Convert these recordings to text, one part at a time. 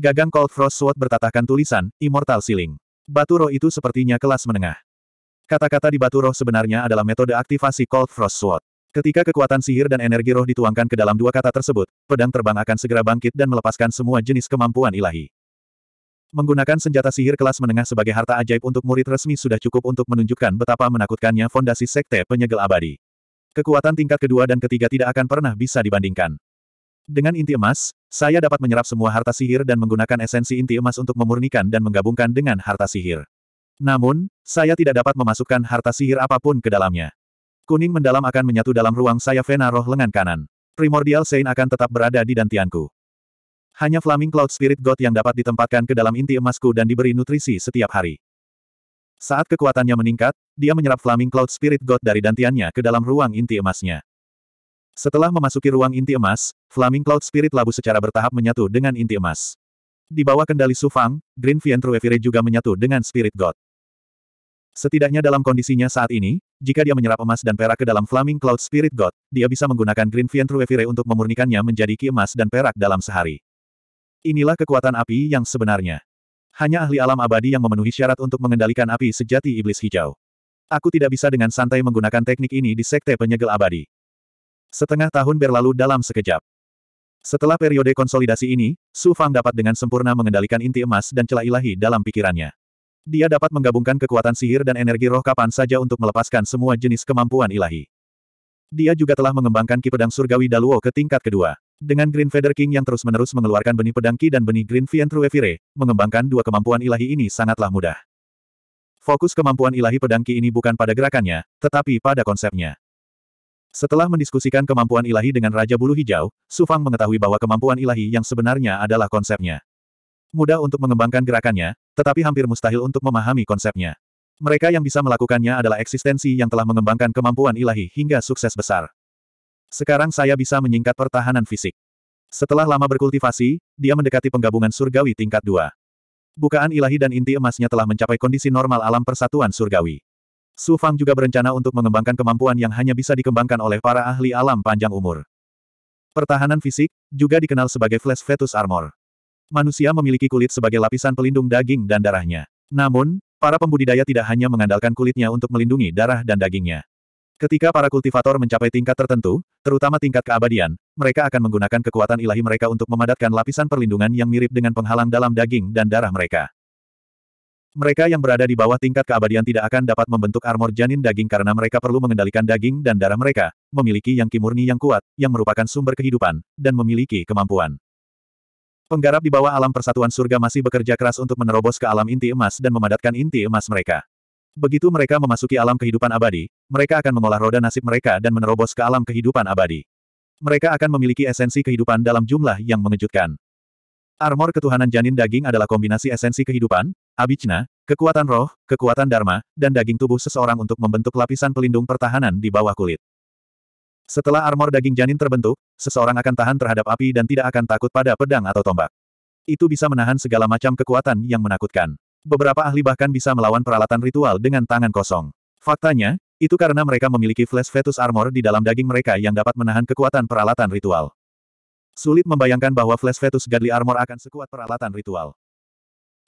Gagang Cold Frost Sword bertatahkan tulisan, Immortal Ceiling. Batu roh itu sepertinya kelas menengah. Kata-kata di batu roh sebenarnya adalah metode aktivasi Cold Frost Sword. Ketika kekuatan sihir dan energi roh dituangkan ke dalam dua kata tersebut, pedang terbang akan segera bangkit dan melepaskan semua jenis kemampuan ilahi. Menggunakan senjata sihir kelas menengah sebagai harta ajaib untuk murid resmi sudah cukup untuk menunjukkan betapa menakutkannya fondasi sekte penyegel abadi. Kekuatan tingkat kedua dan ketiga tidak akan pernah bisa dibandingkan. Dengan inti emas, saya dapat menyerap semua harta sihir dan menggunakan esensi inti emas untuk memurnikan dan menggabungkan dengan harta sihir. Namun, saya tidak dapat memasukkan harta sihir apapun ke dalamnya. Kuning mendalam akan menyatu dalam ruang saya Vena roh lengan kanan. Primordial Sein akan tetap berada di dantianku. Hanya Flaming Cloud Spirit God yang dapat ditempatkan ke dalam inti emasku dan diberi nutrisi setiap hari. Saat kekuatannya meningkat, dia menyerap Flaming Cloud Spirit God dari dantiannya ke dalam ruang inti emasnya. Setelah memasuki ruang inti emas, Flaming Cloud Spirit Labu secara bertahap menyatu dengan inti emas. Di bawah kendali Sufang, Green Fiend Truefire juga menyatu dengan Spirit God. Setidaknya dalam kondisinya saat ini, jika dia menyerap emas dan perak ke dalam Flaming Cloud Spirit God, dia bisa menggunakan Green Fiend Truefire untuk memurnikannya menjadi ki emas dan perak dalam sehari. Inilah kekuatan api yang sebenarnya. Hanya ahli alam abadi yang memenuhi syarat untuk mengendalikan api sejati iblis hijau. Aku tidak bisa dengan santai menggunakan teknik ini di sekte penyegel abadi. Setengah tahun berlalu dalam sekejap. Setelah periode konsolidasi ini, Su Fang dapat dengan sempurna mengendalikan inti emas dan celah ilahi dalam pikirannya. Dia dapat menggabungkan kekuatan sihir dan energi roh kapan saja untuk melepaskan semua jenis kemampuan ilahi. Dia juga telah mengembangkan Ki Pedang Surgawi Daluo ke tingkat kedua. Dengan Green Feather King yang terus-menerus mengeluarkan benih pedang Ki dan benih Green Fientru Evire, mengembangkan dua kemampuan ilahi ini sangatlah mudah. Fokus kemampuan ilahi pedang Ki ini bukan pada gerakannya, tetapi pada konsepnya. Setelah mendiskusikan kemampuan ilahi dengan Raja Bulu Hijau, Sufang mengetahui bahwa kemampuan ilahi yang sebenarnya adalah konsepnya. Mudah untuk mengembangkan gerakannya, tetapi hampir mustahil untuk memahami konsepnya. Mereka yang bisa melakukannya adalah eksistensi yang telah mengembangkan kemampuan ilahi hingga sukses besar. Sekarang saya bisa menyingkat pertahanan fisik. Setelah lama berkultivasi, dia mendekati penggabungan surgawi tingkat 2. Bukaan ilahi dan inti emasnya telah mencapai kondisi normal alam persatuan surgawi. Su Fang juga berencana untuk mengembangkan kemampuan yang hanya bisa dikembangkan oleh para ahli alam panjang umur. Pertahanan fisik, juga dikenal sebagai Flash Fetus Armor. Manusia memiliki kulit sebagai lapisan pelindung daging dan darahnya. Namun, para pembudidaya tidak hanya mengandalkan kulitnya untuk melindungi darah dan dagingnya. Ketika para kultivator mencapai tingkat tertentu, terutama tingkat keabadian, mereka akan menggunakan kekuatan ilahi mereka untuk memadatkan lapisan perlindungan yang mirip dengan penghalang dalam daging dan darah mereka. Mereka yang berada di bawah tingkat keabadian tidak akan dapat membentuk armor janin daging karena mereka perlu mengendalikan daging dan darah mereka, memiliki yang kimurni yang kuat, yang merupakan sumber kehidupan, dan memiliki kemampuan. Penggarap di bawah alam persatuan surga masih bekerja keras untuk menerobos ke alam inti emas dan memadatkan inti emas mereka. Begitu mereka memasuki alam kehidupan abadi, mereka akan mengolah roda nasib mereka dan menerobos ke alam kehidupan abadi. Mereka akan memiliki esensi kehidupan dalam jumlah yang mengejutkan. Armor ketuhanan janin daging adalah kombinasi esensi kehidupan, abicna, kekuatan roh, kekuatan dharma, dan daging tubuh seseorang untuk membentuk lapisan pelindung pertahanan di bawah kulit. Setelah armor daging janin terbentuk, seseorang akan tahan terhadap api dan tidak akan takut pada pedang atau tombak. Itu bisa menahan segala macam kekuatan yang menakutkan. Beberapa ahli bahkan bisa melawan peralatan ritual dengan tangan kosong. Faktanya, itu karena mereka memiliki flash fetus armor di dalam daging mereka yang dapat menahan kekuatan peralatan ritual. Sulit membayangkan bahwa Flash Vetus Godly Armor akan sekuat peralatan ritual.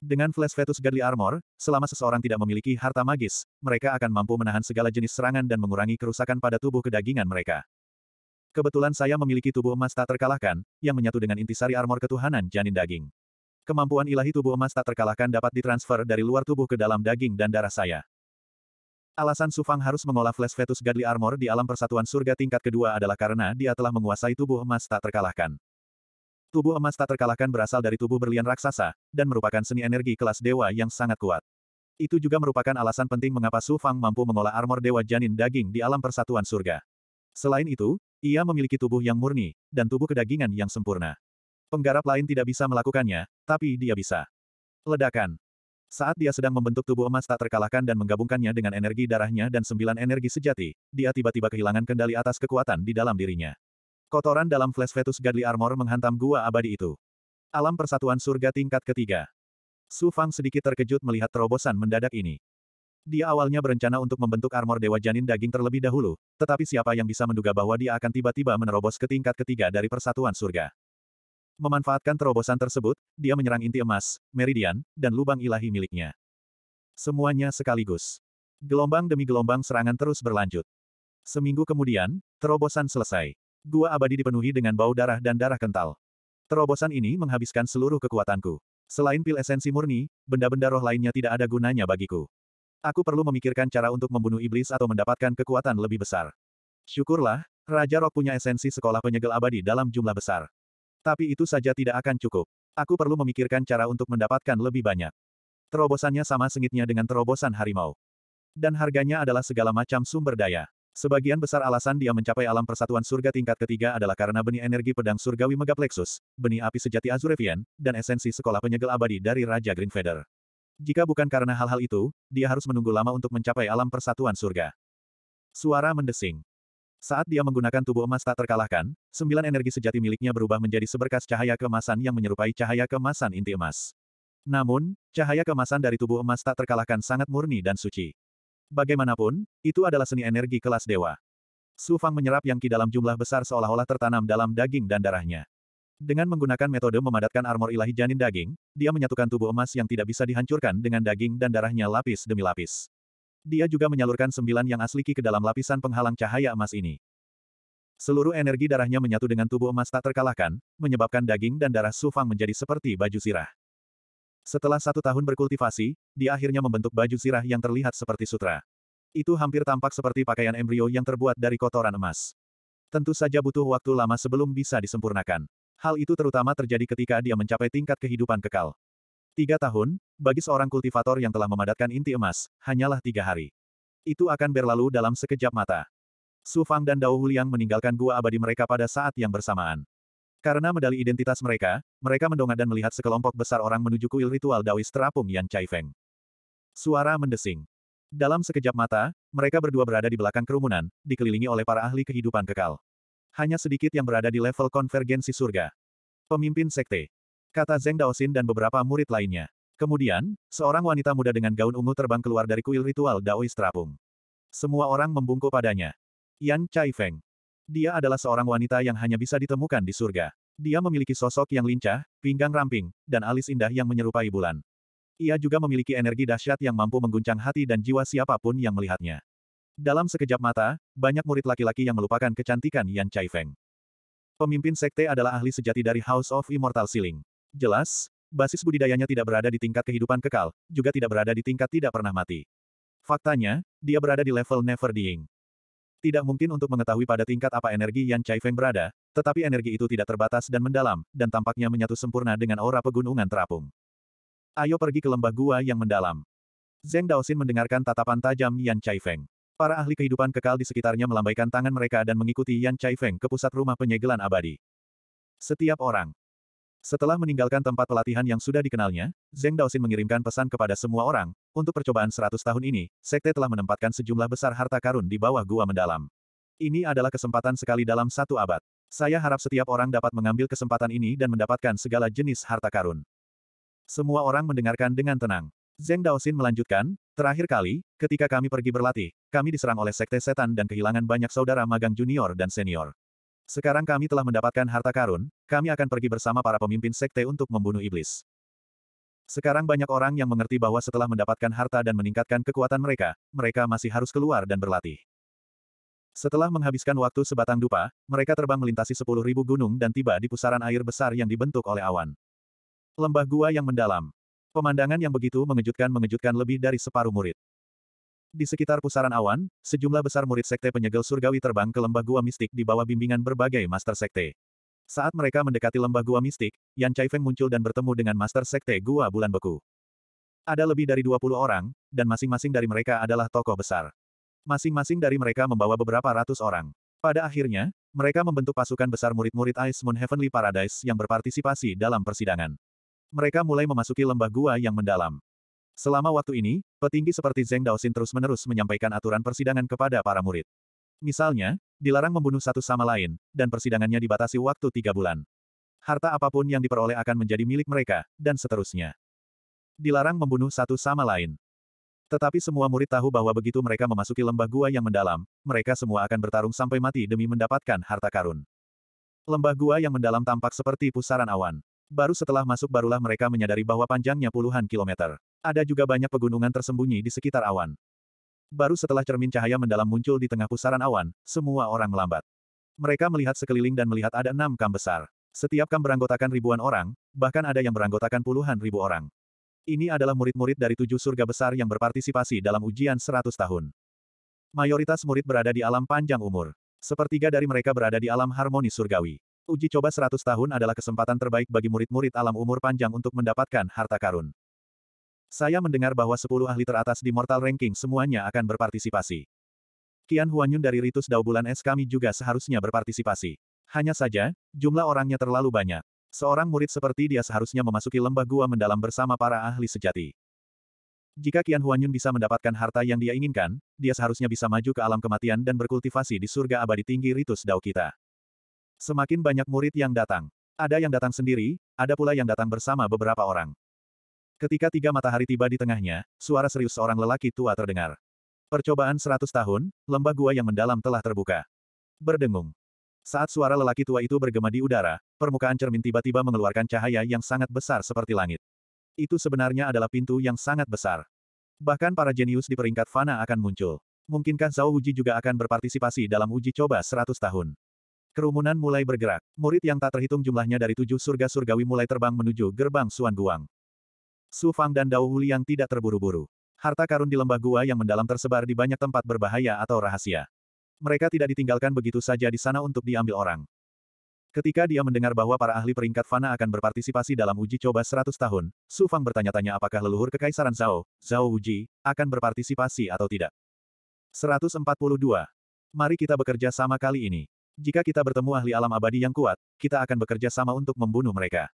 Dengan Flash Vetus Godly Armor, selama seseorang tidak memiliki harta magis, mereka akan mampu menahan segala jenis serangan dan mengurangi kerusakan pada tubuh kedagingan mereka. Kebetulan saya memiliki tubuh emas tak terkalahkan, yang menyatu dengan intisari armor ketuhanan janin daging. Kemampuan ilahi tubuh emas tak terkalahkan dapat ditransfer dari luar tubuh ke dalam daging dan darah saya. Alasan Sufang harus mengolah Flash Vetus Godly Armor di alam persatuan surga tingkat kedua adalah karena dia telah menguasai tubuh emas tak terkalahkan. Tubuh emas tak terkalahkan berasal dari tubuh berlian raksasa, dan merupakan seni energi kelas dewa yang sangat kuat. Itu juga merupakan alasan penting mengapa Su Fang mampu mengolah armor dewa janin daging di alam persatuan surga. Selain itu, ia memiliki tubuh yang murni, dan tubuh kedagingan yang sempurna. Penggarap lain tidak bisa melakukannya, tapi dia bisa. Ledakan saat dia sedang membentuk tubuh emas tak terkalahkan dan menggabungkannya dengan energi darahnya dan sembilan energi sejati, dia tiba-tiba kehilangan kendali atas kekuatan di dalam dirinya. Kotoran dalam flash fetus Godly Armor menghantam gua abadi itu. Alam persatuan surga tingkat ketiga. Su Fang sedikit terkejut melihat terobosan mendadak ini. Dia awalnya berencana untuk membentuk armor dewa janin daging terlebih dahulu, tetapi siapa yang bisa menduga bahwa dia akan tiba-tiba menerobos ke tingkat ketiga dari persatuan surga. Memanfaatkan terobosan tersebut, dia menyerang inti emas, meridian, dan lubang ilahi miliknya. Semuanya sekaligus. Gelombang demi gelombang serangan terus berlanjut. Seminggu kemudian, terobosan selesai. Gua abadi dipenuhi dengan bau darah dan darah kental. Terobosan ini menghabiskan seluruh kekuatanku. Selain pil esensi murni, benda-benda roh lainnya tidak ada gunanya bagiku. Aku perlu memikirkan cara untuk membunuh iblis atau mendapatkan kekuatan lebih besar. Syukurlah, Raja Rock punya esensi sekolah penyegel abadi dalam jumlah besar. Tapi itu saja tidak akan cukup. Aku perlu memikirkan cara untuk mendapatkan lebih banyak. Terobosannya sama sengitnya dengan terobosan harimau. Dan harganya adalah segala macam sumber daya. Sebagian besar alasan dia mencapai alam persatuan surga tingkat ketiga adalah karena benih energi pedang surgawi megaplexus, benih api sejati Azurevian, dan esensi sekolah penyegel abadi dari Raja Greenfeather. Jika bukan karena hal-hal itu, dia harus menunggu lama untuk mencapai alam persatuan surga. Suara mendesing. Saat dia menggunakan tubuh emas tak terkalahkan, sembilan energi sejati miliknya berubah menjadi seberkas cahaya kemasan yang menyerupai cahaya kemasan inti emas. Namun, cahaya kemasan dari tubuh emas tak terkalahkan sangat murni dan suci. Bagaimanapun, itu adalah seni energi kelas dewa. Su Fang menyerap yang ki dalam jumlah besar seolah-olah tertanam dalam daging dan darahnya. Dengan menggunakan metode memadatkan armor ilahi janin daging, dia menyatukan tubuh emas yang tidak bisa dihancurkan dengan daging dan darahnya lapis demi lapis. Dia juga menyalurkan sembilan yang asli ke dalam lapisan penghalang cahaya emas ini. Seluruh energi darahnya menyatu dengan tubuh emas tak terkalahkan, menyebabkan daging dan darah Sufang menjadi seperti baju sirah. Setelah satu tahun berkultivasi, dia akhirnya membentuk baju sirah yang terlihat seperti sutra. Itu hampir tampak seperti pakaian embrio yang terbuat dari kotoran emas. Tentu saja butuh waktu lama sebelum bisa disempurnakan. Hal itu terutama terjadi ketika dia mencapai tingkat kehidupan kekal. Tiga tahun, bagi seorang kultivator yang telah memadatkan inti emas, hanyalah tiga hari. Itu akan berlalu dalam sekejap mata. Su Fang dan Dao Huliang meninggalkan gua abadi mereka pada saat yang bersamaan. Karena medali identitas mereka, mereka mendongak dan melihat sekelompok besar orang menuju kuil ritual Daois terapung Yan Chai Feng. Suara mendesing. Dalam sekejap mata, mereka berdua berada di belakang kerumunan, dikelilingi oleh para ahli kehidupan kekal. Hanya sedikit yang berada di level konvergensi surga. Pemimpin sekte, kata Zeng Daosin dan beberapa murid lainnya. Kemudian, seorang wanita muda dengan gaun ungu terbang keluar dari kuil ritual Daois Trapung. Semua orang membungkuk padanya. Yan Feng. Dia adalah seorang wanita yang hanya bisa ditemukan di surga. Dia memiliki sosok yang lincah, pinggang ramping, dan alis indah yang menyerupai bulan. Ia juga memiliki energi dahsyat yang mampu mengguncang hati dan jiwa siapapun yang melihatnya. Dalam sekejap mata, banyak murid laki-laki yang melupakan kecantikan Yan Chai Feng. Pemimpin sekte adalah ahli sejati dari House of Immortal Siling. Jelas, basis budidayanya tidak berada di tingkat kehidupan kekal, juga tidak berada di tingkat tidak pernah mati. Faktanya, dia berada di level never dying. Tidak mungkin untuk mengetahui pada tingkat apa energi yang Chai Feng berada, tetapi energi itu tidak terbatas dan mendalam, dan tampaknya menyatu sempurna dengan aura pegunungan terapung. Ayo pergi ke lembah gua yang mendalam. Zeng Daosin mendengarkan tatapan tajam Yan Chai Feng. Para ahli kehidupan kekal di sekitarnya melambaikan tangan mereka dan mengikuti Yan Chai Feng ke pusat rumah penyegelan abadi. Setiap orang, setelah meninggalkan tempat pelatihan yang sudah dikenalnya, Zeng Daosin mengirimkan pesan kepada semua orang, untuk percobaan 100 tahun ini, Sekte telah menempatkan sejumlah besar harta karun di bawah gua mendalam. Ini adalah kesempatan sekali dalam satu abad. Saya harap setiap orang dapat mengambil kesempatan ini dan mendapatkan segala jenis harta karun. Semua orang mendengarkan dengan tenang. Zeng Daosin melanjutkan, terakhir kali, ketika kami pergi berlatih, kami diserang oleh Sekte Setan dan kehilangan banyak saudara magang junior dan senior. Sekarang kami telah mendapatkan harta karun, kami akan pergi bersama para pemimpin sekte untuk membunuh iblis. Sekarang banyak orang yang mengerti bahwa setelah mendapatkan harta dan meningkatkan kekuatan mereka, mereka masih harus keluar dan berlatih. Setelah menghabiskan waktu sebatang dupa, mereka terbang melintasi sepuluh ribu gunung dan tiba di pusaran air besar yang dibentuk oleh awan. Lembah gua yang mendalam. Pemandangan yang begitu mengejutkan mengejutkan lebih dari separuh murid. Di sekitar pusaran awan, sejumlah besar murid sekte penyegel surgawi terbang ke lembah gua mistik di bawah bimbingan berbagai master sekte. Saat mereka mendekati lembah gua mistik, Yan Feng muncul dan bertemu dengan master sekte gua bulan beku. Ada lebih dari 20 orang, dan masing-masing dari mereka adalah tokoh besar. Masing-masing dari mereka membawa beberapa ratus orang. Pada akhirnya, mereka membentuk pasukan besar murid-murid Ice Moon Heavenly Paradise yang berpartisipasi dalam persidangan. Mereka mulai memasuki lembah gua yang mendalam. Selama waktu ini, petinggi seperti Zeng Daosin terus-menerus menyampaikan aturan persidangan kepada para murid. Misalnya, dilarang membunuh satu sama lain, dan persidangannya dibatasi waktu tiga bulan. Harta apapun yang diperoleh akan menjadi milik mereka, dan seterusnya. Dilarang membunuh satu sama lain. Tetapi semua murid tahu bahwa begitu mereka memasuki lembah gua yang mendalam, mereka semua akan bertarung sampai mati demi mendapatkan harta karun. Lembah gua yang mendalam tampak seperti pusaran awan. Baru setelah masuk barulah mereka menyadari bahwa panjangnya puluhan kilometer. Ada juga banyak pegunungan tersembunyi di sekitar awan. Baru setelah cermin cahaya mendalam muncul di tengah pusaran awan, semua orang melambat. Mereka melihat sekeliling dan melihat ada enam kam besar. Setiap kam beranggotakan ribuan orang, bahkan ada yang beranggotakan puluhan ribu orang. Ini adalah murid-murid dari tujuh surga besar yang berpartisipasi dalam ujian seratus tahun. Mayoritas murid berada di alam panjang umur. Sepertiga dari mereka berada di alam harmoni surgawi. Uji coba seratus tahun adalah kesempatan terbaik bagi murid-murid alam umur panjang untuk mendapatkan harta karun. Saya mendengar bahwa 10 ahli teratas di Mortal Ranking semuanya akan berpartisipasi. Qian Huanyun dari Ritus Dao Bulan Es kami juga seharusnya berpartisipasi. Hanya saja, jumlah orangnya terlalu banyak. Seorang murid seperti dia seharusnya memasuki lembah gua mendalam bersama para ahli sejati. Jika Qian Huanyun bisa mendapatkan harta yang dia inginkan, dia seharusnya bisa maju ke alam kematian dan berkultivasi di surga abadi tinggi ritus dao kita. Semakin banyak murid yang datang. Ada yang datang sendiri, ada pula yang datang bersama beberapa orang. Ketika tiga matahari tiba di tengahnya, suara serius seorang lelaki tua terdengar. Percobaan seratus tahun, lembah gua yang mendalam telah terbuka. Berdengung. Saat suara lelaki tua itu bergema di udara, permukaan cermin tiba-tiba mengeluarkan cahaya yang sangat besar seperti langit. Itu sebenarnya adalah pintu yang sangat besar. Bahkan para jenius di peringkat fana akan muncul. Mungkinkah Zhao Huji juga akan berpartisipasi dalam uji coba seratus tahun? Kerumunan mulai bergerak. Murid yang tak terhitung jumlahnya dari tujuh surga surgawi mulai terbang menuju gerbang Suan Guang. Su Fang dan Dao Huliang tidak terburu-buru. Harta karun di lembah gua yang mendalam tersebar di banyak tempat berbahaya atau rahasia. Mereka tidak ditinggalkan begitu saja di sana untuk diambil orang. Ketika dia mendengar bahwa para ahli peringkat fana akan berpartisipasi dalam uji coba 100 tahun, Su Fang bertanya-tanya apakah leluhur kekaisaran Zhao, Zhao Uji, akan berpartisipasi atau tidak. 142. Mari kita bekerja sama kali ini. Jika kita bertemu ahli alam abadi yang kuat, kita akan bekerja sama untuk membunuh mereka.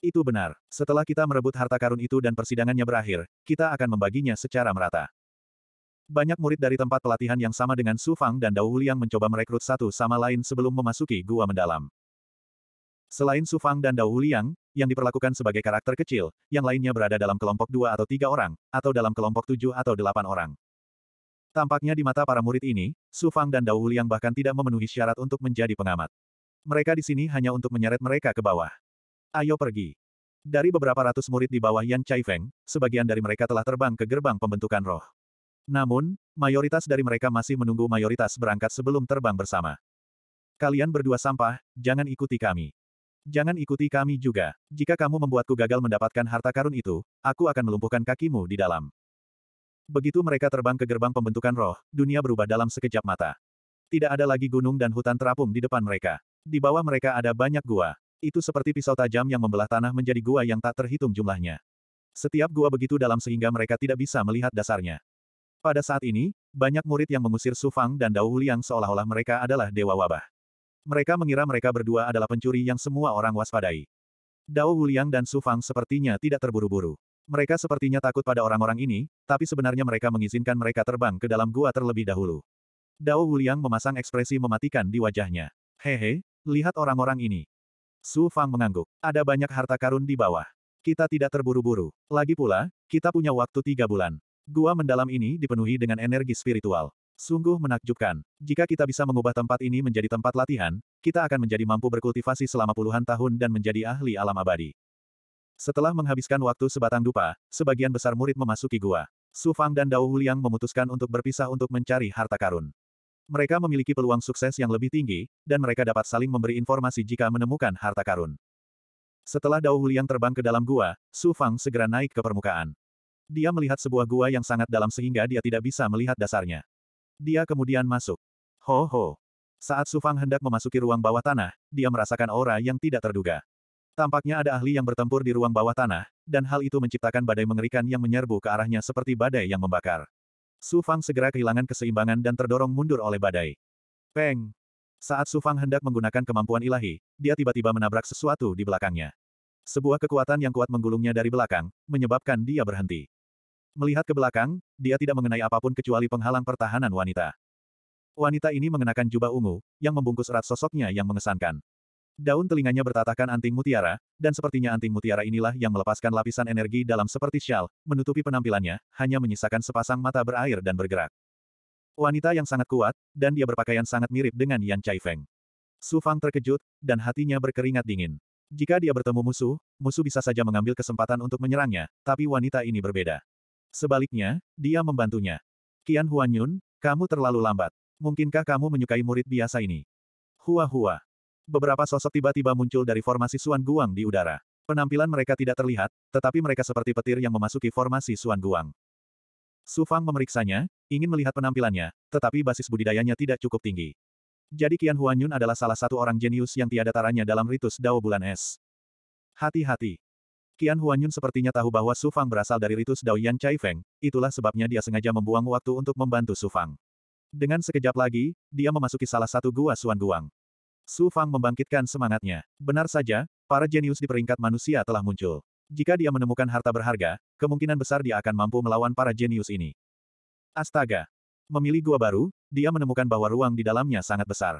Itu benar. Setelah kita merebut harta karun itu dan persidangannya berakhir, kita akan membaginya secara merata. Banyak murid dari tempat pelatihan yang sama dengan Su Fang dan Dao Huliang mencoba merekrut satu sama lain sebelum memasuki gua mendalam. Selain Su Fang dan Dao Huliang, yang diperlakukan sebagai karakter kecil, yang lainnya berada dalam kelompok dua atau tiga orang, atau dalam kelompok tujuh atau delapan orang. Tampaknya di mata para murid ini, Su Fang dan Dao Huliang bahkan tidak memenuhi syarat untuk menjadi pengamat. Mereka di sini hanya untuk menyeret mereka ke bawah. Ayo pergi. Dari beberapa ratus murid di bawah Yan Feng, sebagian dari mereka telah terbang ke gerbang pembentukan roh. Namun, mayoritas dari mereka masih menunggu mayoritas berangkat sebelum terbang bersama. Kalian berdua sampah, jangan ikuti kami. Jangan ikuti kami juga. Jika kamu membuatku gagal mendapatkan harta karun itu, aku akan melumpuhkan kakimu di dalam. Begitu mereka terbang ke gerbang pembentukan roh, dunia berubah dalam sekejap mata. Tidak ada lagi gunung dan hutan terapung di depan mereka. Di bawah mereka ada banyak gua. Itu seperti pisau tajam yang membelah tanah menjadi gua yang tak terhitung jumlahnya. Setiap gua begitu dalam sehingga mereka tidak bisa melihat dasarnya. Pada saat ini, banyak murid yang mengusir Sufang dan Dao Huliang seolah-olah mereka adalah dewa wabah. Mereka mengira mereka berdua adalah pencuri yang semua orang waspadai. Dao Huliang dan Sufang sepertinya tidak terburu-buru. Mereka sepertinya takut pada orang-orang ini, tapi sebenarnya mereka mengizinkan mereka terbang ke dalam gua terlebih dahulu. Dao Huliang memasang ekspresi mematikan di wajahnya. Hehe, lihat orang-orang ini. Su Fang mengangguk. Ada banyak harta karun di bawah. Kita tidak terburu-buru. Lagi pula, kita punya waktu tiga bulan. Gua mendalam ini dipenuhi dengan energi spiritual. Sungguh menakjubkan. Jika kita bisa mengubah tempat ini menjadi tempat latihan, kita akan menjadi mampu berkultivasi selama puluhan tahun dan menjadi ahli alam abadi. Setelah menghabiskan waktu sebatang dupa, sebagian besar murid memasuki gua. Su Fang dan Dao Huliang memutuskan untuk berpisah untuk mencari harta karun mereka memiliki peluang sukses yang lebih tinggi, dan mereka dapat saling memberi informasi jika menemukan harta karun. Setelah Dao Huliang terbang ke dalam gua, Su Fang segera naik ke permukaan. Dia melihat sebuah gua yang sangat dalam sehingga dia tidak bisa melihat dasarnya. Dia kemudian masuk. Ho ho. Saat Su Fang hendak memasuki ruang bawah tanah, dia merasakan aura yang tidak terduga. Tampaknya ada ahli yang bertempur di ruang bawah tanah, dan hal itu menciptakan badai mengerikan yang menyerbu ke arahnya seperti badai yang membakar. Su Fang segera kehilangan keseimbangan dan terdorong mundur oleh badai. Peng! Saat Su Fang hendak menggunakan kemampuan ilahi, dia tiba-tiba menabrak sesuatu di belakangnya. Sebuah kekuatan yang kuat menggulungnya dari belakang, menyebabkan dia berhenti. Melihat ke belakang, dia tidak mengenai apapun kecuali penghalang pertahanan wanita. Wanita ini mengenakan jubah ungu, yang membungkus erat sosoknya yang mengesankan. Daun telinganya bertatakan anting mutiara, dan sepertinya anting mutiara inilah yang melepaskan lapisan energi dalam seperti shawl, menutupi penampilannya, hanya menyisakan sepasang mata berair dan bergerak. Wanita yang sangat kuat, dan dia berpakaian sangat mirip dengan Yan Feng. Su Fang terkejut, dan hatinya berkeringat dingin. Jika dia bertemu musuh, musuh bisa saja mengambil kesempatan untuk menyerangnya, tapi wanita ini berbeda. Sebaliknya, dia membantunya. Qian Yun, kamu terlalu lambat. Mungkinkah kamu menyukai murid biasa ini? Hua-hua. Beberapa sosok tiba-tiba muncul dari formasi Suan Guang di udara. Penampilan mereka tidak terlihat, tetapi mereka seperti petir yang memasuki formasi Suan Guang. Su Fang memeriksanya, ingin melihat penampilannya, tetapi basis budidayanya tidak cukup tinggi. Jadi Qian Huanyun adalah salah satu orang jenius yang tiada taranya dalam ritus Dao Bulan Es. Hati-hati. Qian Huanyun sepertinya tahu bahwa Su Fang berasal dari ritus Dao Yan Chai Feng, itulah sebabnya dia sengaja membuang waktu untuk membantu Su Fang. Dengan sekejap lagi, dia memasuki salah satu gua Suan Guang. Su Fang membangkitkan semangatnya. Benar saja, para jenius di peringkat manusia telah muncul. Jika dia menemukan harta berharga, kemungkinan besar dia akan mampu melawan para jenius ini. Astaga! Memilih gua baru, dia menemukan bahwa ruang di dalamnya sangat besar.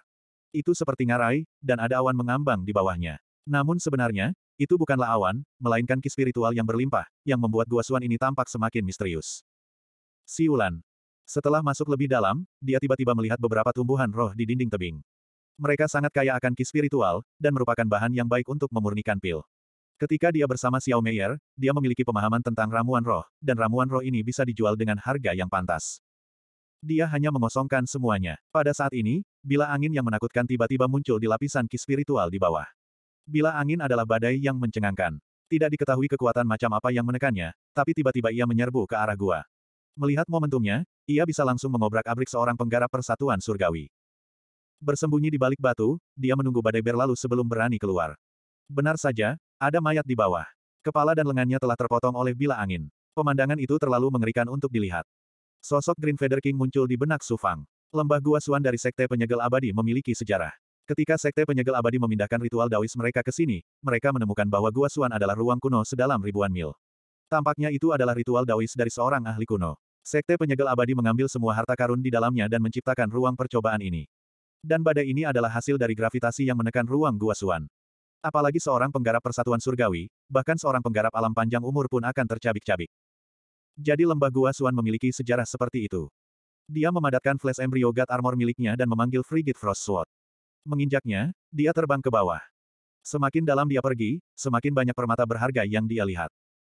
Itu seperti ngarai, dan ada awan mengambang di bawahnya. Namun sebenarnya, itu bukanlah awan, melainkan ki spiritual yang berlimpah, yang membuat gua suan ini tampak semakin misterius. Siulan. Setelah masuk lebih dalam, dia tiba-tiba melihat beberapa tumbuhan roh di dinding tebing. Mereka sangat kaya akan ki spiritual, dan merupakan bahan yang baik untuk memurnikan pil. Ketika dia bersama Xiao Meier, dia memiliki pemahaman tentang ramuan roh, dan ramuan roh ini bisa dijual dengan harga yang pantas. Dia hanya mengosongkan semuanya. Pada saat ini, bila angin yang menakutkan tiba-tiba muncul di lapisan ki spiritual di bawah. Bila angin adalah badai yang mencengangkan. Tidak diketahui kekuatan macam apa yang menekannya, tapi tiba-tiba ia menyerbu ke arah gua. Melihat momentumnya, ia bisa langsung mengobrak-abrik seorang penggarap persatuan surgawi. Bersembunyi di balik batu, dia menunggu badai berlalu sebelum berani keluar. Benar saja, ada mayat di bawah. Kepala dan lengannya telah terpotong oleh bila angin. Pemandangan itu terlalu mengerikan untuk dilihat. Sosok Green Feather King muncul di benak Sufang. Lembah Gua Suan dari Sekte Penyegel Abadi memiliki sejarah. Ketika Sekte Penyegel Abadi memindahkan ritual Daois mereka ke sini, mereka menemukan bahwa Gua Suan adalah ruang kuno sedalam ribuan mil. Tampaknya itu adalah ritual Daois dari seorang ahli kuno. Sekte Penyegel Abadi mengambil semua harta karun di dalamnya dan menciptakan ruang percobaan ini. Dan badai ini adalah hasil dari gravitasi yang menekan ruang gua Suan. Apalagi seorang penggarap persatuan surgawi, bahkan seorang penggarap alam panjang umur pun akan tercabik-cabik. Jadi lembah gua Suan memiliki sejarah seperti itu. Dia memadatkan flash embryo God Armor miliknya dan memanggil Frigid Frost Sword. Menginjaknya, dia terbang ke bawah. Semakin dalam dia pergi, semakin banyak permata berharga yang dia lihat.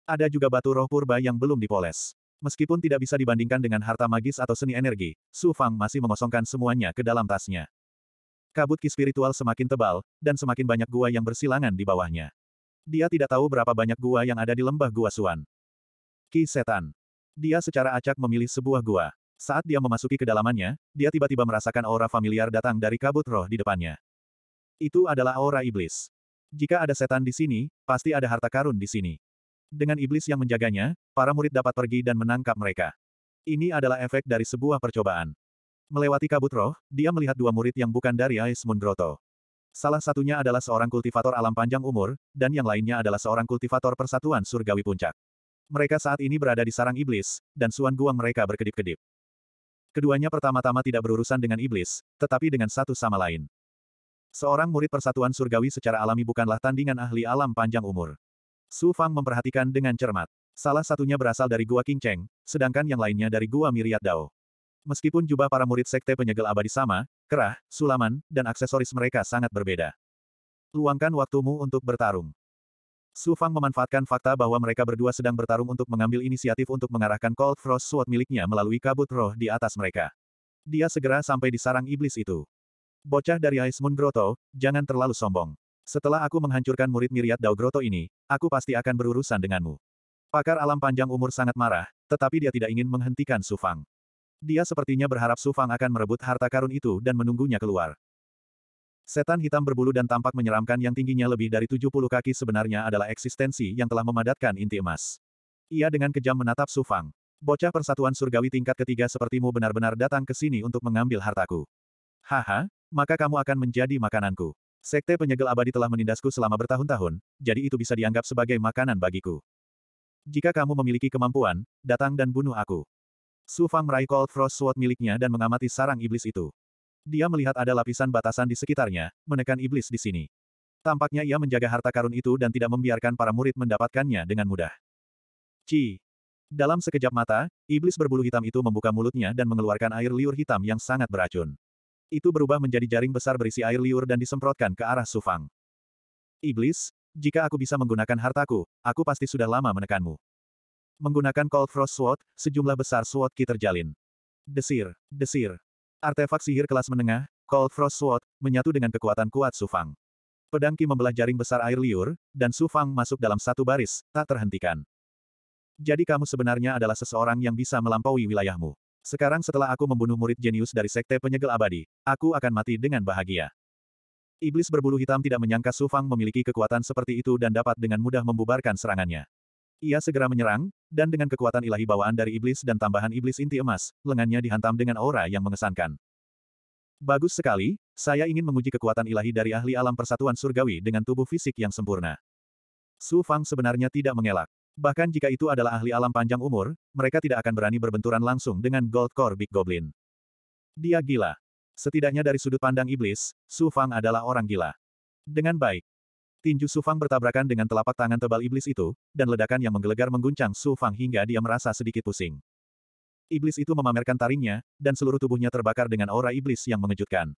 Ada juga batu roh purba yang belum dipoles. Meskipun tidak bisa dibandingkan dengan harta magis atau seni energi, Su Fang masih mengosongkan semuanya ke dalam tasnya. Kabut ki spiritual semakin tebal, dan semakin banyak gua yang bersilangan di bawahnya. Dia tidak tahu berapa banyak gua yang ada di lembah gua Suan. Ki Setan. Dia secara acak memilih sebuah gua. Saat dia memasuki kedalamannya, dia tiba-tiba merasakan aura familiar datang dari kabut roh di depannya. Itu adalah aura iblis. Jika ada setan di sini, pasti ada harta karun di sini. Dengan iblis yang menjaganya, para murid dapat pergi dan menangkap mereka. Ini adalah efek dari sebuah percobaan. Melewati kabut roh, dia melihat dua murid yang bukan dari Ais Mundroto. Salah satunya adalah seorang kultivator alam panjang umur, dan yang lainnya adalah seorang kultivator persatuan surgawi puncak. Mereka saat ini berada di sarang iblis, dan suan guang mereka berkedip-kedip. Keduanya pertama-tama tidak berurusan dengan iblis, tetapi dengan satu sama lain. Seorang murid persatuan surgawi secara alami bukanlah tandingan ahli alam panjang umur. Su Fang memperhatikan dengan cermat. Salah satunya berasal dari Gua King Cheng, sedangkan yang lainnya dari Gua Miriat Dao. Meskipun jubah para murid sekte penyegel abadi sama, kerah, sulaman, dan aksesoris mereka sangat berbeda. Luangkan waktumu untuk bertarung. Su Fang memanfaatkan fakta bahwa mereka berdua sedang bertarung untuk mengambil inisiatif untuk mengarahkan Cold Frost Sword miliknya melalui kabut roh di atas mereka. Dia segera sampai di sarang iblis itu. Bocah dari Ice Moon Grotto, jangan terlalu sombong. Setelah aku menghancurkan murid miriat Daugroto ini, aku pasti akan berurusan denganmu. Pakar alam panjang umur sangat marah, tetapi dia tidak ingin menghentikan Sufang. Dia sepertinya berharap Sufang akan merebut harta karun itu dan menunggunya keluar. Setan hitam berbulu dan tampak menyeramkan yang tingginya lebih dari 70 kaki sebenarnya adalah eksistensi yang telah memadatkan inti emas. Ia dengan kejam menatap Sufang. Bocah persatuan surgawi tingkat ketiga sepertimu benar-benar datang ke sini untuk mengambil hartaku. Haha, maka kamu akan menjadi makananku. Sekte penyegel abadi telah menindasku selama bertahun-tahun, jadi itu bisa dianggap sebagai makanan bagiku. Jika kamu memiliki kemampuan, datang dan bunuh aku. Su Fang meraih Cold Frost Sword miliknya dan mengamati sarang iblis itu. Dia melihat ada lapisan batasan di sekitarnya, menekan iblis di sini. Tampaknya ia menjaga harta karun itu dan tidak membiarkan para murid mendapatkannya dengan mudah. Ci. Dalam sekejap mata, iblis berbulu hitam itu membuka mulutnya dan mengeluarkan air liur hitam yang sangat beracun itu berubah menjadi jaring besar berisi air liur dan disemprotkan ke arah Sufang. Iblis, jika aku bisa menggunakan hartaku, aku pasti sudah lama menekanmu. Menggunakan Cold Frost Sword, sejumlah besar Sword Ki terjalin. Desir, desir. Artefak sihir kelas menengah, Cold Frost Sword, menyatu dengan kekuatan kuat Sufang. Pedang Ki membelah jaring besar air liur, dan Sufang masuk dalam satu baris, tak terhentikan. Jadi kamu sebenarnya adalah seseorang yang bisa melampaui wilayahmu. Sekarang setelah aku membunuh murid jenius dari sekte penyegel abadi, aku akan mati dengan bahagia. Iblis berbulu hitam tidak menyangka Su Fang memiliki kekuatan seperti itu dan dapat dengan mudah membubarkan serangannya. Ia segera menyerang, dan dengan kekuatan ilahi bawaan dari iblis dan tambahan iblis inti emas, lengannya dihantam dengan aura yang mengesankan. Bagus sekali, saya ingin menguji kekuatan ilahi dari ahli alam persatuan surgawi dengan tubuh fisik yang sempurna. Su Fang sebenarnya tidak mengelak. Bahkan jika itu adalah ahli alam panjang umur, mereka tidak akan berani berbenturan langsung dengan Gold Core Big Goblin. Dia gila. Setidaknya dari sudut pandang iblis, Su Fang adalah orang gila. Dengan baik. Tinju Su Fang bertabrakan dengan telapak tangan tebal iblis itu, dan ledakan yang menggelegar mengguncang Su Fang hingga dia merasa sedikit pusing. Iblis itu memamerkan taringnya, dan seluruh tubuhnya terbakar dengan aura iblis yang mengejutkan.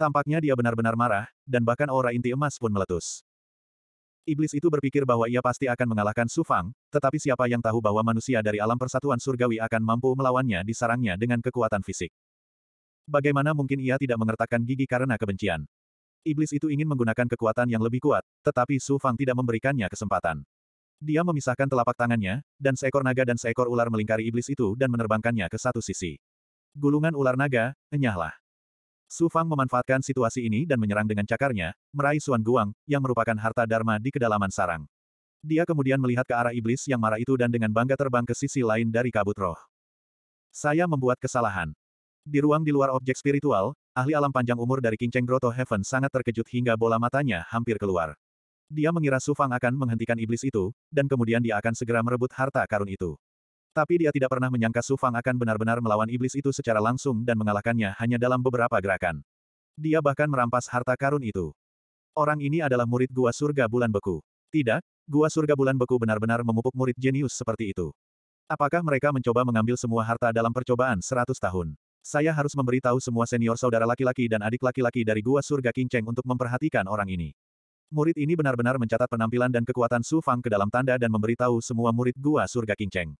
Tampaknya dia benar-benar marah, dan bahkan aura inti emas pun meletus. Iblis itu berpikir bahwa ia pasti akan mengalahkan Su Fang, tetapi siapa yang tahu bahwa manusia dari alam persatuan surgawi akan mampu melawannya di sarangnya dengan kekuatan fisik. Bagaimana mungkin ia tidak mengertakkan gigi karena kebencian? Iblis itu ingin menggunakan kekuatan yang lebih kuat, tetapi Su Fang tidak memberikannya kesempatan. Dia memisahkan telapak tangannya, dan seekor naga dan seekor ular melingkari iblis itu dan menerbangkannya ke satu sisi. Gulungan ular naga, enyahlah. Su Fang memanfaatkan situasi ini dan menyerang dengan cakarnya, meraih Suan Guang, yang merupakan harta Dharma di kedalaman sarang. Dia kemudian melihat ke arah iblis yang marah itu dan dengan bangga terbang ke sisi lain dari kabut roh. Saya membuat kesalahan. Di ruang di luar objek spiritual, ahli alam panjang umur dari King Groto Heaven sangat terkejut hingga bola matanya hampir keluar. Dia mengira Su Fang akan menghentikan iblis itu, dan kemudian dia akan segera merebut harta karun itu. Tapi dia tidak pernah menyangka Su Fang akan benar-benar melawan iblis itu secara langsung dan mengalahkannya hanya dalam beberapa gerakan. Dia bahkan merampas harta karun itu. Orang ini adalah murid gua surga bulan beku. Tidak, gua surga bulan beku benar-benar memupuk murid jenius seperti itu. Apakah mereka mencoba mengambil semua harta dalam percobaan 100 tahun? Saya harus memberitahu semua senior saudara laki-laki dan adik laki-laki dari gua surga Kinceng untuk memperhatikan orang ini. Murid ini benar-benar mencatat penampilan dan kekuatan Su Fang ke dalam tanda dan memberitahu semua murid gua surga Kinceng.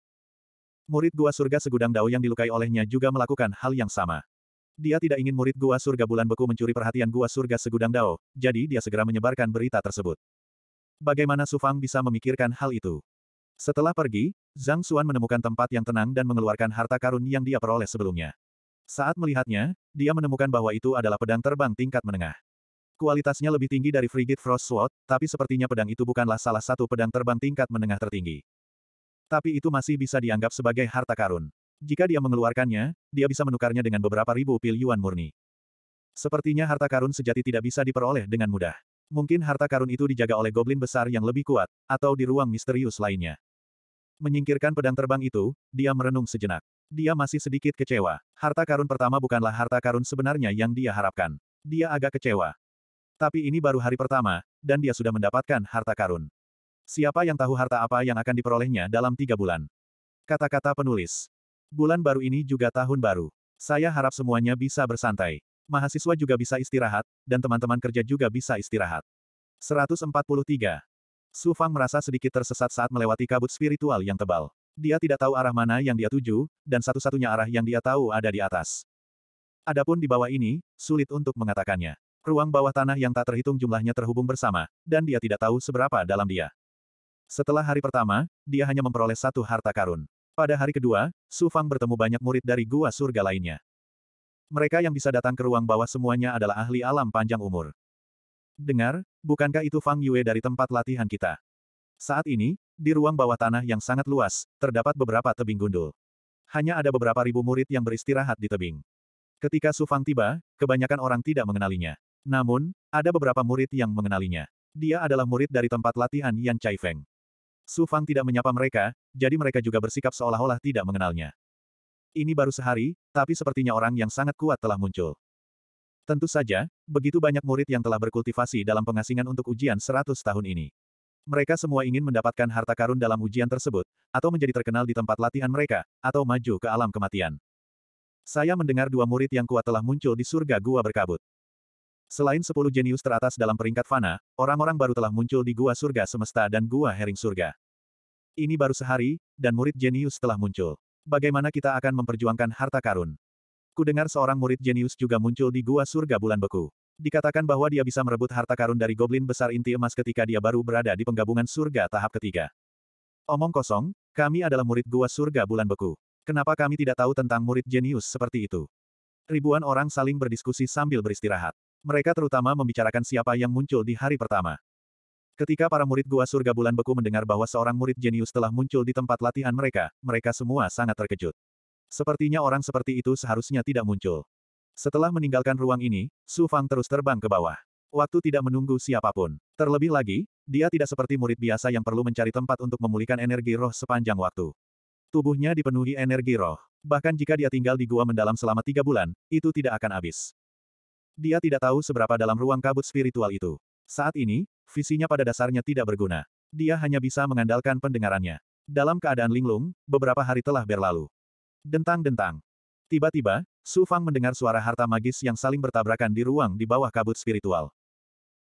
Murid gua surga segudang dao yang dilukai olehnya juga melakukan hal yang sama. Dia tidak ingin murid gua surga bulan beku mencuri perhatian gua surga segudang dao, jadi dia segera menyebarkan berita tersebut. Bagaimana Sufang bisa memikirkan hal itu? Setelah pergi, Zhang Xuan menemukan tempat yang tenang dan mengeluarkan harta karun yang dia peroleh sebelumnya. Saat melihatnya, dia menemukan bahwa itu adalah pedang terbang tingkat menengah. Kualitasnya lebih tinggi dari Frigid Frost Sword, tapi sepertinya pedang itu bukanlah salah satu pedang terbang tingkat menengah tertinggi. Tapi itu masih bisa dianggap sebagai harta karun. Jika dia mengeluarkannya, dia bisa menukarnya dengan beberapa ribu pil yuan murni. Sepertinya harta karun sejati tidak bisa diperoleh dengan mudah. Mungkin harta karun itu dijaga oleh goblin besar yang lebih kuat, atau di ruang misterius lainnya. Menyingkirkan pedang terbang itu, dia merenung sejenak. Dia masih sedikit kecewa. Harta karun pertama bukanlah harta karun sebenarnya yang dia harapkan. Dia agak kecewa. Tapi ini baru hari pertama, dan dia sudah mendapatkan harta karun. Siapa yang tahu harta apa yang akan diperolehnya dalam tiga bulan? Kata-kata penulis. Bulan baru ini juga tahun baru. Saya harap semuanya bisa bersantai. Mahasiswa juga bisa istirahat, dan teman-teman kerja juga bisa istirahat. 143. Su Fang merasa sedikit tersesat saat melewati kabut spiritual yang tebal. Dia tidak tahu arah mana yang dia tuju, dan satu-satunya arah yang dia tahu ada di atas. Adapun di bawah ini, sulit untuk mengatakannya. Ruang bawah tanah yang tak terhitung jumlahnya terhubung bersama, dan dia tidak tahu seberapa dalam dia. Setelah hari pertama, dia hanya memperoleh satu harta karun. Pada hari kedua, Su Fang bertemu banyak murid dari gua surga lainnya. Mereka yang bisa datang ke ruang bawah semuanya adalah ahli alam panjang umur. Dengar, bukankah itu Fang Yue dari tempat latihan kita? Saat ini, di ruang bawah tanah yang sangat luas, terdapat beberapa tebing gundul. Hanya ada beberapa ribu murid yang beristirahat di tebing. Ketika Su Fang tiba, kebanyakan orang tidak mengenalinya. Namun, ada beberapa murid yang mengenalinya. Dia adalah murid dari tempat latihan Yan Chai Feng. Su Fang tidak menyapa mereka, jadi mereka juga bersikap seolah-olah tidak mengenalnya. Ini baru sehari, tapi sepertinya orang yang sangat kuat telah muncul. Tentu saja, begitu banyak murid yang telah berkultivasi dalam pengasingan untuk ujian 100 tahun ini. Mereka semua ingin mendapatkan harta karun dalam ujian tersebut, atau menjadi terkenal di tempat latihan mereka, atau maju ke alam kematian. Saya mendengar dua murid yang kuat telah muncul di surga gua berkabut. Selain sepuluh jenius teratas dalam peringkat fana, orang-orang baru telah muncul di Gua Surga Semesta dan Gua Hering Surga. Ini baru sehari, dan murid jenius telah muncul. Bagaimana kita akan memperjuangkan harta karun? Kudengar seorang murid jenius juga muncul di Gua Surga Bulan Beku. Dikatakan bahwa dia bisa merebut harta karun dari goblin besar inti emas ketika dia baru berada di penggabungan surga tahap ketiga. Omong kosong, kami adalah murid Gua Surga Bulan Beku. Kenapa kami tidak tahu tentang murid jenius seperti itu? Ribuan orang saling berdiskusi sambil beristirahat. Mereka terutama membicarakan siapa yang muncul di hari pertama. Ketika para murid Gua Surga Bulan Beku mendengar bahwa seorang murid jenius telah muncul di tempat latihan mereka, mereka semua sangat terkejut. Sepertinya orang seperti itu seharusnya tidak muncul. Setelah meninggalkan ruang ini, Su Fang terus terbang ke bawah. Waktu tidak menunggu siapapun. Terlebih lagi, dia tidak seperti murid biasa yang perlu mencari tempat untuk memulihkan energi roh sepanjang waktu. Tubuhnya dipenuhi energi roh. Bahkan jika dia tinggal di gua mendalam selama tiga bulan, itu tidak akan habis. Dia tidak tahu seberapa dalam ruang kabut spiritual itu. Saat ini, visinya pada dasarnya tidak berguna. Dia hanya bisa mengandalkan pendengarannya. Dalam keadaan linglung, beberapa hari telah berlalu. Dentang-dentang. Tiba-tiba, Su Fang mendengar suara harta magis yang saling bertabrakan di ruang di bawah kabut spiritual.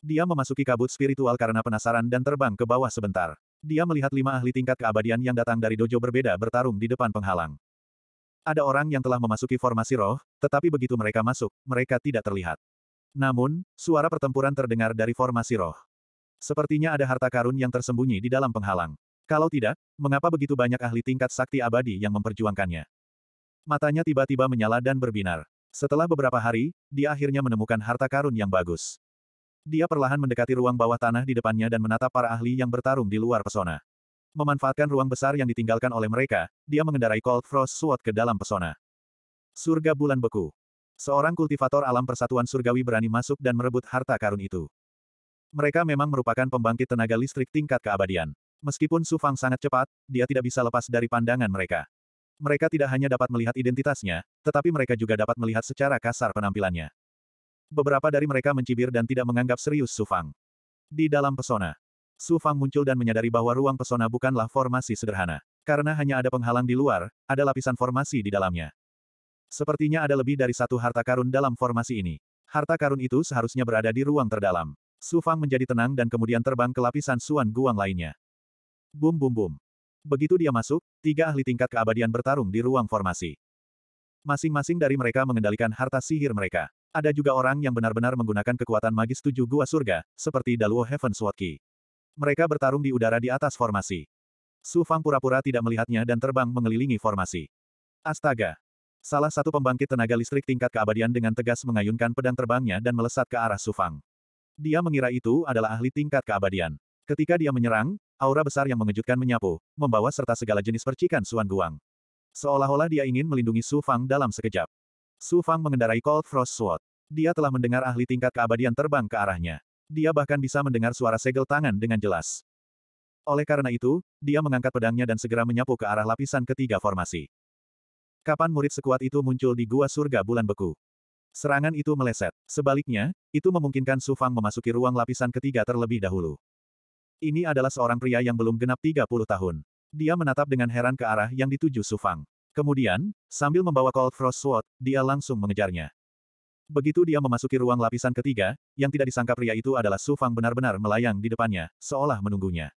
Dia memasuki kabut spiritual karena penasaran dan terbang ke bawah sebentar. Dia melihat lima ahli tingkat keabadian yang datang dari dojo berbeda bertarung di depan penghalang. Ada orang yang telah memasuki formasi roh, tetapi begitu mereka masuk, mereka tidak terlihat. Namun, suara pertempuran terdengar dari formasi roh. Sepertinya ada harta karun yang tersembunyi di dalam penghalang. Kalau tidak, mengapa begitu banyak ahli tingkat sakti abadi yang memperjuangkannya? Matanya tiba-tiba menyala dan berbinar. Setelah beberapa hari, dia akhirnya menemukan harta karun yang bagus. Dia perlahan mendekati ruang bawah tanah di depannya dan menatap para ahli yang bertarung di luar pesona. Memanfaatkan ruang besar yang ditinggalkan oleh mereka, dia mengendarai Cold Frost Sword ke dalam pesona. Surga Bulan Beku. Seorang kultivator alam persatuan surgawi berani masuk dan merebut harta karun itu. Mereka memang merupakan pembangkit tenaga listrik tingkat keabadian. Meskipun Su Fang sangat cepat, dia tidak bisa lepas dari pandangan mereka. Mereka tidak hanya dapat melihat identitasnya, tetapi mereka juga dapat melihat secara kasar penampilannya. Beberapa dari mereka mencibir dan tidak menganggap serius Su Fang. Di dalam pesona, Su Fang muncul dan menyadari bahwa ruang pesona bukanlah formasi sederhana. Karena hanya ada penghalang di luar, ada lapisan formasi di dalamnya. Sepertinya ada lebih dari satu harta karun dalam formasi ini. Harta karun itu seharusnya berada di ruang terdalam. Su Fang menjadi tenang dan kemudian terbang ke lapisan Suan Guang lainnya. Bum bum bum. Begitu dia masuk, tiga ahli tingkat keabadian bertarung di ruang formasi. Masing-masing dari mereka mengendalikan harta sihir mereka. Ada juga orang yang benar-benar menggunakan kekuatan magis tujuh gua surga, seperti Daluo Heaven Sword mereka bertarung di udara di atas formasi. Su Fang pura-pura tidak melihatnya dan terbang mengelilingi formasi. Astaga! Salah satu pembangkit tenaga listrik tingkat keabadian dengan tegas mengayunkan pedang terbangnya dan melesat ke arah Su Fang. Dia mengira itu adalah ahli tingkat keabadian. Ketika dia menyerang, aura besar yang mengejutkan menyapu, membawa serta segala jenis percikan Suan Guang. Seolah-olah dia ingin melindungi Su Fang dalam sekejap. Su Fang mengendarai Cold Frost Sword. Dia telah mendengar ahli tingkat keabadian terbang ke arahnya dia bahkan bisa mendengar suara segel tangan dengan jelas. Oleh karena itu, dia mengangkat pedangnya dan segera menyapu ke arah lapisan ketiga formasi. Kapan murid sekuat itu muncul di gua surga bulan beku? Serangan itu meleset. Sebaliknya, itu memungkinkan Su Fang memasuki ruang lapisan ketiga terlebih dahulu. Ini adalah seorang pria yang belum genap 30 tahun. Dia menatap dengan heran ke arah yang dituju Su Fang. Kemudian, sambil membawa Cold Frost Sword, dia langsung mengejarnya. Begitu dia memasuki ruang lapisan ketiga, yang tidak disangka pria itu adalah Su Fang benar-benar melayang di depannya, seolah menunggunya.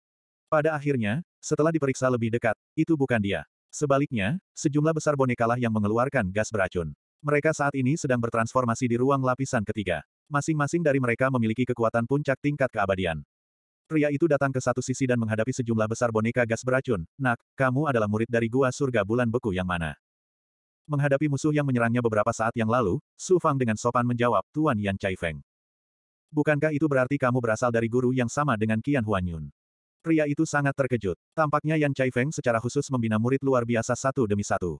Pada akhirnya, setelah diperiksa lebih dekat, itu bukan dia. Sebaliknya, sejumlah besar bonekalah yang mengeluarkan gas beracun. Mereka saat ini sedang bertransformasi di ruang lapisan ketiga. Masing-masing dari mereka memiliki kekuatan puncak tingkat keabadian. Pria itu datang ke satu sisi dan menghadapi sejumlah besar boneka gas beracun. Nak, kamu adalah murid dari gua surga bulan beku yang mana? Menghadapi musuh yang menyerangnya beberapa saat yang lalu, Su Fang dengan sopan menjawab, Tuan Yan Cai Feng. Bukankah itu berarti kamu berasal dari guru yang sama dengan Qian Huan Yun? Pria itu sangat terkejut. Tampaknya Yan Cai Feng secara khusus membina murid luar biasa satu demi satu.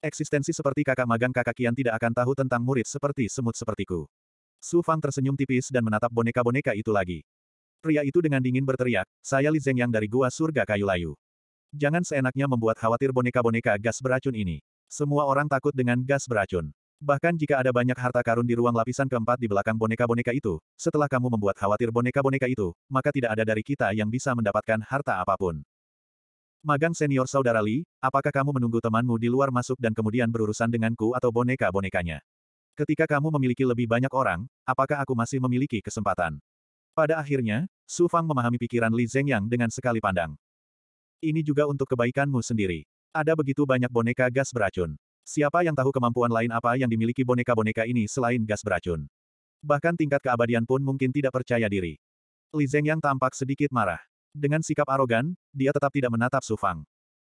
Eksistensi seperti kakak magang kakak Qian tidak akan tahu tentang murid seperti semut sepertiku. Su Fang tersenyum tipis dan menatap boneka-boneka itu lagi. Pria itu dengan dingin berteriak, saya Li Zeng yang dari gua surga kayu layu. Jangan seenaknya membuat khawatir boneka-boneka gas beracun ini. Semua orang takut dengan gas beracun. Bahkan jika ada banyak harta karun di ruang lapisan keempat di belakang boneka-boneka itu, setelah kamu membuat khawatir boneka-boneka itu, maka tidak ada dari kita yang bisa mendapatkan harta apapun. Magang senior saudara Li, apakah kamu menunggu temanmu di luar masuk dan kemudian berurusan denganku atau boneka-bonekanya? Ketika kamu memiliki lebih banyak orang, apakah aku masih memiliki kesempatan? Pada akhirnya, Su Fang memahami pikiran Li Zhengyang dengan sekali pandang. Ini juga untuk kebaikanmu sendiri. Ada begitu banyak boneka gas beracun. Siapa yang tahu kemampuan lain apa yang dimiliki boneka-boneka ini selain gas beracun? Bahkan tingkat keabadian pun mungkin tidak percaya diri. Li Zeng yang tampak sedikit marah. Dengan sikap arogan, dia tetap tidak menatap Su Fang.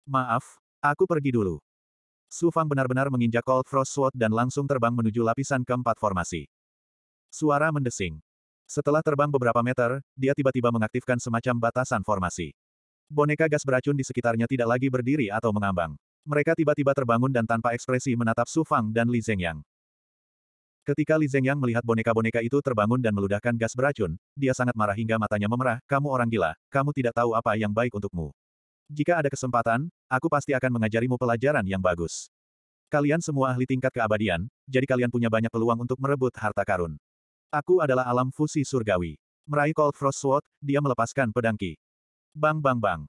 Maaf, aku pergi dulu. Su Fang benar-benar menginjak Cold Frost Sword dan langsung terbang menuju lapisan keempat formasi. Suara mendesing. Setelah terbang beberapa meter, dia tiba-tiba mengaktifkan semacam batasan formasi. Boneka gas beracun di sekitarnya tidak lagi berdiri atau mengambang. Mereka tiba-tiba terbangun dan tanpa ekspresi menatap Su Fang dan Li Zhengyang. Ketika Li Zhengyang melihat boneka-boneka itu terbangun dan meludahkan gas beracun, dia sangat marah hingga matanya memerah, kamu orang gila, kamu tidak tahu apa yang baik untukmu. Jika ada kesempatan, aku pasti akan mengajarimu pelajaran yang bagus. Kalian semua ahli tingkat keabadian, jadi kalian punya banyak peluang untuk merebut harta karun. Aku adalah alam fusi surgawi. Meraih Cold Frost Sword, dia melepaskan pedangki. Bang bang bang.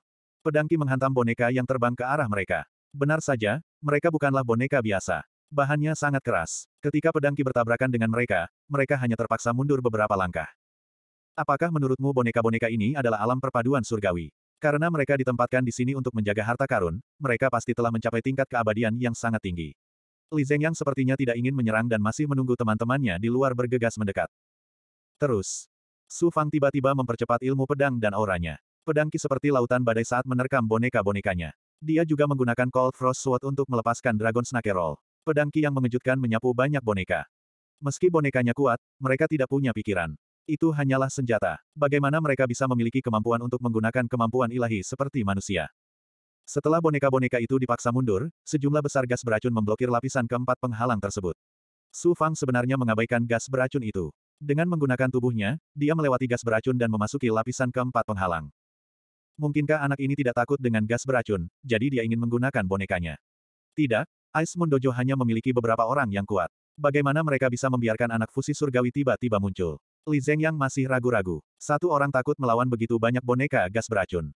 Pedangki menghantam boneka yang terbang ke arah mereka. Benar saja, mereka bukanlah boneka biasa. Bahannya sangat keras. Ketika Pedangki bertabrakan dengan mereka, mereka hanya terpaksa mundur beberapa langkah. Apakah menurutmu boneka-boneka ini adalah alam perpaduan surgawi? Karena mereka ditempatkan di sini untuk menjaga harta karun, mereka pasti telah mencapai tingkat keabadian yang sangat tinggi. Li yang sepertinya tidak ingin menyerang dan masih menunggu teman-temannya di luar bergegas mendekat. Terus, Su Fang tiba-tiba mempercepat ilmu pedang dan auranya. Pedang Ki seperti lautan badai saat menerkam boneka-bonekanya. Dia juga menggunakan Cold Frost Sword untuk melepaskan Dragon Snake Roll. Pedang Ki yang mengejutkan menyapu banyak boneka. Meski bonekanya kuat, mereka tidak punya pikiran. Itu hanyalah senjata. Bagaimana mereka bisa memiliki kemampuan untuk menggunakan kemampuan ilahi seperti manusia? Setelah boneka-boneka itu dipaksa mundur, sejumlah besar gas beracun memblokir lapisan keempat penghalang tersebut. Su Fang sebenarnya mengabaikan gas beracun itu. Dengan menggunakan tubuhnya, dia melewati gas beracun dan memasuki lapisan keempat penghalang. Mungkinkah anak ini tidak takut dengan gas beracun, jadi dia ingin menggunakan bonekanya? Tidak, Ice Moon Dojo hanya memiliki beberapa orang yang kuat. Bagaimana mereka bisa membiarkan anak fusi surgawi tiba-tiba muncul? Li Zeng yang masih ragu-ragu. Satu orang takut melawan begitu banyak boneka gas beracun.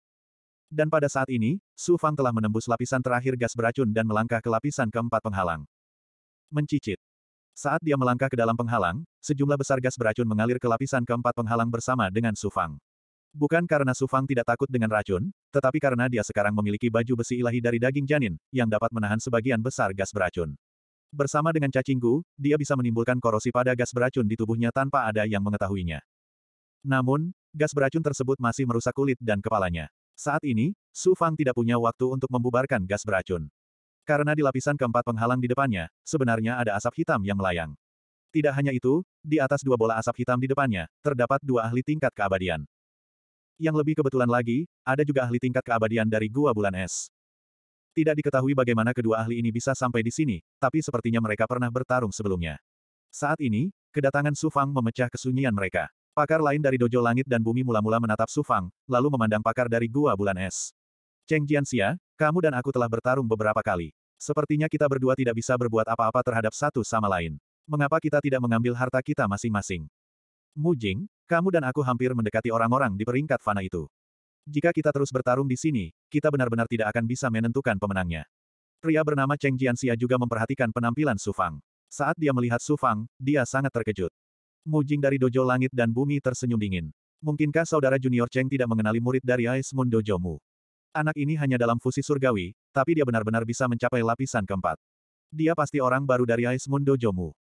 Dan pada saat ini, Su Fang telah menembus lapisan terakhir gas beracun dan melangkah ke lapisan keempat penghalang. Mencicit. Saat dia melangkah ke dalam penghalang, sejumlah besar gas beracun mengalir ke lapisan keempat penghalang bersama dengan Su Fang. Bukan karena Sufang tidak takut dengan racun, tetapi karena dia sekarang memiliki baju besi ilahi dari daging janin, yang dapat menahan sebagian besar gas beracun. Bersama dengan cacingku, dia bisa menimbulkan korosi pada gas beracun di tubuhnya tanpa ada yang mengetahuinya. Namun, gas beracun tersebut masih merusak kulit dan kepalanya. Saat ini, Su Fang tidak punya waktu untuk membubarkan gas beracun. Karena di lapisan keempat penghalang di depannya, sebenarnya ada asap hitam yang melayang. Tidak hanya itu, di atas dua bola asap hitam di depannya, terdapat dua ahli tingkat keabadian. Yang lebih kebetulan lagi, ada juga ahli tingkat keabadian dari Gua Bulan Es. Tidak diketahui bagaimana kedua ahli ini bisa sampai di sini, tapi sepertinya mereka pernah bertarung sebelumnya. Saat ini, kedatangan Sufang memecah kesunyian mereka. Pakar lain dari Dojo Langit dan Bumi mula-mula menatap Sufang, lalu memandang pakar dari Gua Bulan Es. Cheng Jianxia, kamu dan aku telah bertarung beberapa kali. Sepertinya kita berdua tidak bisa berbuat apa-apa terhadap satu sama lain. Mengapa kita tidak mengambil harta kita masing-masing? Mu Jing. Kamu dan aku hampir mendekati orang-orang di peringkat fana itu. Jika kita terus bertarung di sini, kita benar-benar tidak akan bisa menentukan pemenangnya. Pria bernama Cheng Jianxia juga memperhatikan penampilan Su Fang. Saat dia melihat Su Fang, dia sangat terkejut. Mujing dari dojo langit dan bumi tersenyum dingin. Mungkinkah saudara junior Cheng tidak mengenali murid dari Ice Moon mu? Anak ini hanya dalam fusi surgawi, tapi dia benar-benar bisa mencapai lapisan keempat. Dia pasti orang baru dari Ice Moon mu.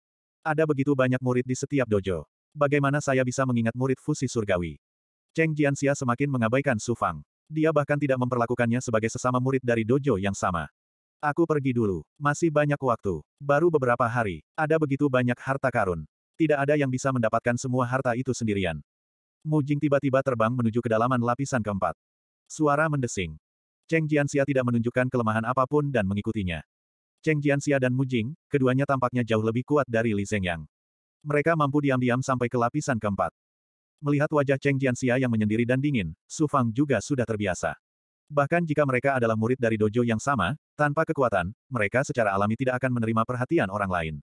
Ada begitu banyak murid di setiap dojo. Bagaimana saya bisa mengingat murid fusi surgawi? Cheng Jianxia semakin mengabaikan Su Fang. Dia bahkan tidak memperlakukannya sebagai sesama murid dari dojo yang sama. Aku pergi dulu. Masih banyak waktu. Baru beberapa hari. Ada begitu banyak harta karun. Tidak ada yang bisa mendapatkan semua harta itu sendirian. Mu Jing tiba-tiba terbang menuju kedalaman lapisan keempat. Suara mendesing. Cheng Jianxia tidak menunjukkan kelemahan apapun dan mengikutinya. Cheng Jianxia dan Mu Jing, keduanya tampaknya jauh lebih kuat dari Li Zhengyang. Mereka mampu diam-diam sampai ke lapisan keempat. Melihat wajah Cheng Jianxia yang menyendiri dan dingin, Su Fang juga sudah terbiasa. Bahkan jika mereka adalah murid dari dojo yang sama, tanpa kekuatan, mereka secara alami tidak akan menerima perhatian orang lain.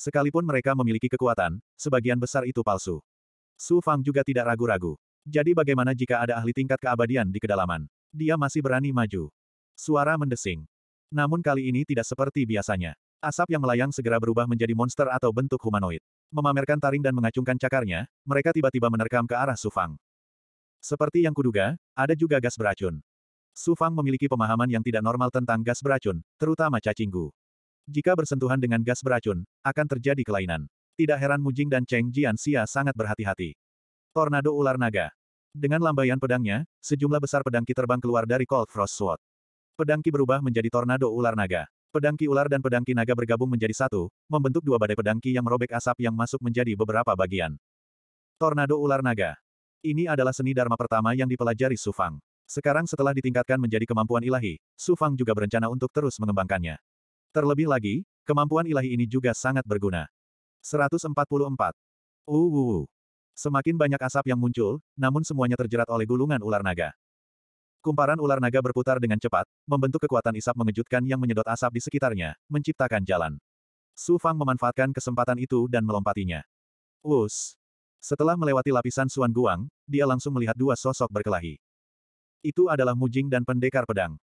Sekalipun mereka memiliki kekuatan, sebagian besar itu palsu. Su Fang juga tidak ragu-ragu. Jadi bagaimana jika ada ahli tingkat keabadian di kedalaman? Dia masih berani maju. Suara mendesing. Namun kali ini tidak seperti biasanya. Asap yang melayang segera berubah menjadi monster atau bentuk humanoid. Memamerkan taring dan mengacungkan cakarnya, mereka tiba-tiba menerkam ke arah Sufang. Seperti yang kuduga, ada juga gas beracun. Sufang memiliki pemahaman yang tidak normal tentang gas beracun, terutama cacinggu. Jika bersentuhan dengan gas beracun, akan terjadi kelainan. Tidak heran Mujing dan Cheng Jian Jianxia sangat berhati-hati. Tornado ular naga. Dengan lambaian pedangnya, sejumlah besar pedangki terbang keluar dari Cold Frost Sword. Pedangki berubah menjadi tornado ular naga. Pedangki Ular dan pedangki Naga bergabung menjadi satu, membentuk dua badai pedangki yang merobek asap yang masuk menjadi beberapa bagian. Tornado Ular Naga. Ini adalah seni Dharma pertama yang dipelajari Sufang. Sekarang setelah ditingkatkan menjadi kemampuan ilahi, Sufang juga berencana untuk terus mengembangkannya. Terlebih lagi, kemampuan ilahi ini juga sangat berguna. 144. uh. Semakin banyak asap yang muncul, namun semuanya terjerat oleh gulungan ular naga. Kumparan ular naga berputar dengan cepat, membentuk kekuatan isap mengejutkan yang menyedot asap di sekitarnya, menciptakan jalan. Su Fang memanfaatkan kesempatan itu dan melompatinya. Us. Setelah melewati lapisan Suan Guang, dia langsung melihat dua sosok berkelahi. Itu adalah Mujing dan Pendekar Pedang.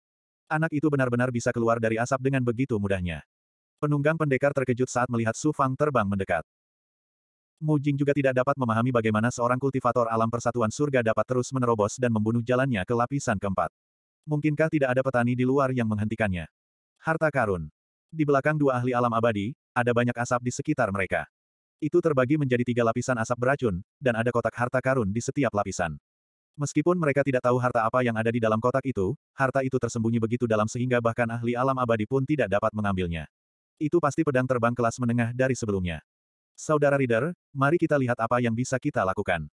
Anak itu benar-benar bisa keluar dari asap dengan begitu mudahnya. Penunggang pendekar terkejut saat melihat Su Fang terbang mendekat. Mu Jing juga tidak dapat memahami bagaimana seorang kultivator alam persatuan surga dapat terus menerobos dan membunuh jalannya ke lapisan keempat. Mungkinkah tidak ada petani di luar yang menghentikannya? Harta karun. Di belakang dua ahli alam abadi, ada banyak asap di sekitar mereka. Itu terbagi menjadi tiga lapisan asap beracun, dan ada kotak harta karun di setiap lapisan. Meskipun mereka tidak tahu harta apa yang ada di dalam kotak itu, harta itu tersembunyi begitu dalam sehingga bahkan ahli alam abadi pun tidak dapat mengambilnya. Itu pasti pedang terbang kelas menengah dari sebelumnya. Saudara Reader, mari kita lihat apa yang bisa kita lakukan.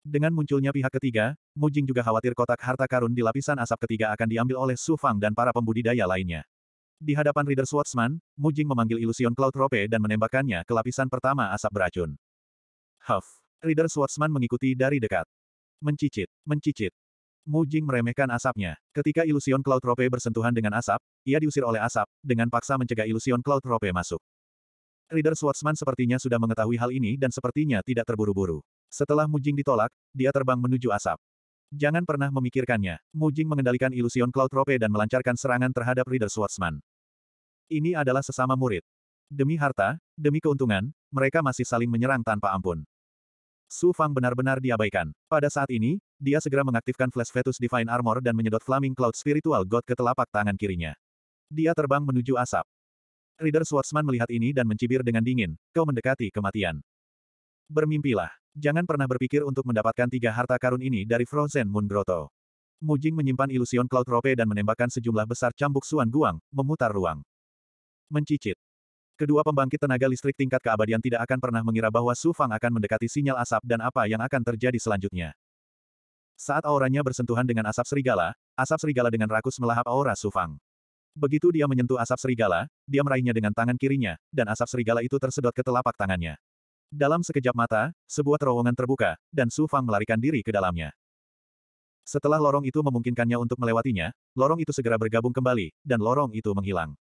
Dengan munculnya pihak ketiga, Mujing juga khawatir kotak harta karun di lapisan asap ketiga akan diambil oleh Su Fang dan para pembudidaya lainnya. Di hadapan Reader Swordsman, Mujing memanggil ilusion Cloud Rope dan menembakkannya ke lapisan pertama asap beracun. Huff! Reader Swordsman mengikuti dari dekat. Mencicit, mencicit. Mujing meremehkan asapnya. Ketika ilusion Cloud Rope bersentuhan dengan asap, ia diusir oleh asap, dengan paksa mencegah ilusion Cloud Rope masuk. Reader Swordsman sepertinya sudah mengetahui hal ini dan sepertinya tidak terburu-buru. Setelah Mujing ditolak, dia terbang menuju asap. Jangan pernah memikirkannya. Mujing mengendalikan ilusion Cloud Rope dan melancarkan serangan terhadap Reader Swordsman. Ini adalah sesama murid. Demi harta, demi keuntungan, mereka masih saling menyerang tanpa ampun. Su Fang benar-benar diabaikan. Pada saat ini, dia segera mengaktifkan Flash Vetus Divine Armor dan menyedot Flaming Cloud Spiritual God ke telapak tangan kirinya. Dia terbang menuju asap. Reader Swordsman melihat ini dan mencibir dengan dingin, kau mendekati kematian. Bermimpilah. Jangan pernah berpikir untuk mendapatkan tiga harta karun ini dari Frozen Moon Grotto. Mujing menyimpan ilusion Cloud Rope dan menembakkan sejumlah besar cambuk Suan Guang, memutar ruang. Mencicit. Kedua pembangkit tenaga listrik tingkat keabadian tidak akan pernah mengira bahwa Su Fang akan mendekati sinyal asap dan apa yang akan terjadi selanjutnya. Saat auranya bersentuhan dengan asap serigala, asap serigala dengan rakus melahap aura Su Fang. Begitu dia menyentuh asap serigala, dia meraihnya dengan tangan kirinya, dan asap serigala itu tersedot ke telapak tangannya. Dalam sekejap mata, sebuah terowongan terbuka, dan Su Fang melarikan diri ke dalamnya. Setelah lorong itu memungkinkannya untuk melewatinya, lorong itu segera bergabung kembali, dan lorong itu menghilang.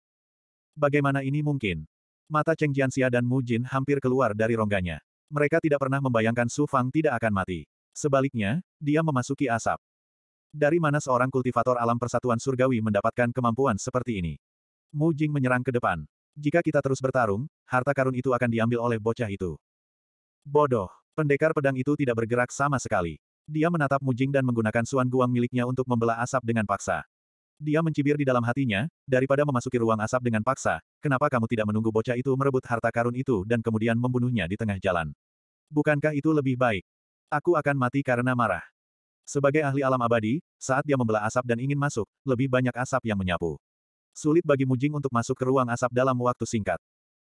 Bagaimana ini mungkin? Mata Cheng Jianxia dan Mu Jin hampir keluar dari rongganya. Mereka tidak pernah membayangkan Su Fang tidak akan mati. Sebaliknya, dia memasuki asap. Dari mana seorang kultivator alam persatuan surgawi mendapatkan kemampuan seperti ini? Mu Jing menyerang ke depan. Jika kita terus bertarung, harta karun itu akan diambil oleh bocah itu. Bodoh. Pendekar pedang itu tidak bergerak sama sekali. Dia menatap Mu Jing dan menggunakan suan guang miliknya untuk membelah asap dengan paksa. Dia mencibir di dalam hatinya, daripada memasuki ruang asap dengan paksa, kenapa kamu tidak menunggu bocah itu merebut harta karun itu dan kemudian membunuhnya di tengah jalan? Bukankah itu lebih baik? Aku akan mati karena marah. Sebagai ahli alam abadi, saat dia membelah asap dan ingin masuk, lebih banyak asap yang menyapu. Sulit bagi Mujing untuk masuk ke ruang asap dalam waktu singkat.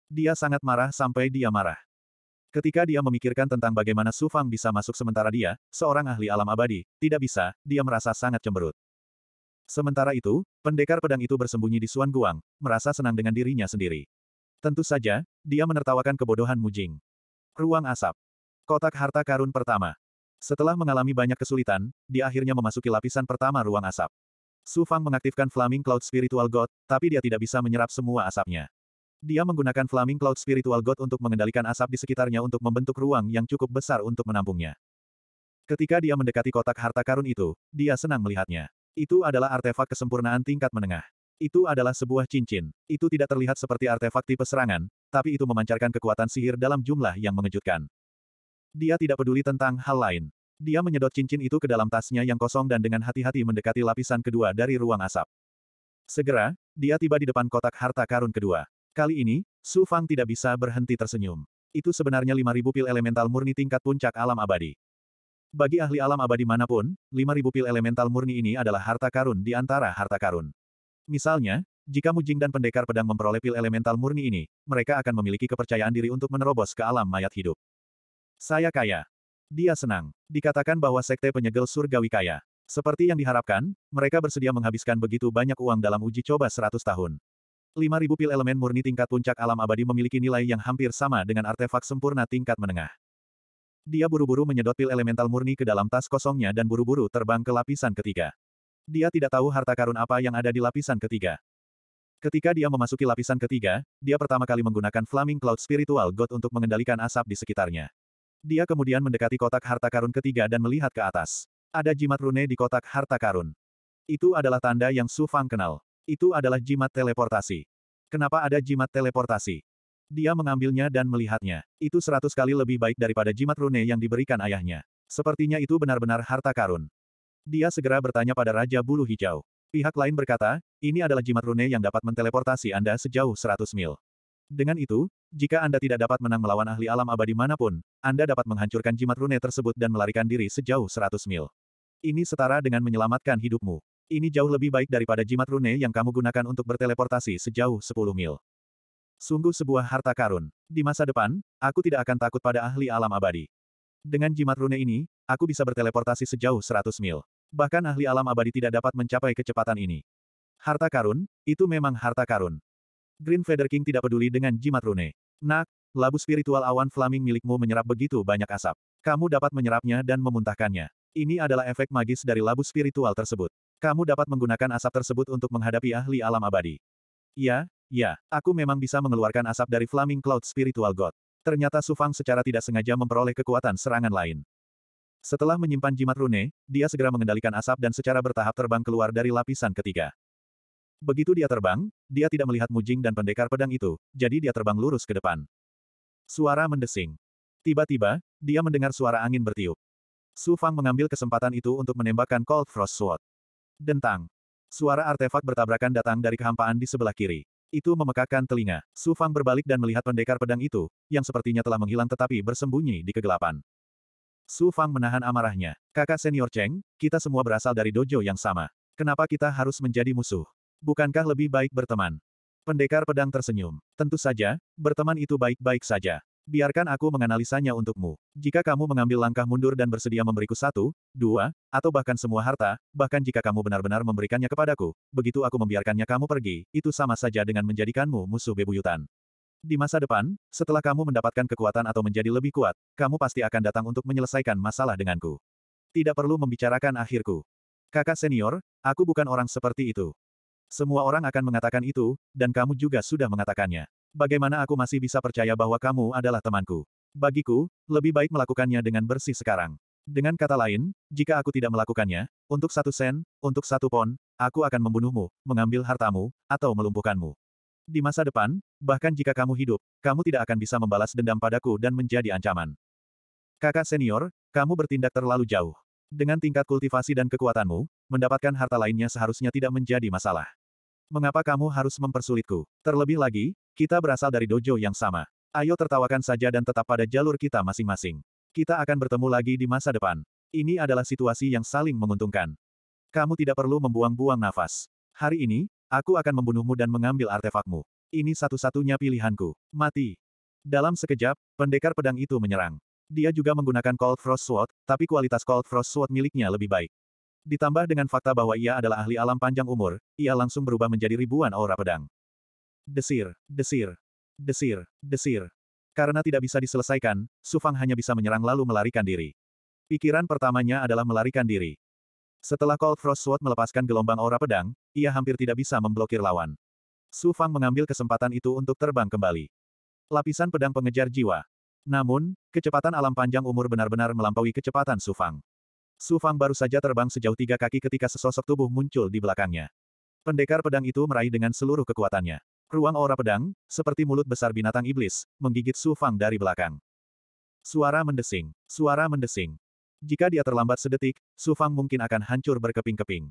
Dia sangat marah sampai dia marah. Ketika dia memikirkan tentang bagaimana Su Fang bisa masuk sementara dia, seorang ahli alam abadi, tidak bisa, dia merasa sangat cemberut. Sementara itu, pendekar pedang itu bersembunyi di Suan Guang, merasa senang dengan dirinya sendiri. Tentu saja, dia menertawakan kebodohan Mujing. Ruang asap. Kotak harta karun pertama. Setelah mengalami banyak kesulitan, dia akhirnya memasuki lapisan pertama ruang asap. Su Fang mengaktifkan Flaming Cloud Spiritual God, tapi dia tidak bisa menyerap semua asapnya. Dia menggunakan Flaming Cloud Spiritual God untuk mengendalikan asap di sekitarnya untuk membentuk ruang yang cukup besar untuk menampungnya. Ketika dia mendekati kotak harta karun itu, dia senang melihatnya. Itu adalah artefak kesempurnaan tingkat menengah. Itu adalah sebuah cincin. Itu tidak terlihat seperti artefak tipe serangan, tapi itu memancarkan kekuatan sihir dalam jumlah yang mengejutkan. Dia tidak peduli tentang hal lain. Dia menyedot cincin itu ke dalam tasnya yang kosong dan dengan hati-hati mendekati lapisan kedua dari ruang asap. Segera, dia tiba di depan kotak harta karun kedua. Kali ini, Su Fang tidak bisa berhenti tersenyum. Itu sebenarnya 5.000 pil elemental murni tingkat puncak alam abadi. Bagi ahli alam abadi manapun, 5.000 pil elemental murni ini adalah harta karun di antara harta karun. Misalnya, jika Mujing dan Pendekar Pedang memperoleh pil elemental murni ini, mereka akan memiliki kepercayaan diri untuk menerobos ke alam mayat hidup. Saya kaya. Dia senang. Dikatakan bahwa sekte penyegel surgawi kaya. Seperti yang diharapkan, mereka bersedia menghabiskan begitu banyak uang dalam uji coba 100 tahun. 5.000 pil elemen murni tingkat puncak alam abadi memiliki nilai yang hampir sama dengan artefak sempurna tingkat menengah. Dia buru-buru menyedot pil elemental murni ke dalam tas kosongnya dan buru-buru terbang ke lapisan ketiga. Dia tidak tahu harta karun apa yang ada di lapisan ketiga. Ketika dia memasuki lapisan ketiga, dia pertama kali menggunakan Flaming Cloud Spiritual God untuk mengendalikan asap di sekitarnya. Dia kemudian mendekati kotak harta karun ketiga dan melihat ke atas. Ada jimat rune di kotak harta karun. Itu adalah tanda yang Su Fang kenal. Itu adalah jimat teleportasi. Kenapa ada jimat teleportasi? Dia mengambilnya dan melihatnya. Itu seratus kali lebih baik daripada jimat rune yang diberikan ayahnya. Sepertinya itu benar-benar harta karun. Dia segera bertanya pada Raja Bulu Hijau. Pihak lain berkata, ini adalah jimat rune yang dapat menteleportasi Anda sejauh seratus mil. Dengan itu, jika Anda tidak dapat menang melawan ahli alam abadi manapun, Anda dapat menghancurkan jimat rune tersebut dan melarikan diri sejauh 100 mil. Ini setara dengan menyelamatkan hidupmu. Ini jauh lebih baik daripada jimat rune yang kamu gunakan untuk berteleportasi sejauh 10 mil. Sungguh sebuah harta karun. Di masa depan, aku tidak akan takut pada ahli alam abadi. Dengan jimat rune ini, aku bisa berteleportasi sejauh 100 mil. Bahkan ahli alam abadi tidak dapat mencapai kecepatan ini. Harta karun, itu memang harta karun. Green Feather King tidak peduli dengan jimat rune. Nak, labu spiritual awan flaming milikmu menyerap begitu banyak asap. Kamu dapat menyerapnya dan memuntahkannya. Ini adalah efek magis dari labu spiritual tersebut. Kamu dapat menggunakan asap tersebut untuk menghadapi ahli alam abadi. Ya, ya, aku memang bisa mengeluarkan asap dari Flaming Cloud Spiritual God. Ternyata Sufang secara tidak sengaja memperoleh kekuatan serangan lain. Setelah menyimpan jimat rune, dia segera mengendalikan asap dan secara bertahap terbang keluar dari lapisan ketiga. Begitu dia terbang, dia tidak melihat Mujing dan pendekar pedang itu, jadi dia terbang lurus ke depan. Suara mendesing. Tiba-tiba, dia mendengar suara angin bertiup. Su Fang mengambil kesempatan itu untuk menembakkan Cold Frost Sword. Dentang. Suara artefak bertabrakan datang dari kehampaan di sebelah kiri. Itu memekakkan telinga. Su Fang berbalik dan melihat pendekar pedang itu, yang sepertinya telah menghilang tetapi bersembunyi di kegelapan. Su Fang menahan amarahnya. Kakak senior Cheng, kita semua berasal dari dojo yang sama. Kenapa kita harus menjadi musuh? Bukankah lebih baik berteman? Pendekar pedang tersenyum. Tentu saja, berteman itu baik-baik saja. Biarkan aku menganalisanya untukmu. Jika kamu mengambil langkah mundur dan bersedia memberiku satu, dua, atau bahkan semua harta, bahkan jika kamu benar-benar memberikannya kepadaku, begitu aku membiarkannya kamu pergi, itu sama saja dengan menjadikanmu musuh bebuyutan. Di masa depan, setelah kamu mendapatkan kekuatan atau menjadi lebih kuat, kamu pasti akan datang untuk menyelesaikan masalah denganku. Tidak perlu membicarakan akhirku. Kakak senior, aku bukan orang seperti itu. Semua orang akan mengatakan itu, dan kamu juga sudah mengatakannya. Bagaimana aku masih bisa percaya bahwa kamu adalah temanku? Bagiku, lebih baik melakukannya dengan bersih sekarang. Dengan kata lain, jika aku tidak melakukannya, untuk satu sen, untuk satu pon, aku akan membunuhmu, mengambil hartamu, atau melumpuhkanmu. Di masa depan, bahkan jika kamu hidup, kamu tidak akan bisa membalas dendam padaku dan menjadi ancaman. Kakak senior, kamu bertindak terlalu jauh. Dengan tingkat kultivasi dan kekuatanmu, mendapatkan harta lainnya seharusnya tidak menjadi masalah. Mengapa kamu harus mempersulitku? Terlebih lagi, kita berasal dari dojo yang sama. Ayo tertawakan saja dan tetap pada jalur kita masing-masing. Kita akan bertemu lagi di masa depan. Ini adalah situasi yang saling menguntungkan. Kamu tidak perlu membuang-buang nafas. Hari ini, aku akan membunuhmu dan mengambil artefakmu. Ini satu-satunya pilihanku. Mati. Dalam sekejap, pendekar pedang itu menyerang. Dia juga menggunakan Cold Frost Sword, tapi kualitas Cold Frost Sword miliknya lebih baik. Ditambah dengan fakta bahwa ia adalah ahli alam panjang umur, ia langsung berubah menjadi ribuan aura pedang. Desir, desir, desir, desir. Karena tidak bisa diselesaikan, Sufang hanya bisa menyerang lalu melarikan diri. Pikiran pertamanya adalah melarikan diri. Setelah Cold Frost Sword melepaskan gelombang aura pedang, ia hampir tidak bisa memblokir lawan. Sufang mengambil kesempatan itu untuk terbang kembali. Lapisan pedang pengejar jiwa. Namun, kecepatan alam panjang umur benar-benar melampaui kecepatan Sufang. Su Fang baru saja terbang sejauh tiga kaki ketika sesosok tubuh muncul di belakangnya. Pendekar pedang itu meraih dengan seluruh kekuatannya. Ruang aura pedang, seperti mulut besar binatang iblis, menggigit Su Fang dari belakang. Suara mendesing, suara mendesing. Jika dia terlambat sedetik, Su Fang mungkin akan hancur berkeping-keping.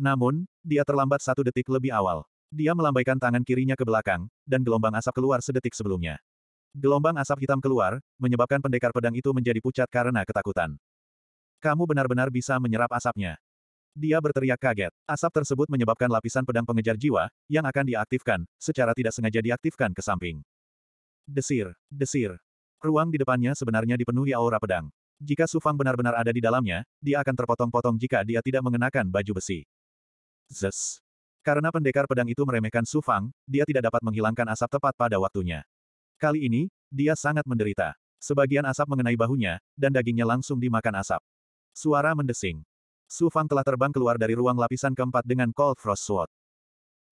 Namun, dia terlambat satu detik lebih awal. Dia melambaikan tangan kirinya ke belakang, dan gelombang asap keluar sedetik sebelumnya. Gelombang asap hitam keluar, menyebabkan pendekar pedang itu menjadi pucat karena ketakutan. Kamu benar-benar bisa menyerap asapnya. Dia berteriak kaget. Asap tersebut menyebabkan lapisan pedang pengejar jiwa, yang akan diaktifkan, secara tidak sengaja diaktifkan ke samping. Desir, desir. Ruang di depannya sebenarnya dipenuhi aura pedang. Jika Sufang benar-benar ada di dalamnya, dia akan terpotong-potong jika dia tidak mengenakan baju besi. Zes. Karena pendekar pedang itu meremehkan Sufang, dia tidak dapat menghilangkan asap tepat pada waktunya. Kali ini, dia sangat menderita. Sebagian asap mengenai bahunya, dan dagingnya langsung dimakan asap. Suara mendesing. Su Fang telah terbang keluar dari ruang lapisan keempat dengan Cold Frost Sword.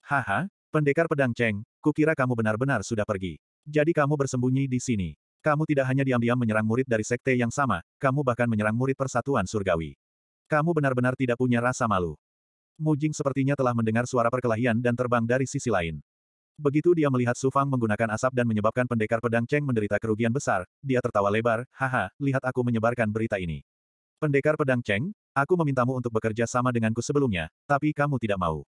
Haha, pendekar pedang Cheng, kukira kamu benar-benar sudah pergi. Jadi kamu bersembunyi di sini. Kamu tidak hanya diam-diam menyerang murid dari sekte yang sama, kamu bahkan menyerang murid persatuan surgawi. Kamu benar-benar tidak punya rasa malu. Mujing sepertinya telah mendengar suara perkelahian dan terbang dari sisi lain. Begitu dia melihat Su Fang menggunakan asap dan menyebabkan pendekar pedang Cheng menderita kerugian besar, dia tertawa lebar, haha, lihat aku menyebarkan berita ini. Pendekar pedang Cheng, aku memintamu untuk bekerja sama denganku sebelumnya, tapi kamu tidak mau.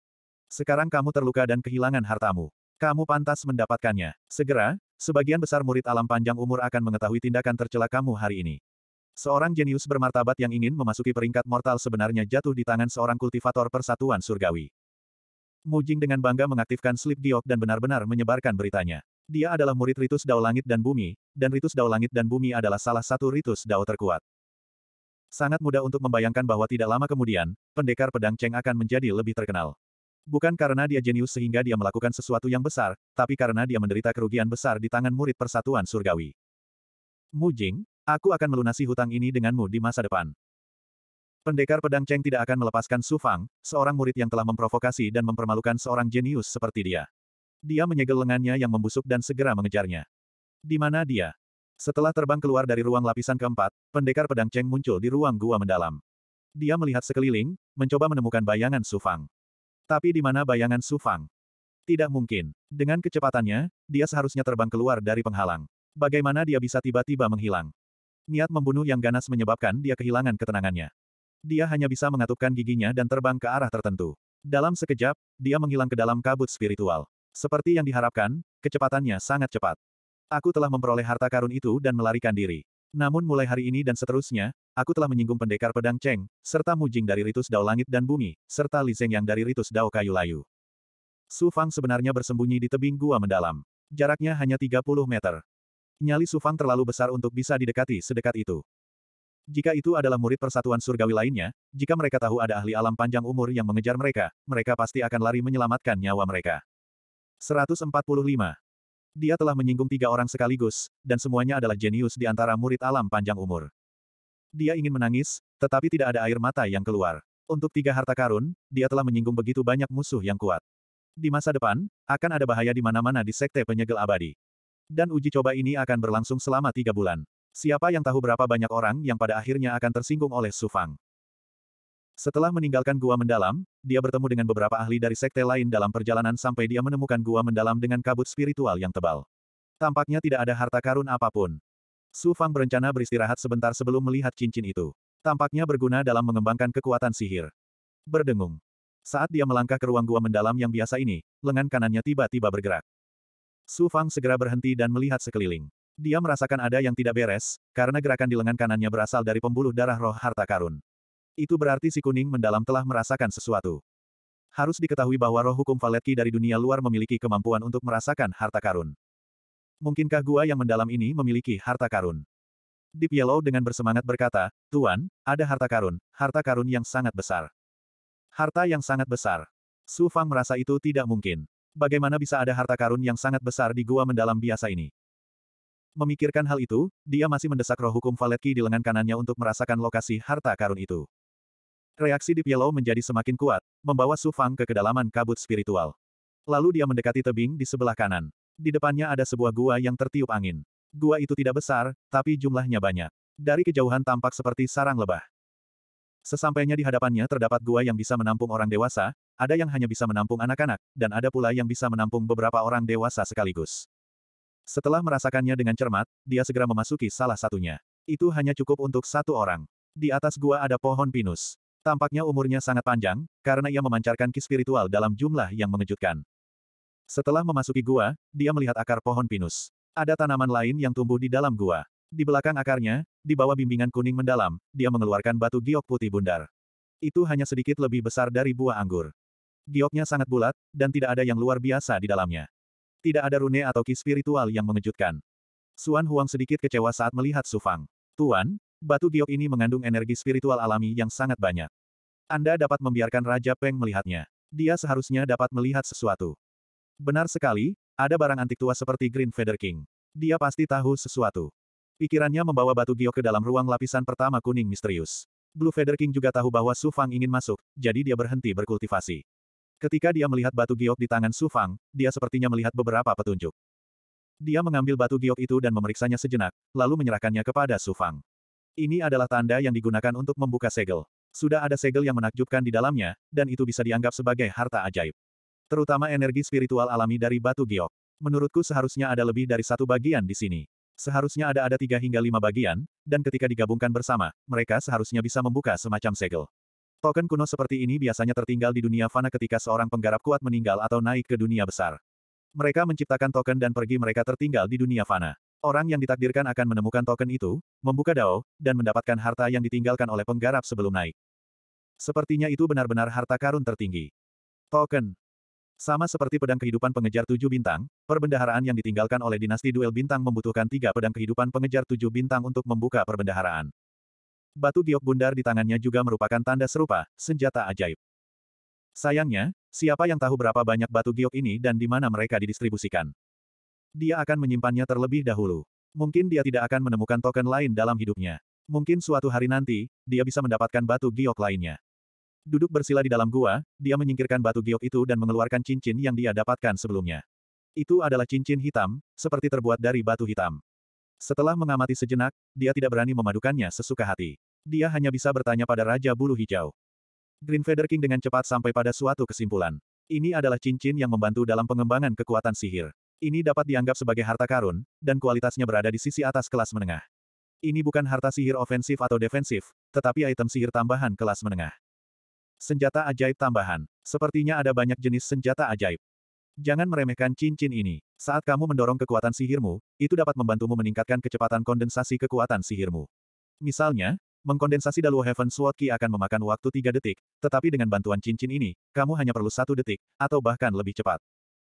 Sekarang kamu terluka dan kehilangan hartamu. Kamu pantas mendapatkannya. Segera, sebagian besar murid alam panjang umur akan mengetahui tindakan tercela kamu hari ini. Seorang jenius bermartabat yang ingin memasuki peringkat mortal sebenarnya jatuh di tangan seorang kultivator persatuan surgawi. Mujing dengan bangga mengaktifkan slip diok dan benar-benar menyebarkan beritanya. Dia adalah murid Ritus Dao Langit dan Bumi, dan Ritus Dao Langit dan Bumi adalah salah satu Ritus Dao terkuat. Sangat mudah untuk membayangkan bahwa tidak lama kemudian, pendekar pedang Cheng akan menjadi lebih terkenal. Bukan karena dia jenius sehingga dia melakukan sesuatu yang besar, tapi karena dia menderita kerugian besar di tangan murid persatuan surgawi. Mu Jing, aku akan melunasi hutang ini denganmu di masa depan. Pendekar pedang Cheng tidak akan melepaskan Su Fang, seorang murid yang telah memprovokasi dan mempermalukan seorang jenius seperti dia. Dia menyegel lengannya yang membusuk dan segera mengejarnya. Di mana dia? Setelah terbang keluar dari ruang lapisan keempat, pendekar pedang Cheng muncul di ruang gua mendalam. Dia melihat sekeliling, mencoba menemukan bayangan Sufang. Tapi di mana bayangan Sufang? Tidak mungkin. Dengan kecepatannya, dia seharusnya terbang keluar dari penghalang. Bagaimana dia bisa tiba-tiba menghilang? Niat membunuh yang ganas menyebabkan dia kehilangan ketenangannya. Dia hanya bisa mengatupkan giginya dan terbang ke arah tertentu. Dalam sekejap, dia menghilang ke dalam kabut spiritual. Seperti yang diharapkan, kecepatannya sangat cepat. Aku telah memperoleh harta karun itu dan melarikan diri. Namun mulai hari ini dan seterusnya, aku telah menyinggung pendekar pedang Cheng, serta Mujing dari Ritus Dao Langit dan Bumi, serta Li Zeng yang dari Ritus Dao Kayu Layu. Su Fang sebenarnya bersembunyi di tebing gua mendalam. Jaraknya hanya 30 meter. Nyali Su Fang terlalu besar untuk bisa didekati sedekat itu. Jika itu adalah murid persatuan surgawi lainnya, jika mereka tahu ada ahli alam panjang umur yang mengejar mereka, mereka pasti akan lari menyelamatkan nyawa mereka. 145. Dia telah menyinggung tiga orang sekaligus, dan semuanya adalah jenius di antara murid alam panjang umur. Dia ingin menangis, tetapi tidak ada air mata yang keluar. Untuk tiga harta karun, dia telah menyinggung begitu banyak musuh yang kuat. Di masa depan, akan ada bahaya di mana-mana di Sekte Penyegel Abadi. Dan uji coba ini akan berlangsung selama tiga bulan. Siapa yang tahu berapa banyak orang yang pada akhirnya akan tersinggung oleh Sufang. Setelah meninggalkan gua mendalam, dia bertemu dengan beberapa ahli dari sekte lain dalam perjalanan sampai dia menemukan gua mendalam dengan kabut spiritual yang tebal. Tampaknya tidak ada harta karun apapun. Su Fang berencana beristirahat sebentar sebelum melihat cincin itu. Tampaknya berguna dalam mengembangkan kekuatan sihir. Berdengung. Saat dia melangkah ke ruang gua mendalam yang biasa ini, lengan kanannya tiba-tiba bergerak. Su Fang segera berhenti dan melihat sekeliling. Dia merasakan ada yang tidak beres, karena gerakan di lengan kanannya berasal dari pembuluh darah roh harta karun. Itu berarti si kuning mendalam telah merasakan sesuatu. Harus diketahui bahwa roh hukum Valetki dari dunia luar memiliki kemampuan untuk merasakan harta karun. Mungkinkah gua yang mendalam ini memiliki harta karun? Deep Yellow dengan bersemangat berkata, Tuan, ada harta karun, harta karun yang sangat besar. Harta yang sangat besar. Su Fang merasa itu tidak mungkin. Bagaimana bisa ada harta karun yang sangat besar di gua mendalam biasa ini? Memikirkan hal itu, dia masih mendesak roh hukum Valetki di lengan kanannya untuk merasakan lokasi harta karun itu. Reaksi di Yellow menjadi semakin kuat, membawa Su Fang ke kedalaman kabut spiritual. Lalu dia mendekati tebing di sebelah kanan. Di depannya ada sebuah gua yang tertiup angin. Gua itu tidak besar, tapi jumlahnya banyak. Dari kejauhan tampak seperti sarang lebah. Sesampainya di hadapannya terdapat gua yang bisa menampung orang dewasa, ada yang hanya bisa menampung anak-anak, dan ada pula yang bisa menampung beberapa orang dewasa sekaligus. Setelah merasakannya dengan cermat, dia segera memasuki salah satunya. Itu hanya cukup untuk satu orang. Di atas gua ada pohon pinus. Tampaknya umurnya sangat panjang, karena ia memancarkan ki spiritual dalam jumlah yang mengejutkan. Setelah memasuki gua, dia melihat akar pohon pinus. Ada tanaman lain yang tumbuh di dalam gua. Di belakang akarnya, di bawah bimbingan kuning mendalam, dia mengeluarkan batu giok putih bundar. Itu hanya sedikit lebih besar dari buah anggur. Gioknya sangat bulat, dan tidak ada yang luar biasa di dalamnya. Tidak ada rune atau ki spiritual yang mengejutkan. Suan Huang sedikit kecewa saat melihat Sufang. Tuan, Batu giok ini mengandung energi spiritual alami yang sangat banyak. Anda dapat membiarkan Raja Peng melihatnya. Dia seharusnya dapat melihat sesuatu. Benar sekali, ada barang antik tua seperti Green Feather King. Dia pasti tahu sesuatu. Pikirannya membawa batu giok ke dalam ruang lapisan pertama kuning misterius. Blue Feather King juga tahu bahwa Su Fang ingin masuk, jadi dia berhenti berkultivasi. Ketika dia melihat batu giok di tangan Su Fang, dia sepertinya melihat beberapa petunjuk. Dia mengambil batu giok itu dan memeriksanya sejenak, lalu menyerahkannya kepada Su Fang. Ini adalah tanda yang digunakan untuk membuka segel. Sudah ada segel yang menakjubkan di dalamnya, dan itu bisa dianggap sebagai harta ajaib. Terutama energi spiritual alami dari batu giok. Menurutku seharusnya ada lebih dari satu bagian di sini. Seharusnya ada ada tiga hingga lima bagian, dan ketika digabungkan bersama, mereka seharusnya bisa membuka semacam segel. Token kuno seperti ini biasanya tertinggal di dunia fana ketika seorang penggarap kuat meninggal atau naik ke dunia besar. Mereka menciptakan token dan pergi mereka tertinggal di dunia fana. Orang yang ditakdirkan akan menemukan token itu, membuka dao, dan mendapatkan harta yang ditinggalkan oleh penggarap sebelum naik. Sepertinya itu benar-benar harta karun tertinggi. Token. Sama seperti pedang kehidupan pengejar tujuh bintang, perbendaharaan yang ditinggalkan oleh dinasti duel bintang membutuhkan tiga pedang kehidupan pengejar tujuh bintang untuk membuka perbendaharaan. Batu giok bundar di tangannya juga merupakan tanda serupa, senjata ajaib. Sayangnya, siapa yang tahu berapa banyak batu giok ini dan di mana mereka didistribusikan? Dia akan menyimpannya terlebih dahulu. Mungkin dia tidak akan menemukan token lain dalam hidupnya. Mungkin suatu hari nanti, dia bisa mendapatkan batu giok lainnya. Duduk bersila di dalam gua, dia menyingkirkan batu giok itu dan mengeluarkan cincin yang dia dapatkan sebelumnya. Itu adalah cincin hitam, seperti terbuat dari batu hitam. Setelah mengamati sejenak, dia tidak berani memadukannya sesuka hati. Dia hanya bisa bertanya pada Raja Bulu Hijau. Green Feather King dengan cepat sampai pada suatu kesimpulan. Ini adalah cincin yang membantu dalam pengembangan kekuatan sihir. Ini dapat dianggap sebagai harta karun, dan kualitasnya berada di sisi atas kelas menengah. Ini bukan harta sihir ofensif atau defensif, tetapi item sihir tambahan kelas menengah. Senjata ajaib tambahan. Sepertinya ada banyak jenis senjata ajaib. Jangan meremehkan cincin ini. Saat kamu mendorong kekuatan sihirmu, itu dapat membantumu meningkatkan kecepatan kondensasi kekuatan sihirmu. Misalnya, mengkondensasi Daluo Heaven Sword Key akan memakan waktu 3 detik, tetapi dengan bantuan cincin ini, kamu hanya perlu satu detik, atau bahkan lebih cepat.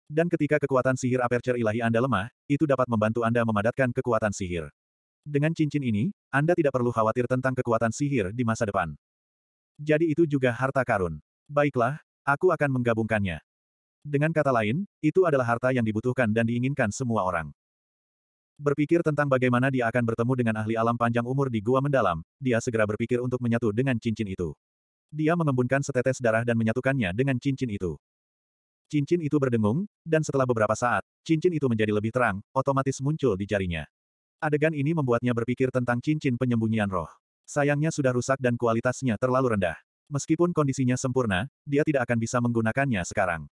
Dan ketika kekuatan sihir aperture ilahi Anda lemah, itu dapat membantu Anda memadatkan kekuatan sihir. Dengan cincin ini, Anda tidak perlu khawatir tentang kekuatan sihir di masa depan. Jadi itu juga harta karun. Baiklah, aku akan menggabungkannya. Dengan kata lain, itu adalah harta yang dibutuhkan dan diinginkan semua orang. Berpikir tentang bagaimana dia akan bertemu dengan ahli alam panjang umur di gua mendalam, dia segera berpikir untuk menyatu dengan cincin itu. Dia mengembunkan setetes darah dan menyatukannya dengan cincin itu. Cincin itu berdengung, dan setelah beberapa saat, cincin itu menjadi lebih terang, otomatis muncul di jarinya. Adegan ini membuatnya berpikir tentang cincin penyembunyian roh. Sayangnya sudah rusak dan kualitasnya terlalu rendah. Meskipun kondisinya sempurna, dia tidak akan bisa menggunakannya sekarang.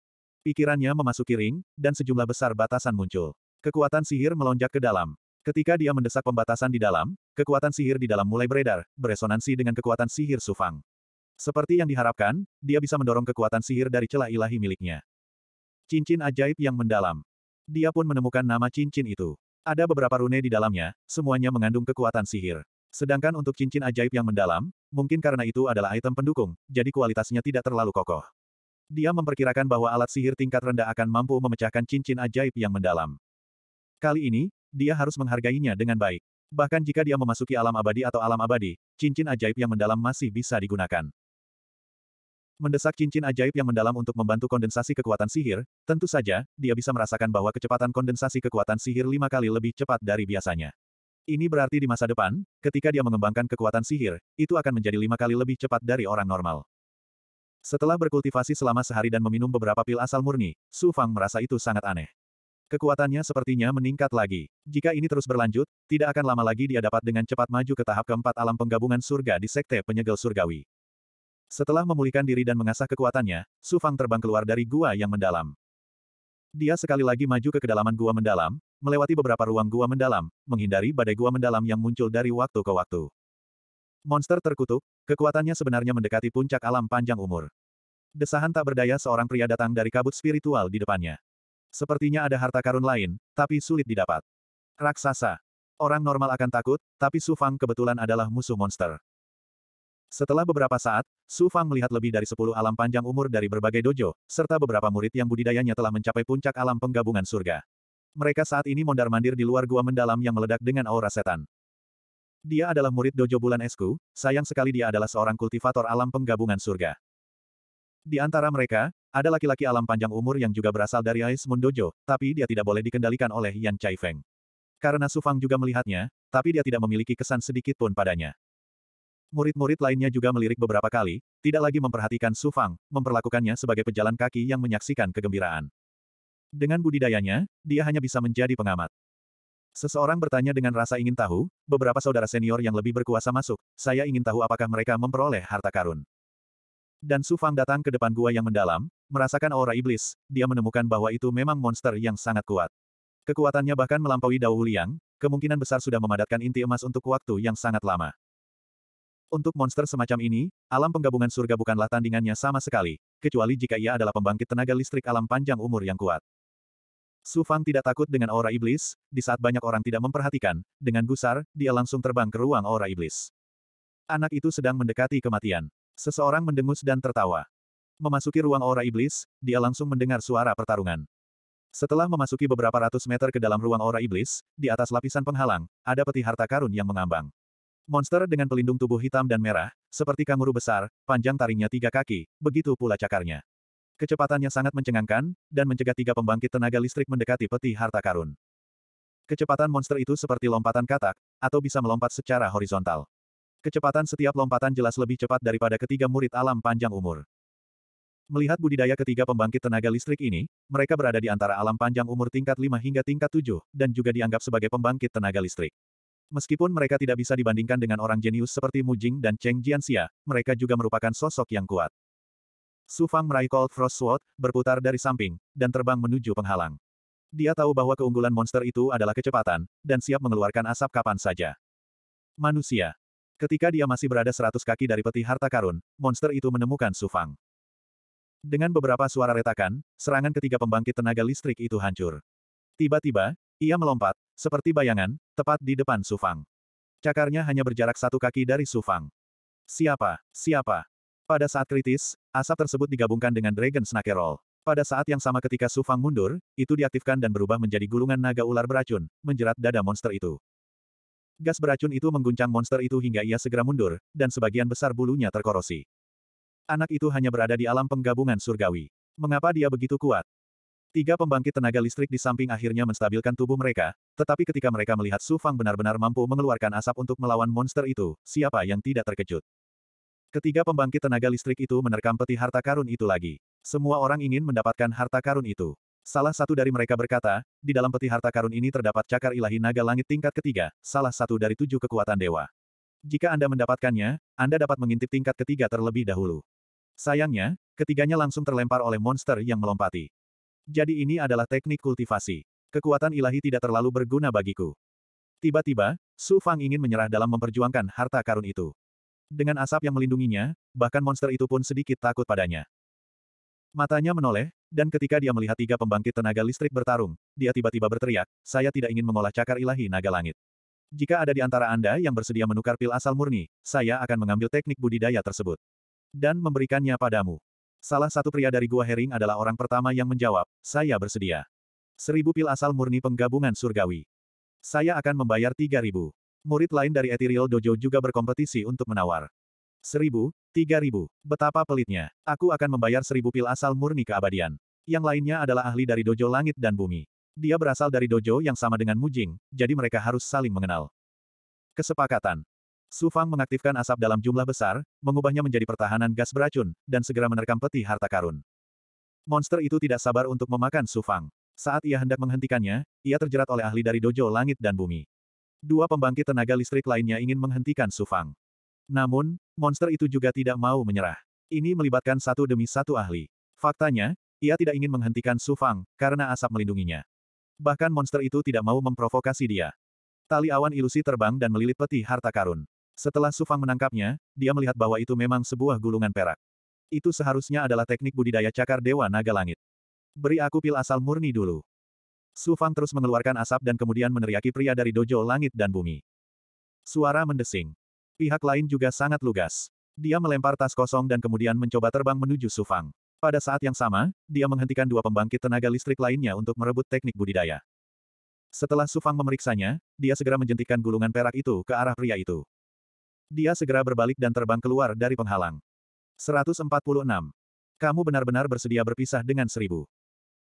Pikirannya memasuki ring, dan sejumlah besar batasan muncul. Kekuatan sihir melonjak ke dalam. Ketika dia mendesak pembatasan di dalam, kekuatan sihir di dalam mulai beredar, beresonansi dengan kekuatan sihir Sufang. Seperti yang diharapkan, dia bisa mendorong kekuatan sihir dari celah ilahi miliknya. Cincin ajaib yang mendalam. Dia pun menemukan nama cincin itu. Ada beberapa rune di dalamnya, semuanya mengandung kekuatan sihir. Sedangkan untuk cincin ajaib yang mendalam, mungkin karena itu adalah item pendukung, jadi kualitasnya tidak terlalu kokoh. Dia memperkirakan bahwa alat sihir tingkat rendah akan mampu memecahkan cincin ajaib yang mendalam. Kali ini, dia harus menghargainya dengan baik. Bahkan jika dia memasuki alam abadi atau alam abadi, cincin ajaib yang mendalam masih bisa digunakan. Mendesak cincin ajaib yang mendalam untuk membantu kondensasi kekuatan sihir, tentu saja, dia bisa merasakan bahwa kecepatan kondensasi kekuatan sihir lima kali lebih cepat dari biasanya. Ini berarti di masa depan, ketika dia mengembangkan kekuatan sihir, itu akan menjadi lima kali lebih cepat dari orang normal. Setelah berkultivasi selama sehari dan meminum beberapa pil asal murni, Su Fang merasa itu sangat aneh. Kekuatannya sepertinya meningkat lagi. Jika ini terus berlanjut, tidak akan lama lagi dia dapat dengan cepat maju ke tahap keempat alam penggabungan surga di Sekte Penyegel Surgawi. Setelah memulihkan diri dan mengasah kekuatannya, Su Fang terbang keluar dari gua yang mendalam. Dia sekali lagi maju ke kedalaman gua mendalam, melewati beberapa ruang gua mendalam, menghindari badai gua mendalam yang muncul dari waktu ke waktu. Monster terkutuk, kekuatannya sebenarnya mendekati puncak alam panjang umur. Desahan tak berdaya seorang pria datang dari kabut spiritual di depannya. Sepertinya ada harta karun lain, tapi sulit didapat. Raksasa. Orang normal akan takut, tapi Su Fang kebetulan adalah musuh monster. Setelah beberapa saat, Su Fang melihat lebih dari 10 alam panjang umur dari berbagai dojo, serta beberapa murid yang budidayanya telah mencapai puncak alam penggabungan surga. Mereka saat ini mondar-mandir di luar gua mendalam yang meledak dengan aura setan. Dia adalah murid dojo bulan esku, sayang sekali dia adalah seorang kultivator alam penggabungan surga. Di antara mereka, ada laki-laki alam panjang umur yang juga berasal dari Ais Moon Dojo, tapi dia tidak boleh dikendalikan oleh Yan Chai Feng. Karena Su Fang juga melihatnya, tapi dia tidak memiliki kesan sedikit pun padanya. Murid-murid lainnya juga melirik beberapa kali, tidak lagi memperhatikan Su Fang, memperlakukannya sebagai pejalan kaki yang menyaksikan kegembiraan. Dengan budidayanya, dia hanya bisa menjadi pengamat. Seseorang bertanya dengan rasa ingin tahu, beberapa saudara senior yang lebih berkuasa masuk, saya ingin tahu apakah mereka memperoleh harta karun. Dan Su Fang datang ke depan gua yang mendalam, merasakan aura iblis, dia menemukan bahwa itu memang monster yang sangat kuat. Kekuatannya bahkan melampaui Dao Liang, kemungkinan besar sudah memadatkan inti emas untuk waktu yang sangat lama. Untuk monster semacam ini, alam penggabungan surga bukanlah tandingannya sama sekali, kecuali jika ia adalah pembangkit tenaga listrik alam panjang umur yang kuat. Su Fang tidak takut dengan aura iblis, di saat banyak orang tidak memperhatikan, dengan gusar, dia langsung terbang ke ruang aura iblis. Anak itu sedang mendekati kematian. Seseorang mendengus dan tertawa. Memasuki ruang aura iblis, dia langsung mendengar suara pertarungan. Setelah memasuki beberapa ratus meter ke dalam ruang aura iblis, di atas lapisan penghalang, ada peti harta karun yang mengambang. Monster dengan pelindung tubuh hitam dan merah, seperti kanguru besar, panjang taringnya tiga kaki, begitu pula cakarnya. Kecepatannya sangat mencengangkan, dan mencegah tiga pembangkit tenaga listrik mendekati peti harta karun. Kecepatan monster itu seperti lompatan katak, atau bisa melompat secara horizontal. Kecepatan setiap lompatan jelas lebih cepat daripada ketiga murid alam panjang umur. Melihat budidaya ketiga pembangkit tenaga listrik ini, mereka berada di antara alam panjang umur tingkat 5 hingga tingkat 7, dan juga dianggap sebagai pembangkit tenaga listrik. Meskipun mereka tidak bisa dibandingkan dengan orang jenius seperti Mu Jing dan Cheng Jianxia, mereka juga merupakan sosok yang kuat. Su Fang meraih Cold Frost Sword, berputar dari samping, dan terbang menuju penghalang. Dia tahu bahwa keunggulan monster itu adalah kecepatan, dan siap mengeluarkan asap kapan saja. Manusia. Ketika dia masih berada seratus kaki dari peti harta karun, monster itu menemukan Su Fang. Dengan beberapa suara retakan, serangan ketiga pembangkit tenaga listrik itu hancur. Tiba-tiba, ia melompat, seperti bayangan, tepat di depan Sufang. Cakarnya hanya berjarak satu kaki dari Sufang. Siapa? Siapa? Pada saat kritis, asap tersebut digabungkan dengan Dragon Snake Roll. Pada saat yang sama ketika Sufang mundur, itu diaktifkan dan berubah menjadi gulungan naga ular beracun, menjerat dada monster itu. Gas beracun itu mengguncang monster itu hingga ia segera mundur, dan sebagian besar bulunya terkorosi. Anak itu hanya berada di alam penggabungan surgawi. Mengapa dia begitu kuat? Tiga pembangkit tenaga listrik di samping akhirnya menstabilkan tubuh mereka, tetapi ketika mereka melihat Su Fang benar-benar mampu mengeluarkan asap untuk melawan monster itu, siapa yang tidak terkejut? Ketiga pembangkit tenaga listrik itu menerkam peti harta karun itu lagi. Semua orang ingin mendapatkan harta karun itu. Salah satu dari mereka berkata, di dalam peti harta karun ini terdapat cakar ilahi naga langit tingkat ketiga, salah satu dari tujuh kekuatan dewa. Jika Anda mendapatkannya, Anda dapat mengintip tingkat ketiga terlebih dahulu. Sayangnya, ketiganya langsung terlempar oleh monster yang melompati. Jadi ini adalah teknik kultivasi. Kekuatan ilahi tidak terlalu berguna bagiku. Tiba-tiba, Su Fang ingin menyerah dalam memperjuangkan harta karun itu. Dengan asap yang melindunginya, bahkan monster itu pun sedikit takut padanya. Matanya menoleh, dan ketika dia melihat tiga pembangkit tenaga listrik bertarung, dia tiba-tiba berteriak, saya tidak ingin mengolah cakar ilahi naga langit. Jika ada di antara Anda yang bersedia menukar pil asal murni, saya akan mengambil teknik budidaya tersebut. Dan memberikannya padamu. Salah satu pria dari Gua Hering adalah orang pertama yang menjawab, saya bersedia. Seribu pil asal murni penggabungan surgawi. Saya akan membayar tiga ribu. Murid lain dari Ethereal Dojo juga berkompetisi untuk menawar. Seribu, tiga ribu. Betapa pelitnya. Aku akan membayar seribu pil asal murni keabadian. Yang lainnya adalah ahli dari Dojo Langit dan Bumi. Dia berasal dari dojo yang sama dengan Mujing, jadi mereka harus saling mengenal. Kesepakatan. Su Fang mengaktifkan asap dalam jumlah besar, mengubahnya menjadi pertahanan gas beracun, dan segera menerkam peti harta karun. Monster itu tidak sabar untuk memakan Su Fang. Saat ia hendak menghentikannya, ia terjerat oleh ahli dari dojo langit dan bumi. Dua pembangkit tenaga listrik lainnya ingin menghentikan Su Fang. Namun, monster itu juga tidak mau menyerah. Ini melibatkan satu demi satu ahli. Faktanya, ia tidak ingin menghentikan Su Fang, karena asap melindunginya. Bahkan monster itu tidak mau memprovokasi dia. Tali awan ilusi terbang dan melilit peti harta karun. Setelah Sufang menangkapnya, dia melihat bahwa itu memang sebuah gulungan perak. Itu seharusnya adalah teknik budidaya cakar Dewa Naga Langit. Beri aku pil asal murni dulu. Sufang terus mengeluarkan asap dan kemudian meneriaki pria dari dojo langit dan bumi. Suara mendesing. Pihak lain juga sangat lugas. Dia melempar tas kosong dan kemudian mencoba terbang menuju Sufang. Pada saat yang sama, dia menghentikan dua pembangkit tenaga listrik lainnya untuk merebut teknik budidaya. Setelah Sufang memeriksanya, dia segera menjentikan gulungan perak itu ke arah pria itu. Dia segera berbalik dan terbang keluar dari penghalang. 146. Kamu benar-benar bersedia berpisah dengan seribu.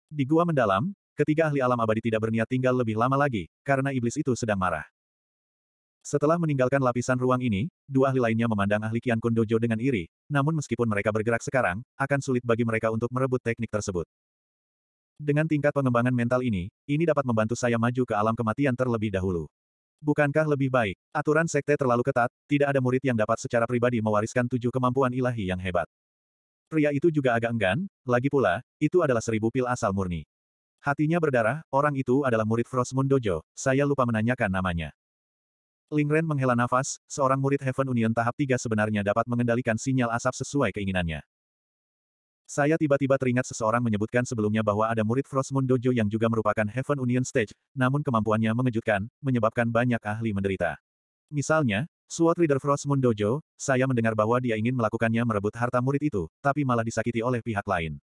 Di gua mendalam, ketiga ahli alam abadi tidak berniat tinggal lebih lama lagi, karena iblis itu sedang marah. Setelah meninggalkan lapisan ruang ini, dua ahli lainnya memandang ahli Kian Kun Dojo dengan iri, namun meskipun mereka bergerak sekarang, akan sulit bagi mereka untuk merebut teknik tersebut. Dengan tingkat pengembangan mental ini, ini dapat membantu saya maju ke alam kematian terlebih dahulu. Bukankah lebih baik? Aturan sekte terlalu ketat, tidak ada murid yang dapat secara pribadi mewariskan tujuh kemampuan ilahi yang hebat. Pria itu juga agak enggan, lagi pula, itu adalah seribu pil asal murni. Hatinya berdarah, orang itu adalah murid Frostmund Dojo, saya lupa menanyakan namanya. Lingren menghela nafas, seorang murid Heaven Union tahap 3 sebenarnya dapat mengendalikan sinyal asap sesuai keinginannya. Saya tiba-tiba teringat seseorang menyebutkan sebelumnya bahwa ada murid Frost Moon Dojo yang juga merupakan Heaven Union Stage, namun kemampuannya mengejutkan, menyebabkan banyak ahli menderita. Misalnya, Sword Reader Frost Moon Dojo, saya mendengar bahwa dia ingin melakukannya merebut harta murid itu, tapi malah disakiti oleh pihak lain.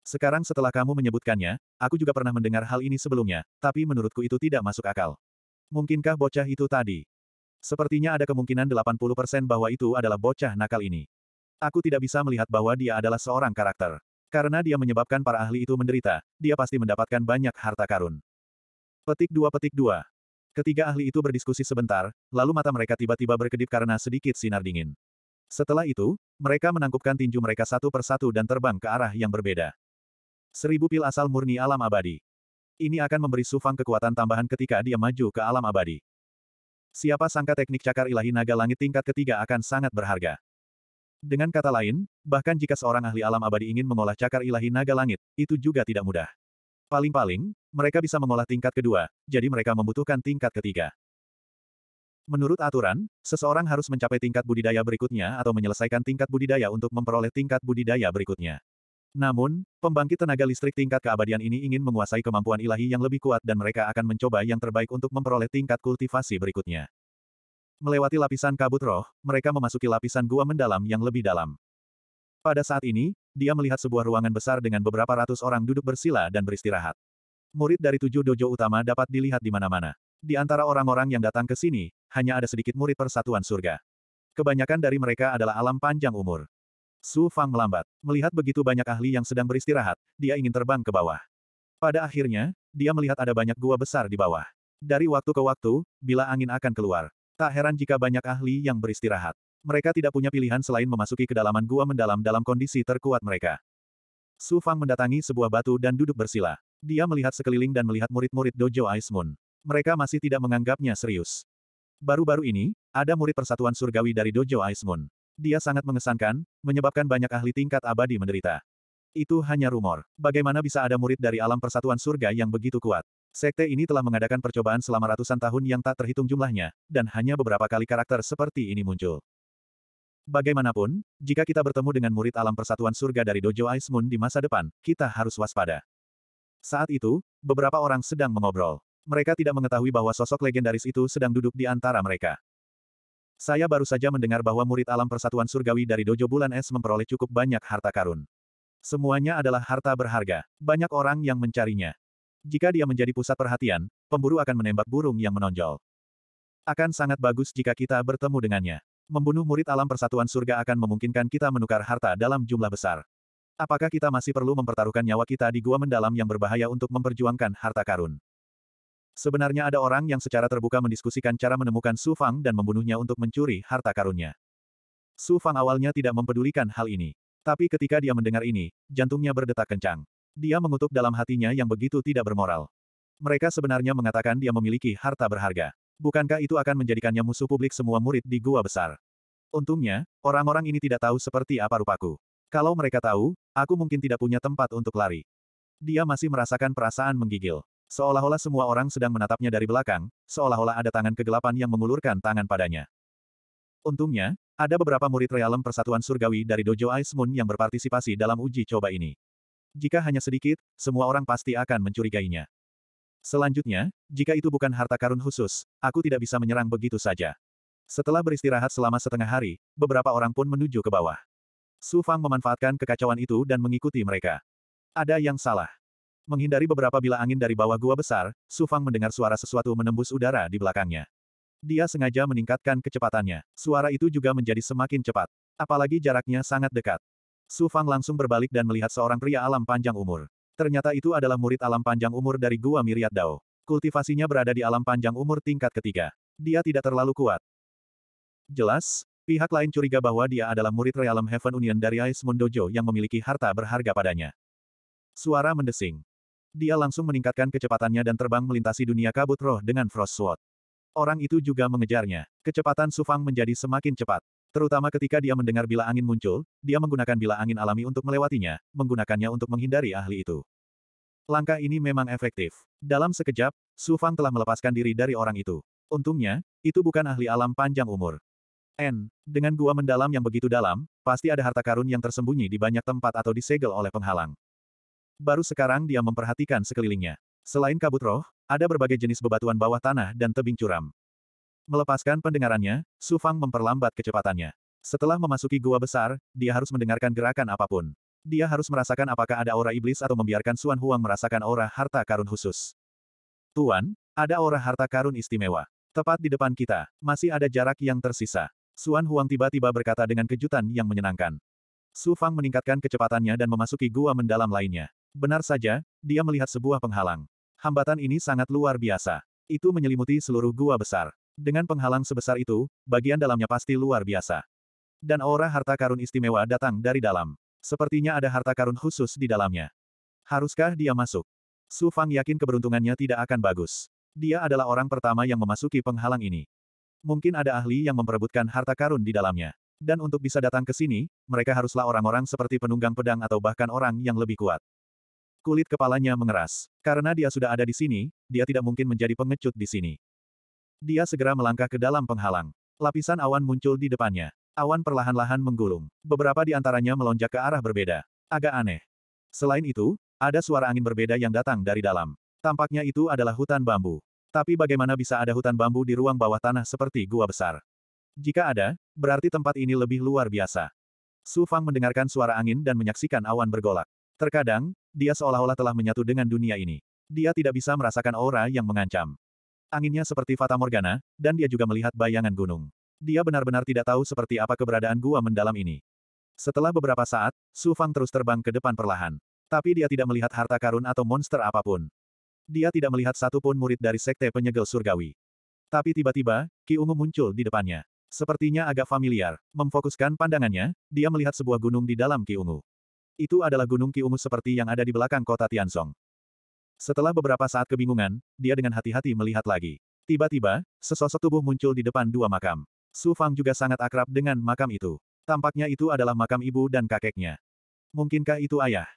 Sekarang setelah kamu menyebutkannya, aku juga pernah mendengar hal ini sebelumnya, tapi menurutku itu tidak masuk akal. Mungkinkah bocah itu tadi? Sepertinya ada kemungkinan 80% bahwa itu adalah bocah nakal ini. Aku tidak bisa melihat bahwa dia adalah seorang karakter. Karena dia menyebabkan para ahli itu menderita, dia pasti mendapatkan banyak harta karun. Petik dua petik dua. Ketiga ahli itu berdiskusi sebentar, lalu mata mereka tiba-tiba berkedip karena sedikit sinar dingin. Setelah itu, mereka menangkupkan tinju mereka satu persatu dan terbang ke arah yang berbeda. Seribu pil asal murni alam abadi. Ini akan memberi Sufang kekuatan tambahan ketika dia maju ke alam abadi. Siapa sangka teknik cakar ilahi naga langit tingkat ketiga akan sangat berharga. Dengan kata lain, bahkan jika seorang ahli alam abadi ingin mengolah cakar ilahi naga langit, itu juga tidak mudah. Paling-paling, mereka bisa mengolah tingkat kedua, jadi mereka membutuhkan tingkat ketiga. Menurut aturan, seseorang harus mencapai tingkat budidaya berikutnya atau menyelesaikan tingkat budidaya untuk memperoleh tingkat budidaya berikutnya. Namun, pembangkit tenaga listrik tingkat keabadian ini ingin menguasai kemampuan ilahi yang lebih kuat dan mereka akan mencoba yang terbaik untuk memperoleh tingkat kultivasi berikutnya. Melewati lapisan kabut roh, mereka memasuki lapisan gua mendalam yang lebih dalam. Pada saat ini, dia melihat sebuah ruangan besar dengan beberapa ratus orang duduk bersila dan beristirahat. Murid dari tujuh dojo utama dapat dilihat di mana-mana. Di antara orang-orang yang datang ke sini, hanya ada sedikit murid persatuan surga. Kebanyakan dari mereka adalah alam panjang umur. Su Fang melambat. Melihat begitu banyak ahli yang sedang beristirahat, dia ingin terbang ke bawah. Pada akhirnya, dia melihat ada banyak gua besar di bawah. Dari waktu ke waktu, bila angin akan keluar, Tak heran jika banyak ahli yang beristirahat. Mereka tidak punya pilihan selain memasuki kedalaman gua mendalam dalam kondisi terkuat mereka. Su Fang mendatangi sebuah batu dan duduk bersila. Dia melihat sekeliling dan melihat murid-murid Dojo Ice Moon. Mereka masih tidak menganggapnya serius. Baru-baru ini, ada murid persatuan surgawi dari Dojo Ice Moon. Dia sangat mengesankan, menyebabkan banyak ahli tingkat abadi menderita. Itu hanya rumor. Bagaimana bisa ada murid dari alam persatuan surga yang begitu kuat? Sekte ini telah mengadakan percobaan selama ratusan tahun yang tak terhitung jumlahnya, dan hanya beberapa kali karakter seperti ini muncul. Bagaimanapun, jika kita bertemu dengan murid alam persatuan surga dari Dojo Ice Moon di masa depan, kita harus waspada. Saat itu, beberapa orang sedang mengobrol. Mereka tidak mengetahui bahwa sosok legendaris itu sedang duduk di antara mereka. Saya baru saja mendengar bahwa murid alam persatuan surgawi dari Dojo Bulan Es memperoleh cukup banyak harta karun. Semuanya adalah harta berharga. Banyak orang yang mencarinya. Jika dia menjadi pusat perhatian, pemburu akan menembak burung yang menonjol. Akan sangat bagus jika kita bertemu dengannya. Membunuh murid alam persatuan surga akan memungkinkan kita menukar harta dalam jumlah besar. Apakah kita masih perlu mempertaruhkan nyawa kita di gua mendalam yang berbahaya untuk memperjuangkan harta karun? Sebenarnya ada orang yang secara terbuka mendiskusikan cara menemukan Su Fang dan membunuhnya untuk mencuri harta karunnya. Su Fang awalnya tidak mempedulikan hal ini. Tapi ketika dia mendengar ini, jantungnya berdetak kencang. Dia mengutuk dalam hatinya yang begitu tidak bermoral. Mereka sebenarnya mengatakan dia memiliki harta berharga. Bukankah itu akan menjadikannya musuh publik semua murid di gua besar? Untungnya, orang-orang ini tidak tahu seperti apa rupaku. Kalau mereka tahu, aku mungkin tidak punya tempat untuk lari. Dia masih merasakan perasaan menggigil. Seolah-olah semua orang sedang menatapnya dari belakang, seolah-olah ada tangan kegelapan yang mengulurkan tangan padanya. Untungnya, ada beberapa murid realem persatuan surgawi dari Dojo Ice Moon yang berpartisipasi dalam uji coba ini. Jika hanya sedikit, semua orang pasti akan mencurigainya. Selanjutnya, jika itu bukan harta karun khusus, aku tidak bisa menyerang begitu saja. Setelah beristirahat selama setengah hari, beberapa orang pun menuju ke bawah. Su Fang memanfaatkan kekacauan itu dan mengikuti mereka. Ada yang salah. Menghindari beberapa bila angin dari bawah gua besar, Su Fang mendengar suara sesuatu menembus udara di belakangnya. Dia sengaja meningkatkan kecepatannya. Suara itu juga menjadi semakin cepat. Apalagi jaraknya sangat dekat. Su Fang langsung berbalik dan melihat seorang pria alam panjang umur. Ternyata itu adalah murid alam panjang umur dari Gua Miriat Dao. Kultivasinya berada di alam panjang umur tingkat ketiga. Dia tidak terlalu kuat. Jelas, pihak lain curiga bahwa dia adalah murid Realm Heaven Union dari Ice Moon Dojo yang memiliki harta berharga padanya. Suara mendesing. Dia langsung meningkatkan kecepatannya dan terbang melintasi dunia kabut roh dengan Frost Sword. Orang itu juga mengejarnya. Kecepatan Sufang menjadi semakin cepat. Terutama ketika dia mendengar bila angin muncul, dia menggunakan bila angin alami untuk melewatinya, menggunakannya untuk menghindari ahli itu. Langkah ini memang efektif. Dalam sekejap, Su Fang telah melepaskan diri dari orang itu. Untungnya, itu bukan ahli alam panjang umur. N. Dengan gua mendalam yang begitu dalam, pasti ada harta karun yang tersembunyi di banyak tempat atau disegel oleh penghalang. Baru sekarang dia memperhatikan sekelilingnya. Selain kabut roh, ada berbagai jenis bebatuan bawah tanah dan tebing curam. Melepaskan pendengarannya, Su Fang memperlambat kecepatannya. Setelah memasuki gua besar, dia harus mendengarkan gerakan apapun. Dia harus merasakan apakah ada aura iblis atau membiarkan Suan Huang merasakan aura harta karun khusus. Tuan, ada aura harta karun istimewa. Tepat di depan kita, masih ada jarak yang tersisa. Suan Huang tiba-tiba berkata dengan kejutan yang menyenangkan. Su Fang meningkatkan kecepatannya dan memasuki gua mendalam lainnya. Benar saja, dia melihat sebuah penghalang. Hambatan ini sangat luar biasa. Itu menyelimuti seluruh gua besar. Dengan penghalang sebesar itu, bagian dalamnya pasti luar biasa. Dan aura harta karun istimewa datang dari dalam. Sepertinya ada harta karun khusus di dalamnya. Haruskah dia masuk? Su Fang yakin keberuntungannya tidak akan bagus. Dia adalah orang pertama yang memasuki penghalang ini. Mungkin ada ahli yang memperebutkan harta karun di dalamnya. Dan untuk bisa datang ke sini, mereka haruslah orang-orang seperti penunggang pedang atau bahkan orang yang lebih kuat. Kulit kepalanya mengeras. Karena dia sudah ada di sini, dia tidak mungkin menjadi pengecut di sini. Dia segera melangkah ke dalam penghalang. Lapisan awan muncul di depannya. Awan perlahan-lahan menggulung. Beberapa di antaranya melonjak ke arah berbeda. Agak aneh. Selain itu, ada suara angin berbeda yang datang dari dalam. Tampaknya itu adalah hutan bambu. Tapi bagaimana bisa ada hutan bambu di ruang bawah tanah seperti gua besar? Jika ada, berarti tempat ini lebih luar biasa. Su Fang mendengarkan suara angin dan menyaksikan awan bergolak. Terkadang, dia seolah-olah telah menyatu dengan dunia ini. Dia tidak bisa merasakan aura yang mengancam. Anginnya seperti Fata Morgana, dan dia juga melihat bayangan gunung. Dia benar-benar tidak tahu seperti apa keberadaan gua mendalam ini. Setelah beberapa saat, Su Fang terus terbang ke depan perlahan. Tapi dia tidak melihat harta karun atau monster apapun. Dia tidak melihat satupun murid dari sekte penyegel surgawi. Tapi tiba-tiba, Ki Ungu muncul di depannya. Sepertinya agak familiar. Memfokuskan pandangannya, dia melihat sebuah gunung di dalam Ki Ungu. Itu adalah gunung Kiumus seperti yang ada di belakang kota Tianzong. Setelah beberapa saat kebingungan, dia dengan hati-hati melihat lagi. Tiba-tiba, sesosok tubuh muncul di depan dua makam. Su Fang juga sangat akrab dengan makam itu. Tampaknya itu adalah makam ibu dan kakeknya. Mungkinkah itu ayah?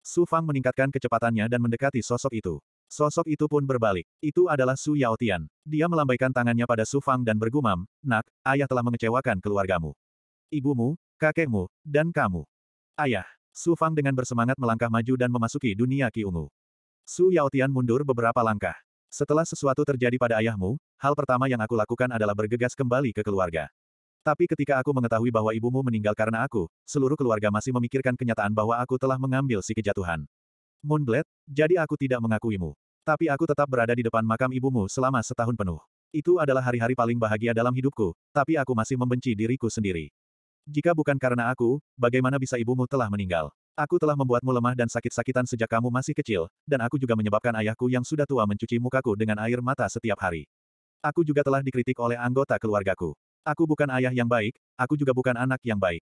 Su Fang meningkatkan kecepatannya dan mendekati sosok itu. Sosok itu pun berbalik. Itu adalah Su Tian. Dia melambaikan tangannya pada Su Fang dan bergumam, Nak, ayah telah mengecewakan keluargamu. Ibumu, kakekmu, dan kamu. Ayah. Su Fang dengan bersemangat melangkah maju dan memasuki dunia Ki Ungu. Su Yaotian mundur beberapa langkah. Setelah sesuatu terjadi pada ayahmu, hal pertama yang aku lakukan adalah bergegas kembali ke keluarga. Tapi ketika aku mengetahui bahwa ibumu meninggal karena aku, seluruh keluarga masih memikirkan kenyataan bahwa aku telah mengambil si kejatuhan. Moonblade, jadi aku tidak mengakuimu. Tapi aku tetap berada di depan makam ibumu selama setahun penuh. Itu adalah hari-hari paling bahagia dalam hidupku, tapi aku masih membenci diriku sendiri. Jika bukan karena aku, bagaimana bisa ibumu telah meninggal? Aku telah membuatmu lemah dan sakit-sakitan sejak kamu masih kecil, dan aku juga menyebabkan ayahku yang sudah tua mencuci mukaku dengan air mata setiap hari. Aku juga telah dikritik oleh anggota keluargaku. Aku bukan ayah yang baik, aku juga bukan anak yang baik.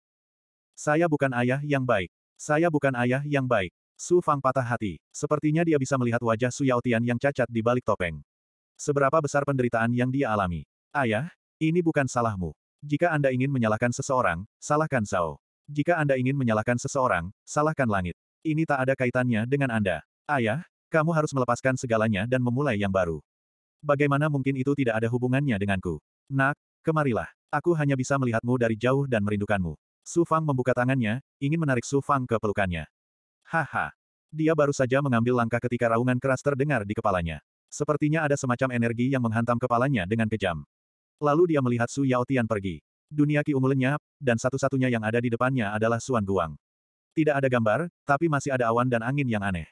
Saya bukan ayah yang baik. Saya bukan ayah yang baik. Su Fang patah hati. Sepertinya dia bisa melihat wajah Su Yao yang cacat di balik topeng. Seberapa besar penderitaan yang dia alami. Ayah, ini bukan salahmu. Jika Anda ingin menyalahkan seseorang, salahkan Sao. Jika Anda ingin menyalahkan seseorang, salahkan langit. Ini tak ada kaitannya dengan Anda. Ayah, kamu harus melepaskan segalanya dan memulai yang baru. Bagaimana mungkin itu tidak ada hubungannya denganku? Nak, kemarilah. Aku hanya bisa melihatmu dari jauh dan merindukanmu. Su Fang membuka tangannya, ingin menarik Su Fang ke pelukannya. Haha. Dia baru saja mengambil langkah ketika raungan keras terdengar di kepalanya. Sepertinya ada semacam energi yang menghantam kepalanya dengan kejam. Lalu dia melihat Su Yao Tian pergi. Dunia Ki Ungu lenyap, dan satu-satunya yang ada di depannya adalah Suan Guang. Tidak ada gambar, tapi masih ada awan dan angin yang aneh.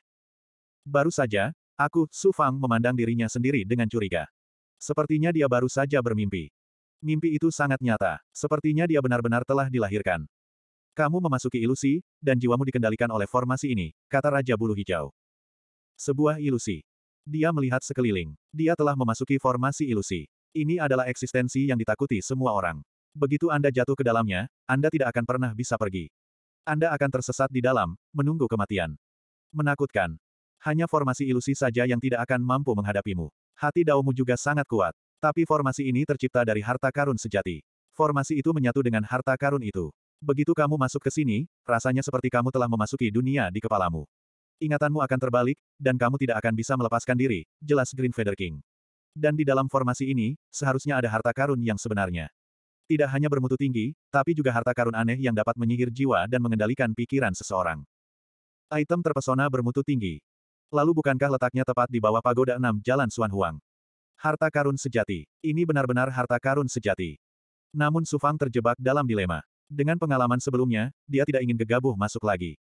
Baru saja, aku, Su Fang memandang dirinya sendiri dengan curiga. Sepertinya dia baru saja bermimpi. Mimpi itu sangat nyata, sepertinya dia benar-benar telah dilahirkan. Kamu memasuki ilusi, dan jiwamu dikendalikan oleh formasi ini, kata Raja Bulu Hijau. Sebuah ilusi. Dia melihat sekeliling. Dia telah memasuki formasi ilusi. Ini adalah eksistensi yang ditakuti semua orang. Begitu Anda jatuh ke dalamnya, Anda tidak akan pernah bisa pergi. Anda akan tersesat di dalam, menunggu kematian. Menakutkan. Hanya formasi ilusi saja yang tidak akan mampu menghadapimu. Hati Daumu juga sangat kuat. Tapi formasi ini tercipta dari harta karun sejati. Formasi itu menyatu dengan harta karun itu. Begitu kamu masuk ke sini, rasanya seperti kamu telah memasuki dunia di kepalamu. Ingatanmu akan terbalik, dan kamu tidak akan bisa melepaskan diri, jelas Green Feather King. Dan di dalam formasi ini, seharusnya ada harta karun yang sebenarnya. Tidak hanya bermutu tinggi, tapi juga harta karun aneh yang dapat menyihir jiwa dan mengendalikan pikiran seseorang. Item terpesona bermutu tinggi. Lalu bukankah letaknya tepat di bawah pagoda 6 Jalan Suan Huang? Harta karun sejati. Ini benar-benar harta karun sejati. Namun Sufang terjebak dalam dilema. Dengan pengalaman sebelumnya, dia tidak ingin gegabah masuk lagi.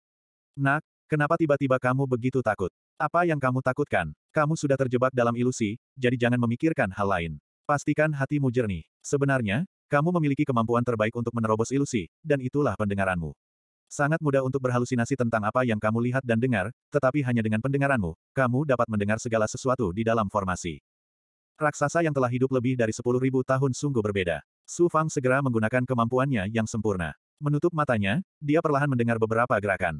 Nak, kenapa tiba-tiba kamu begitu takut? Apa yang kamu takutkan? Kamu sudah terjebak dalam ilusi, jadi jangan memikirkan hal lain. Pastikan hatimu jernih. Sebenarnya, kamu memiliki kemampuan terbaik untuk menerobos ilusi, dan itulah pendengaranmu. Sangat mudah untuk berhalusinasi tentang apa yang kamu lihat dan dengar, tetapi hanya dengan pendengaranmu, kamu dapat mendengar segala sesuatu di dalam formasi. Raksasa yang telah hidup lebih dari 10.000 tahun sungguh berbeda. Su Fang segera menggunakan kemampuannya yang sempurna. Menutup matanya, dia perlahan mendengar beberapa gerakan.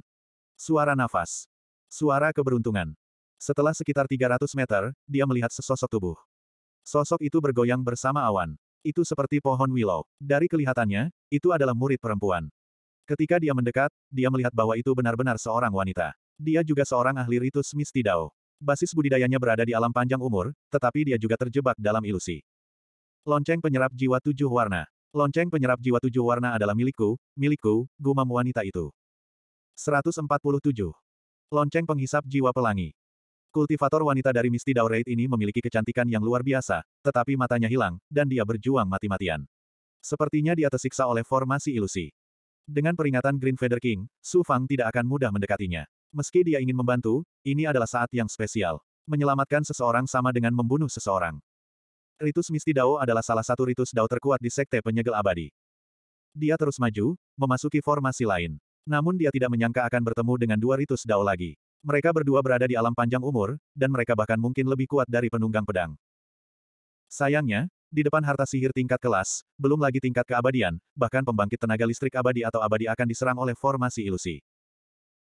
Suara nafas. Suara keberuntungan. Setelah sekitar 300 meter, dia melihat sesosok tubuh. Sosok itu bergoyang bersama awan. Itu seperti pohon willow. Dari kelihatannya, itu adalah murid perempuan. Ketika dia mendekat, dia melihat bahwa itu benar-benar seorang wanita. Dia juga seorang ahli ritus Dao. Basis budidayanya berada di alam panjang umur, tetapi dia juga terjebak dalam ilusi. Lonceng penyerap jiwa tujuh warna. Lonceng penyerap jiwa tujuh warna adalah milikku, milikku, gumam wanita itu. 147. Lonceng penghisap jiwa pelangi. Kultivator wanita dari Misty Daurate ini memiliki kecantikan yang luar biasa, tetapi matanya hilang, dan dia berjuang mati-matian. Sepertinya dia tersiksa oleh formasi ilusi. Dengan peringatan Green Feather King, Su Fang tidak akan mudah mendekatinya. Meski dia ingin membantu, ini adalah saat yang spesial. Menyelamatkan seseorang sama dengan membunuh seseorang. Ritus Misty Dao adalah salah satu ritus Dao terkuat di Sekte Penyegel Abadi. Dia terus maju, memasuki formasi lain. Namun dia tidak menyangka akan bertemu dengan dua Ritus Dao lagi. Mereka berdua berada di alam panjang umur, dan mereka bahkan mungkin lebih kuat dari penunggang pedang. Sayangnya, di depan harta sihir tingkat kelas, belum lagi tingkat keabadian, bahkan pembangkit tenaga listrik abadi atau abadi akan diserang oleh formasi ilusi.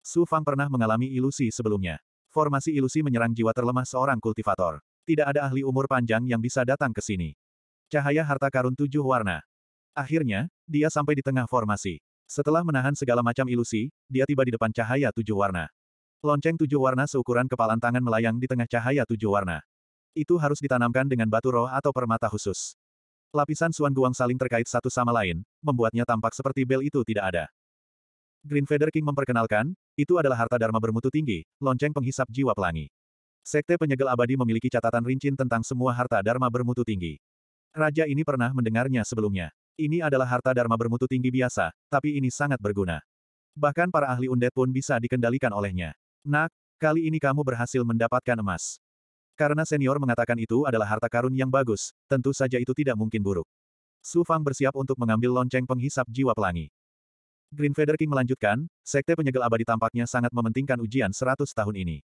Su Fang pernah mengalami ilusi sebelumnya. Formasi ilusi menyerang jiwa terlemah seorang kultivator. Tidak ada ahli umur panjang yang bisa datang ke sini. Cahaya harta karun tujuh warna. Akhirnya, dia sampai di tengah formasi. Setelah menahan segala macam ilusi, dia tiba di depan cahaya tujuh warna. Lonceng tujuh warna seukuran kepalan tangan melayang di tengah cahaya tujuh warna. Itu harus ditanamkan dengan batu roh atau permata khusus. Lapisan Suan Guang saling terkait satu sama lain, membuatnya tampak seperti bel itu tidak ada. Green Feather King memperkenalkan, itu adalah harta dharma bermutu tinggi, lonceng penghisap jiwa pelangi. Sekte penyegel abadi memiliki catatan rincin tentang semua harta dharma bermutu tinggi. Raja ini pernah mendengarnya sebelumnya. Ini adalah harta Dharma bermutu tinggi biasa, tapi ini sangat berguna. Bahkan para ahli undet pun bisa dikendalikan olehnya. Nak, kali ini kamu berhasil mendapatkan emas. Karena senior mengatakan itu adalah harta karun yang bagus, tentu saja itu tidak mungkin buruk. Su Fang bersiap untuk mengambil lonceng penghisap jiwa pelangi. Green Feather King melanjutkan, Sekte Penyegel Abadi tampaknya sangat mementingkan ujian 100 tahun ini.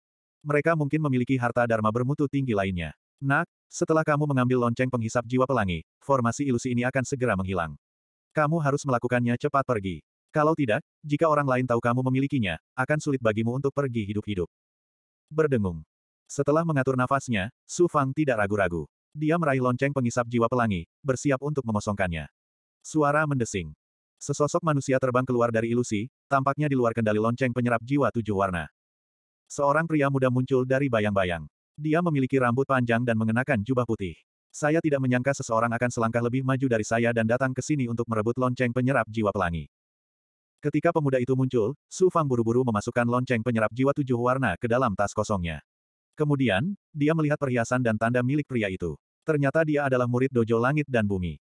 Mereka mungkin memiliki harta Dharma bermutu tinggi lainnya. Nak, setelah kamu mengambil lonceng penghisap jiwa pelangi, formasi ilusi ini akan segera menghilang. Kamu harus melakukannya cepat pergi. Kalau tidak, jika orang lain tahu kamu memilikinya, akan sulit bagimu untuk pergi hidup-hidup. Berdengung. Setelah mengatur nafasnya, Su Fang tidak ragu-ragu. Dia meraih lonceng penghisap jiwa pelangi, bersiap untuk mengosongkannya. Suara mendesing. Sesosok manusia terbang keluar dari ilusi, tampaknya di luar kendali lonceng penyerap jiwa tujuh warna. Seorang pria muda muncul dari bayang-bayang. Dia memiliki rambut panjang dan mengenakan jubah putih. Saya tidak menyangka seseorang akan selangkah lebih maju dari saya dan datang ke sini untuk merebut lonceng penyerap jiwa pelangi. Ketika pemuda itu muncul, Su Fang buru-buru memasukkan lonceng penyerap jiwa tujuh warna ke dalam tas kosongnya. Kemudian, dia melihat perhiasan dan tanda milik pria itu. Ternyata dia adalah murid dojo langit dan bumi.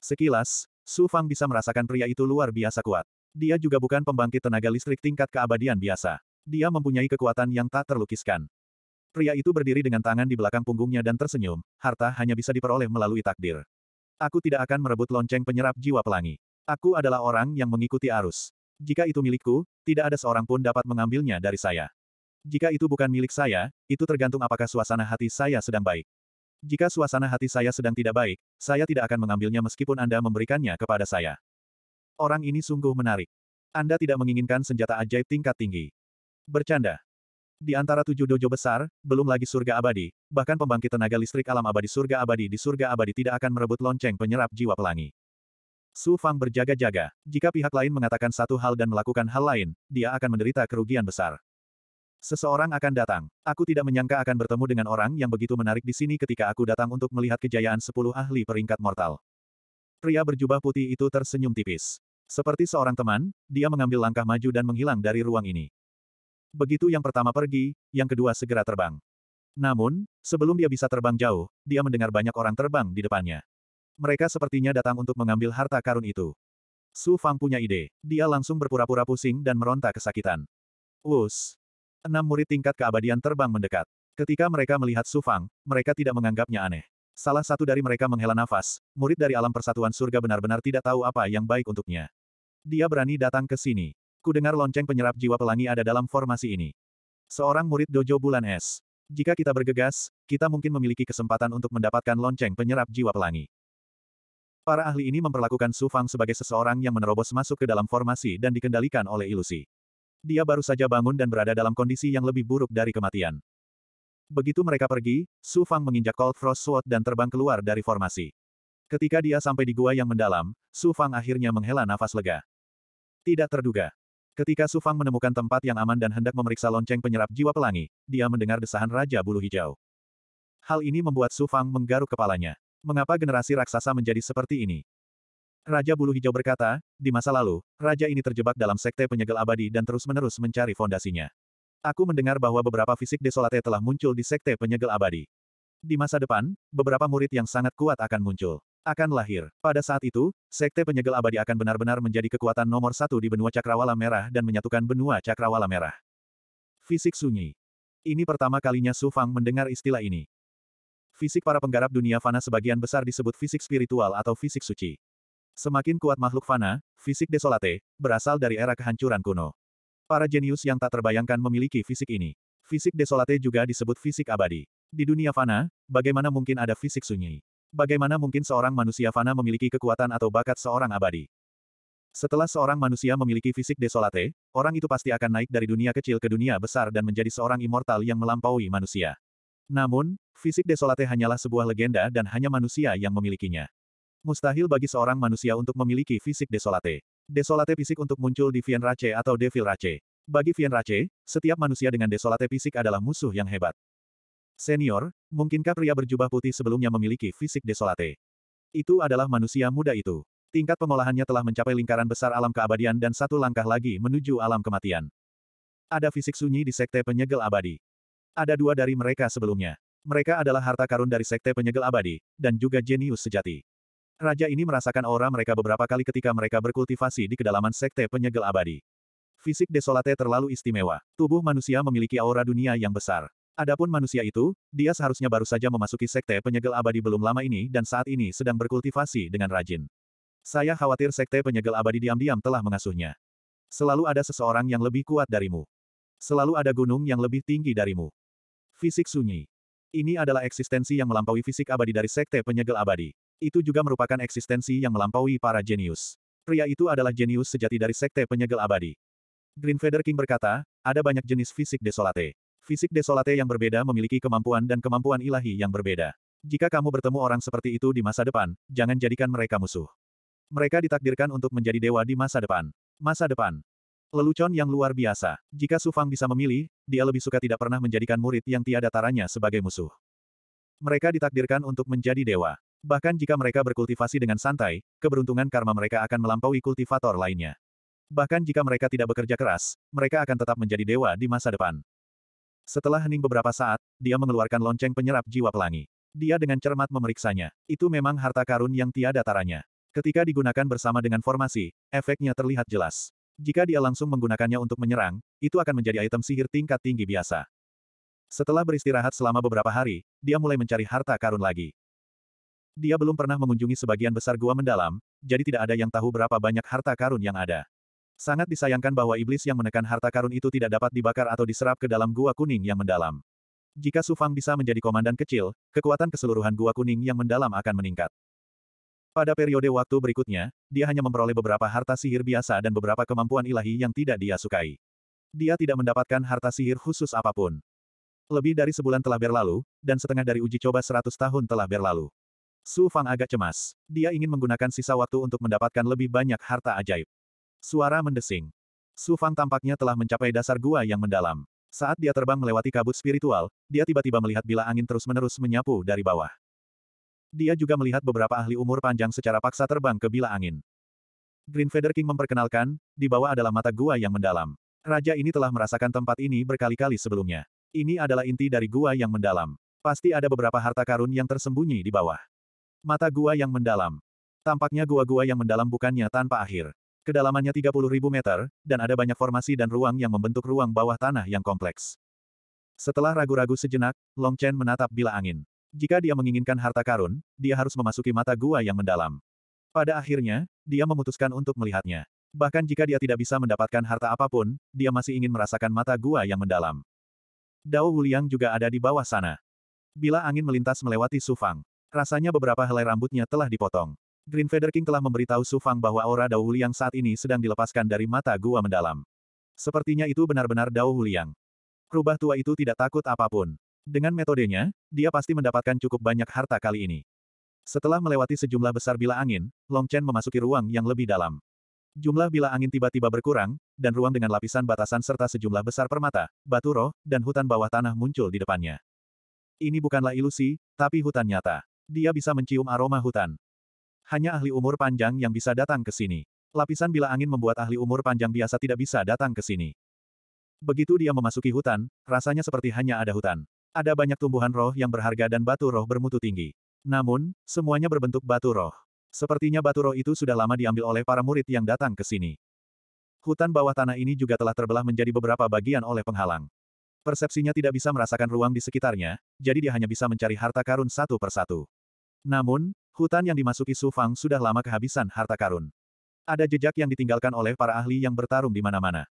Sekilas, Su Fang bisa merasakan pria itu luar biasa kuat. Dia juga bukan pembangkit tenaga listrik tingkat keabadian biasa. Dia mempunyai kekuatan yang tak terlukiskan. Pria itu berdiri dengan tangan di belakang punggungnya dan tersenyum, harta hanya bisa diperoleh melalui takdir. Aku tidak akan merebut lonceng penyerap jiwa pelangi. Aku adalah orang yang mengikuti arus. Jika itu milikku, tidak ada seorang pun dapat mengambilnya dari saya. Jika itu bukan milik saya, itu tergantung apakah suasana hati saya sedang baik. Jika suasana hati saya sedang tidak baik, saya tidak akan mengambilnya meskipun Anda memberikannya kepada saya. Orang ini sungguh menarik. Anda tidak menginginkan senjata ajaib tingkat tinggi. Bercanda. Di antara tujuh dojo besar, belum lagi surga abadi, bahkan pembangkit tenaga listrik alam abadi surga abadi di surga abadi tidak akan merebut lonceng penyerap jiwa pelangi. Su Fang berjaga-jaga, jika pihak lain mengatakan satu hal dan melakukan hal lain, dia akan menderita kerugian besar. Seseorang akan datang. Aku tidak menyangka akan bertemu dengan orang yang begitu menarik di sini ketika aku datang untuk melihat kejayaan sepuluh ahli peringkat mortal. Pria berjubah putih itu tersenyum tipis. Seperti seorang teman, dia mengambil langkah maju dan menghilang dari ruang ini. Begitu yang pertama pergi, yang kedua segera terbang. Namun, sebelum dia bisa terbang jauh, dia mendengar banyak orang terbang di depannya. Mereka sepertinya datang untuk mengambil harta karun itu. Su Fang punya ide. Dia langsung berpura-pura pusing dan meronta kesakitan. Wus. Enam murid tingkat keabadian terbang mendekat. Ketika mereka melihat Su Fang, mereka tidak menganggapnya aneh. Salah satu dari mereka menghela nafas, murid dari alam persatuan surga benar-benar tidak tahu apa yang baik untuknya. Dia berani datang ke sini. Ku dengar lonceng penyerap jiwa pelangi ada dalam formasi ini. Seorang murid dojo bulan es. Jika kita bergegas, kita mungkin memiliki kesempatan untuk mendapatkan lonceng penyerap jiwa pelangi. Para ahli ini memperlakukan Su Fang sebagai seseorang yang menerobos masuk ke dalam formasi dan dikendalikan oleh ilusi. Dia baru saja bangun dan berada dalam kondisi yang lebih buruk dari kematian. Begitu mereka pergi, Su Fang menginjak Cold Frost Sword dan terbang keluar dari formasi. Ketika dia sampai di gua yang mendalam, Su Fang akhirnya menghela nafas lega. Tidak terduga. Ketika Su Fang menemukan tempat yang aman dan hendak memeriksa lonceng penyerap jiwa pelangi, dia mendengar desahan Raja Bulu Hijau. Hal ini membuat Su Fang menggaruk kepalanya. Mengapa generasi raksasa menjadi seperti ini? Raja Bulu Hijau berkata, di masa lalu, raja ini terjebak dalam sekte penyegel abadi dan terus-menerus mencari fondasinya. Aku mendengar bahwa beberapa fisik desolate telah muncul di sekte penyegel abadi. Di masa depan, beberapa murid yang sangat kuat akan muncul akan lahir. Pada saat itu, Sekte Penyegel Abadi akan benar-benar menjadi kekuatan nomor satu di benua Cakrawala Merah dan menyatukan benua Cakrawala Merah. Fisik sunyi. Ini pertama kalinya Su Fang mendengar istilah ini. Fisik para penggarap dunia fana sebagian besar disebut fisik spiritual atau fisik suci. Semakin kuat makhluk fana, fisik desolate, berasal dari era kehancuran kuno. Para jenius yang tak terbayangkan memiliki fisik ini. Fisik desolate juga disebut fisik abadi. Di dunia fana, bagaimana mungkin ada fisik sunyi? Bagaimana mungkin seorang manusia fana memiliki kekuatan atau bakat seorang abadi? Setelah seorang manusia memiliki fisik desolate, orang itu pasti akan naik dari dunia kecil ke dunia besar dan menjadi seorang immortal yang melampaui manusia. Namun, fisik desolate hanyalah sebuah legenda dan hanya manusia yang memilikinya. Mustahil bagi seorang manusia untuk memiliki fisik desolate. Desolate fisik untuk muncul di Vien Rache atau Devil Rache. Bagi Vien Rache, setiap manusia dengan desolate fisik adalah musuh yang hebat. Senior, mungkinkah pria berjubah putih sebelumnya memiliki fisik desolate? Itu adalah manusia muda itu. Tingkat pengolahannya telah mencapai lingkaran besar alam keabadian dan satu langkah lagi menuju alam kematian. Ada fisik sunyi di sekte penyegel abadi. Ada dua dari mereka sebelumnya. Mereka adalah harta karun dari sekte penyegel abadi, dan juga jenius sejati. Raja ini merasakan aura mereka beberapa kali ketika mereka berkultivasi di kedalaman sekte penyegel abadi. Fisik desolate terlalu istimewa. Tubuh manusia memiliki aura dunia yang besar. Adapun manusia itu, dia seharusnya baru saja memasuki sekte penyegel abadi belum lama ini dan saat ini sedang berkultivasi dengan rajin. Saya khawatir sekte penyegel abadi diam-diam telah mengasuhnya. Selalu ada seseorang yang lebih kuat darimu. Selalu ada gunung yang lebih tinggi darimu. Fisik sunyi. Ini adalah eksistensi yang melampaui fisik abadi dari sekte penyegel abadi. Itu juga merupakan eksistensi yang melampaui para jenius. Pria itu adalah jenius sejati dari sekte penyegel abadi. Green Feather King berkata, ada banyak jenis fisik desolate. Fisik Desolate yang berbeda memiliki kemampuan dan kemampuan ilahi yang berbeda. Jika kamu bertemu orang seperti itu di masa depan, jangan jadikan mereka musuh. Mereka ditakdirkan untuk menjadi dewa di masa depan. Masa depan. Lelucon yang luar biasa. Jika Sufang bisa memilih, dia lebih suka tidak pernah menjadikan murid yang tiada taranya sebagai musuh. Mereka ditakdirkan untuk menjadi dewa. Bahkan jika mereka berkultivasi dengan santai, keberuntungan karma mereka akan melampaui kultivator lainnya. Bahkan jika mereka tidak bekerja keras, mereka akan tetap menjadi dewa di masa depan. Setelah hening beberapa saat, dia mengeluarkan lonceng penyerap jiwa pelangi. Dia dengan cermat memeriksanya. Itu memang harta karun yang tiada taranya. Ketika digunakan bersama dengan formasi, efeknya terlihat jelas. Jika dia langsung menggunakannya untuk menyerang, itu akan menjadi item sihir tingkat tinggi biasa. Setelah beristirahat selama beberapa hari, dia mulai mencari harta karun lagi. Dia belum pernah mengunjungi sebagian besar gua mendalam, jadi tidak ada yang tahu berapa banyak harta karun yang ada. Sangat disayangkan bahwa iblis yang menekan harta karun itu tidak dapat dibakar atau diserap ke dalam gua kuning yang mendalam. Jika Sufang bisa menjadi komandan kecil, kekuatan keseluruhan gua kuning yang mendalam akan meningkat. Pada periode waktu berikutnya, dia hanya memperoleh beberapa harta sihir biasa dan beberapa kemampuan ilahi yang tidak dia sukai. Dia tidak mendapatkan harta sihir khusus apapun. Lebih dari sebulan telah berlalu, dan setengah dari uji coba seratus tahun telah berlalu. Su Fang agak cemas. Dia ingin menggunakan sisa waktu untuk mendapatkan lebih banyak harta ajaib. Suara mendesing. Su Fang tampaknya telah mencapai dasar gua yang mendalam. Saat dia terbang melewati kabut spiritual, dia tiba-tiba melihat bila angin terus-menerus menyapu dari bawah. Dia juga melihat beberapa ahli umur panjang secara paksa terbang ke bila angin. Green Feather King memperkenalkan, di bawah adalah mata gua yang mendalam. Raja ini telah merasakan tempat ini berkali-kali sebelumnya. Ini adalah inti dari gua yang mendalam. Pasti ada beberapa harta karun yang tersembunyi di bawah. Mata gua yang mendalam. Tampaknya gua-gua yang mendalam bukannya tanpa akhir. Kedalamannya 30.000 meter, dan ada banyak formasi dan ruang yang membentuk ruang bawah tanah yang kompleks. Setelah ragu-ragu sejenak, Long Chen menatap bila angin. Jika dia menginginkan harta karun, dia harus memasuki mata gua yang mendalam. Pada akhirnya, dia memutuskan untuk melihatnya. Bahkan jika dia tidak bisa mendapatkan harta apapun, dia masih ingin merasakan mata gua yang mendalam. Dao Wuliang juga ada di bawah sana. Bila angin melintas melewati Sufang, rasanya beberapa helai rambutnya telah dipotong. Green Feather King telah memberitahu Su Fang bahwa aura Dao Huliang saat ini sedang dilepaskan dari mata gua mendalam. Sepertinya itu benar-benar Dao Huliang. Rubah tua itu tidak takut apapun. Dengan metodenya, dia pasti mendapatkan cukup banyak harta kali ini. Setelah melewati sejumlah besar bila angin, Long Chen memasuki ruang yang lebih dalam. Jumlah bila angin tiba-tiba berkurang, dan ruang dengan lapisan batasan serta sejumlah besar permata, batu roh, dan hutan bawah tanah muncul di depannya. Ini bukanlah ilusi, tapi hutan nyata. Dia bisa mencium aroma hutan. Hanya ahli umur panjang yang bisa datang ke sini. Lapisan bila angin membuat ahli umur panjang biasa tidak bisa datang ke sini. Begitu dia memasuki hutan, rasanya seperti hanya ada hutan. Ada banyak tumbuhan roh yang berharga dan batu roh bermutu tinggi. Namun, semuanya berbentuk batu roh. Sepertinya batu roh itu sudah lama diambil oleh para murid yang datang ke sini. Hutan bawah tanah ini juga telah terbelah menjadi beberapa bagian oleh penghalang. Persepsinya tidak bisa merasakan ruang di sekitarnya, jadi dia hanya bisa mencari harta karun satu persatu. Namun, hutan yang dimasuki Su Fang sudah lama kehabisan harta karun. Ada jejak yang ditinggalkan oleh para ahli yang bertarung di mana-mana.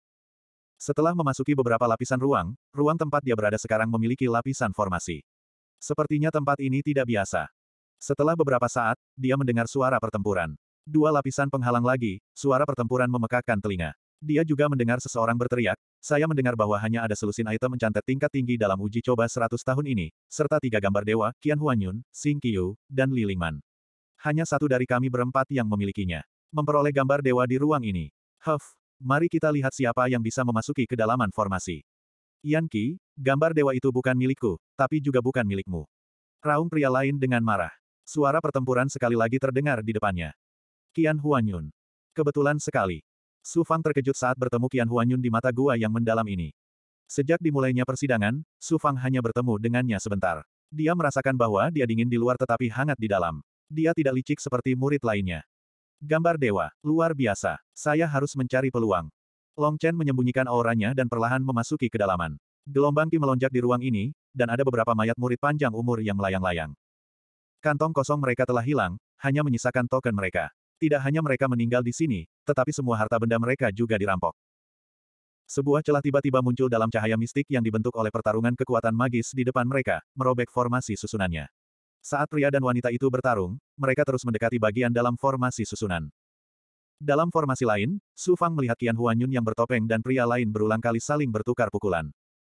Setelah memasuki beberapa lapisan ruang, ruang tempat dia berada sekarang memiliki lapisan formasi. Sepertinya tempat ini tidak biasa. Setelah beberapa saat, dia mendengar suara pertempuran. Dua lapisan penghalang lagi, suara pertempuran memekakkan telinga. Dia juga mendengar seseorang berteriak, saya mendengar bahwa hanya ada selusin item mencantet tingkat tinggi dalam uji coba 100 tahun ini, serta tiga gambar dewa, Qian Huanyun, Xing Qiu, dan Li Lingman. Hanya satu dari kami berempat yang memilikinya. Memperoleh gambar dewa di ruang ini. Huff, mari kita lihat siapa yang bisa memasuki kedalaman formasi. Yan Qi, gambar dewa itu bukan milikku, tapi juga bukan milikmu. Raung pria lain dengan marah. Suara pertempuran sekali lagi terdengar di depannya. Qian Huanyun. Kebetulan sekali. Su Fang terkejut saat bertemu Qian Huanyun di mata gua yang mendalam ini. Sejak dimulainya persidangan, Su Fang hanya bertemu dengannya sebentar. Dia merasakan bahwa dia dingin di luar tetapi hangat di dalam. Dia tidak licik seperti murid lainnya. Gambar dewa, luar biasa. Saya harus mencari peluang. Long Chen menyembunyikan auranya dan perlahan memasuki kedalaman. Gelombang Qi melonjak di ruang ini, dan ada beberapa mayat murid panjang umur yang melayang-layang. Kantong kosong mereka telah hilang, hanya menyisakan token mereka. Tidak hanya mereka meninggal di sini, tetapi semua harta benda mereka juga dirampok. Sebuah celah tiba-tiba muncul dalam cahaya mistik yang dibentuk oleh pertarungan kekuatan magis di depan mereka, merobek formasi susunannya. Saat pria dan wanita itu bertarung, mereka terus mendekati bagian dalam formasi susunan. Dalam formasi lain, Su Fang melihat Qian Huanyun yang bertopeng dan pria lain berulang kali saling bertukar pukulan.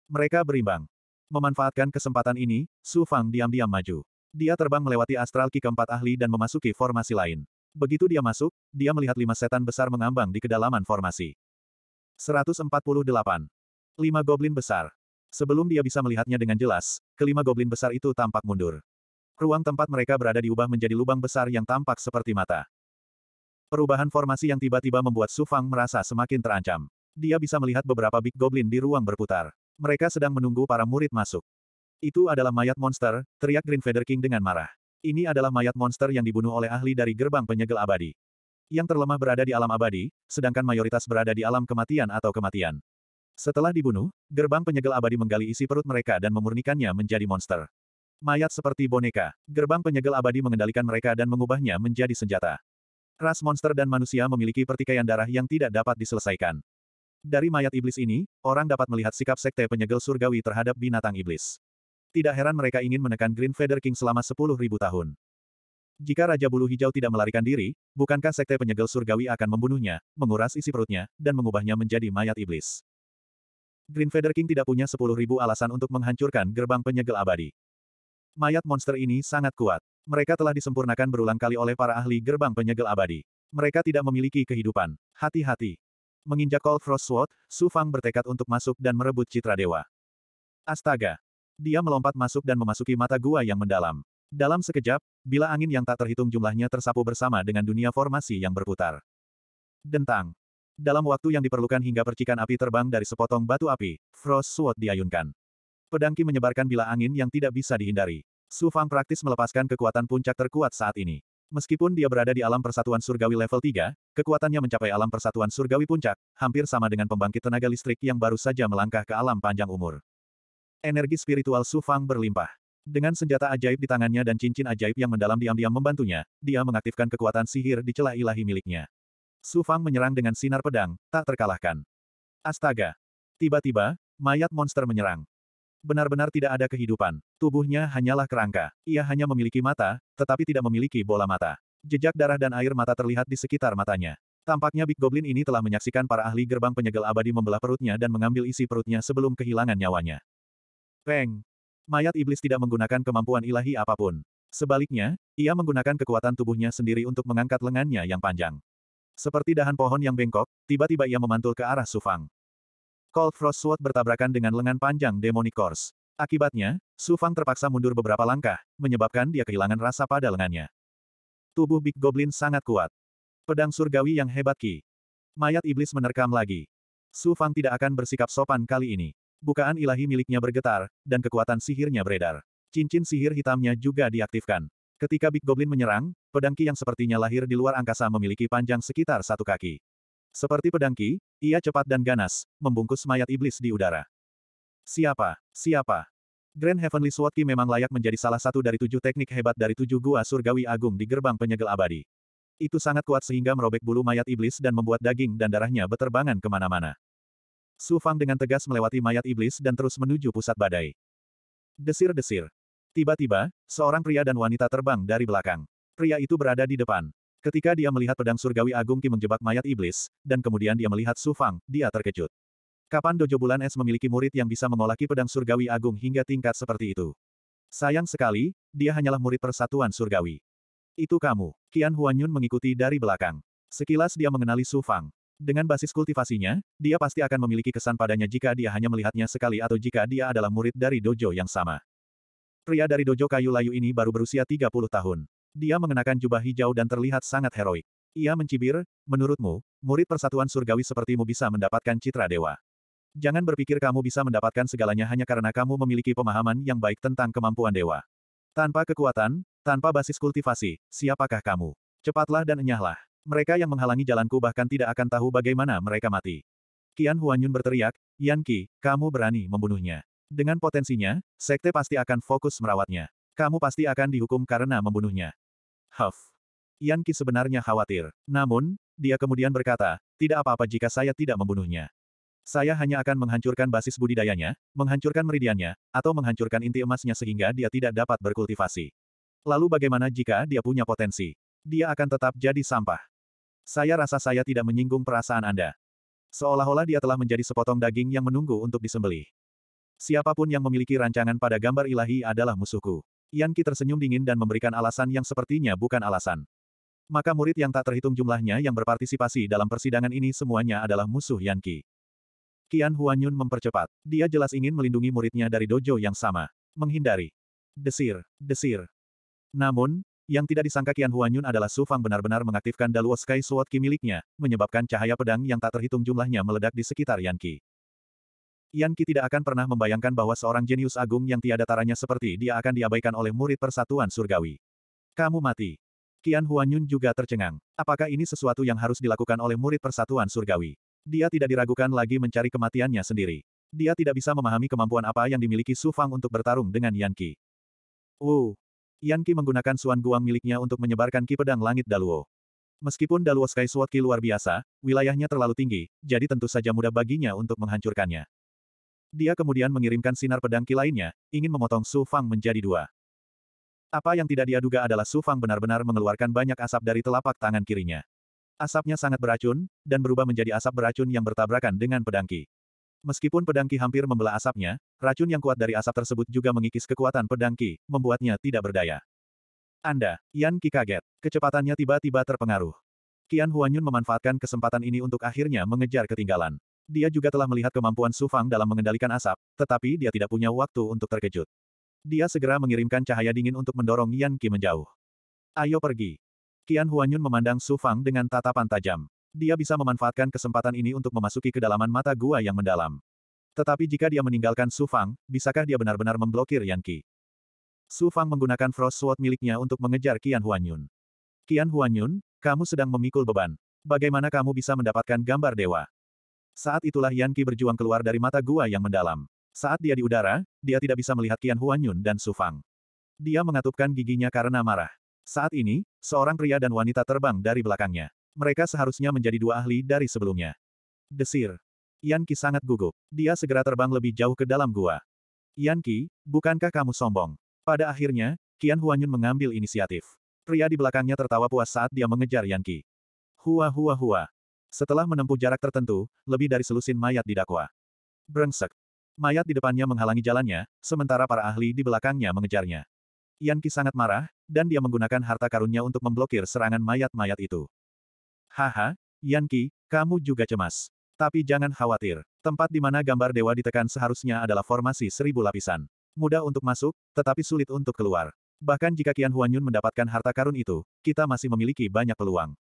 Mereka berimbang. Memanfaatkan kesempatan ini, Su Fang diam-diam maju. Dia terbang melewati astral ki keempat ahli dan memasuki formasi lain. Begitu dia masuk, dia melihat lima setan besar mengambang di kedalaman formasi. 148. Lima goblin besar. Sebelum dia bisa melihatnya dengan jelas, kelima goblin besar itu tampak mundur. Ruang tempat mereka berada diubah menjadi lubang besar yang tampak seperti mata. Perubahan formasi yang tiba-tiba membuat Su Fang merasa semakin terancam. Dia bisa melihat beberapa big goblin di ruang berputar. Mereka sedang menunggu para murid masuk. Itu adalah mayat monster, teriak Green Feather King dengan marah. Ini adalah mayat monster yang dibunuh oleh ahli dari gerbang penyegel abadi. Yang terlemah berada di alam abadi, sedangkan mayoritas berada di alam kematian atau kematian. Setelah dibunuh, gerbang penyegel abadi menggali isi perut mereka dan memurnikannya menjadi monster. Mayat seperti boneka, gerbang penyegel abadi mengendalikan mereka dan mengubahnya menjadi senjata. Ras monster dan manusia memiliki pertikaian darah yang tidak dapat diselesaikan. Dari mayat iblis ini, orang dapat melihat sikap sekte penyegel surgawi terhadap binatang iblis tidak heran mereka ingin menekan Green Feather King selama 10.000 tahun. Jika Raja Bulu Hijau tidak melarikan diri, bukankah Sekte Penyegel Surgawi akan membunuhnya, menguras isi perutnya, dan mengubahnya menjadi mayat iblis? Green Feather King tidak punya 10.000 alasan untuk menghancurkan gerbang penyegel abadi. Mayat monster ini sangat kuat. Mereka telah disempurnakan berulang kali oleh para ahli gerbang penyegel abadi. Mereka tidak memiliki kehidupan. Hati-hati. Menginjak Cold Frost Sword, Su Fang bertekad untuk masuk dan merebut citra dewa. Astaga! Dia melompat masuk dan memasuki mata gua yang mendalam. Dalam sekejap, bila angin yang tak terhitung jumlahnya tersapu bersama dengan dunia formasi yang berputar. Dentang. Dalam waktu yang diperlukan hingga percikan api terbang dari sepotong batu api, Frost Sword diayunkan. Pedangki menyebarkan bila angin yang tidak bisa dihindari. Su Fang praktis melepaskan kekuatan puncak terkuat saat ini. Meskipun dia berada di alam persatuan surgawi level 3, kekuatannya mencapai alam persatuan surgawi puncak, hampir sama dengan pembangkit tenaga listrik yang baru saja melangkah ke alam panjang umur. Energi spiritual Su Fang berlimpah. Dengan senjata ajaib di tangannya dan cincin ajaib yang mendalam diam-diam membantunya, dia mengaktifkan kekuatan sihir di celah ilahi miliknya. Su Fang menyerang dengan sinar pedang, tak terkalahkan. Astaga! Tiba-tiba, mayat monster menyerang. Benar-benar tidak ada kehidupan. Tubuhnya hanyalah kerangka. Ia hanya memiliki mata, tetapi tidak memiliki bola mata. Jejak darah dan air mata terlihat di sekitar matanya. Tampaknya Big Goblin ini telah menyaksikan para ahli gerbang penyegel abadi membelah perutnya dan mengambil isi perutnya sebelum kehilangan nyawanya. Peng. Mayat iblis tidak menggunakan kemampuan ilahi apapun. Sebaliknya, ia menggunakan kekuatan tubuhnya sendiri untuk mengangkat lengannya yang panjang. Seperti dahan pohon yang bengkok, tiba-tiba ia memantul ke arah Sufang. Cold Frost Sword bertabrakan dengan lengan panjang Demonic Course. Akibatnya, Sufang terpaksa mundur beberapa langkah, menyebabkan dia kehilangan rasa pada lengannya. Tubuh Big Goblin sangat kuat. Pedang surgawi yang hebat Ki. Mayat iblis menerkam lagi. Sufang tidak akan bersikap sopan kali ini. Bukaan ilahi miliknya bergetar, dan kekuatan sihirnya beredar. Cincin sihir hitamnya juga diaktifkan. Ketika Big Goblin menyerang, pedangki yang sepertinya lahir di luar angkasa memiliki panjang sekitar satu kaki. Seperti pedangki, ia cepat dan ganas, membungkus mayat iblis di udara. Siapa? Siapa? Grand Heavenly Swordki memang layak menjadi salah satu dari tujuh teknik hebat dari tujuh gua surgawi agung di gerbang penyegel abadi. Itu sangat kuat sehingga merobek bulu mayat iblis dan membuat daging dan darahnya beterbangan kemana-mana. Su Fang dengan tegas melewati mayat iblis dan terus menuju pusat badai. Desir-desir. Tiba-tiba, seorang pria dan wanita terbang dari belakang. Pria itu berada di depan. Ketika dia melihat pedang surgawi agung Ki menjebak mayat iblis, dan kemudian dia melihat Su Fang, dia terkejut. Kapan Dojo Bulan Es memiliki murid yang bisa mengolaki pedang surgawi agung hingga tingkat seperti itu? Sayang sekali, dia hanyalah murid persatuan surgawi. Itu kamu. Qian Huanyun mengikuti dari belakang. Sekilas dia mengenali Su Fang. Dengan basis kultivasinya, dia pasti akan memiliki kesan padanya jika dia hanya melihatnya sekali atau jika dia adalah murid dari dojo yang sama. Pria dari dojo kayu layu ini baru berusia 30 tahun. Dia mengenakan jubah hijau dan terlihat sangat heroik. Ia mencibir, menurutmu, murid persatuan surgawi sepertimu bisa mendapatkan citra dewa. Jangan berpikir kamu bisa mendapatkan segalanya hanya karena kamu memiliki pemahaman yang baik tentang kemampuan dewa. Tanpa kekuatan, tanpa basis kultivasi, siapakah kamu? Cepatlah dan enyahlah. Mereka yang menghalangi jalanku bahkan tidak akan tahu bagaimana mereka mati. Qian Huanyun berteriak, Yan Qi, kamu berani membunuhnya. Dengan potensinya, sekte pasti akan fokus merawatnya. Kamu pasti akan dihukum karena membunuhnya. Huff. Yan Qi sebenarnya khawatir. Namun, dia kemudian berkata, tidak apa-apa jika saya tidak membunuhnya. Saya hanya akan menghancurkan basis budidayanya, menghancurkan meridiannya, atau menghancurkan inti emasnya sehingga dia tidak dapat berkultivasi. Lalu bagaimana jika dia punya potensi? Dia akan tetap jadi sampah. Saya rasa saya tidak menyinggung perasaan Anda. Seolah-olah dia telah menjadi sepotong daging yang menunggu untuk disembelih. Siapapun yang memiliki rancangan pada gambar ilahi adalah musuhku. Yan tersenyum dingin dan memberikan alasan yang sepertinya bukan alasan. Maka murid yang tak terhitung jumlahnya yang berpartisipasi dalam persidangan ini semuanya adalah musuh Yan Kian Qian Huanyun mempercepat. Dia jelas ingin melindungi muridnya dari dojo yang sama. Menghindari. Desir, desir. Namun, yang tidak disangka Qian Huanyun adalah Su Fang benar-benar mengaktifkan Daluo Sky Sword Qi miliknya, menyebabkan cahaya pedang yang tak terhitung jumlahnya meledak di sekitar Yan Qi. Yan Qi tidak akan pernah membayangkan bahwa seorang jenius agung yang tiada taranya seperti dia akan diabaikan oleh murid persatuan surgawi. Kamu mati. Qian Huanyun juga tercengang. Apakah ini sesuatu yang harus dilakukan oleh murid persatuan surgawi? Dia tidak diragukan lagi mencari kematiannya sendiri. Dia tidak bisa memahami kemampuan apa yang dimiliki Su Fang untuk bertarung dengan Yan Qi. Uh, Yan Qi menggunakan Suan Guang miliknya untuk menyebarkan Ki pedang langit Daluo. Meskipun Daluo Sky Sword Ki luar biasa, wilayahnya terlalu tinggi, jadi tentu saja mudah baginya untuk menghancurkannya. Dia kemudian mengirimkan sinar pedang Ki lainnya, ingin memotong Su Fang menjadi dua. Apa yang tidak dia duga adalah Su Fang benar-benar mengeluarkan banyak asap dari telapak tangan kirinya. Asapnya sangat beracun, dan berubah menjadi asap beracun yang bertabrakan dengan pedang Ki. Meskipun pedangki hampir membelah asapnya, racun yang kuat dari asap tersebut juga mengikis kekuatan pedangki, membuatnya tidak berdaya. Anda, Yan Ki kaget. Kecepatannya tiba-tiba terpengaruh. Qian Huanyun memanfaatkan kesempatan ini untuk akhirnya mengejar ketinggalan. Dia juga telah melihat kemampuan Su Fang dalam mengendalikan asap, tetapi dia tidak punya waktu untuk terkejut. Dia segera mengirimkan cahaya dingin untuk mendorong Yan Qi menjauh. Ayo pergi. Qian Huanyun memandang Su Fang dengan tatapan tajam. Dia bisa memanfaatkan kesempatan ini untuk memasuki kedalaman mata gua yang mendalam. Tetapi jika dia meninggalkan Su Fang, bisakah dia benar-benar memblokir Yan Qi? Su Fang menggunakan Frost Sword miliknya untuk mengejar Qian Huanyun. Qian Huanyun, kamu sedang memikul beban. Bagaimana kamu bisa mendapatkan gambar dewa? Saat itulah Yan Qi berjuang keluar dari mata gua yang mendalam. Saat dia di udara, dia tidak bisa melihat Qian Huanyun dan Su Fang. Dia mengatupkan giginya karena marah. Saat ini, seorang pria dan wanita terbang dari belakangnya. Mereka seharusnya menjadi dua ahli dari sebelumnya. Desir. Yan Qi sangat gugup. Dia segera terbang lebih jauh ke dalam gua. Yan Qi, bukankah kamu sombong? Pada akhirnya, Qian Huanyun mengambil inisiatif. Pria di belakangnya tertawa puas saat dia mengejar Yan Qi. Hua hua hua. Setelah menempuh jarak tertentu, lebih dari selusin mayat didakwa. Brengsek. Mayat di depannya menghalangi jalannya, sementara para ahli di belakangnya mengejarnya. Yan Qi sangat marah, dan dia menggunakan harta karunnya untuk memblokir serangan mayat-mayat itu. Haha, Yanki, kamu juga cemas. Tapi jangan khawatir, tempat di mana gambar dewa ditekan seharusnya adalah formasi seribu lapisan. Mudah untuk masuk, tetapi sulit untuk keluar. Bahkan jika Kian Huanyun mendapatkan harta karun itu, kita masih memiliki banyak peluang.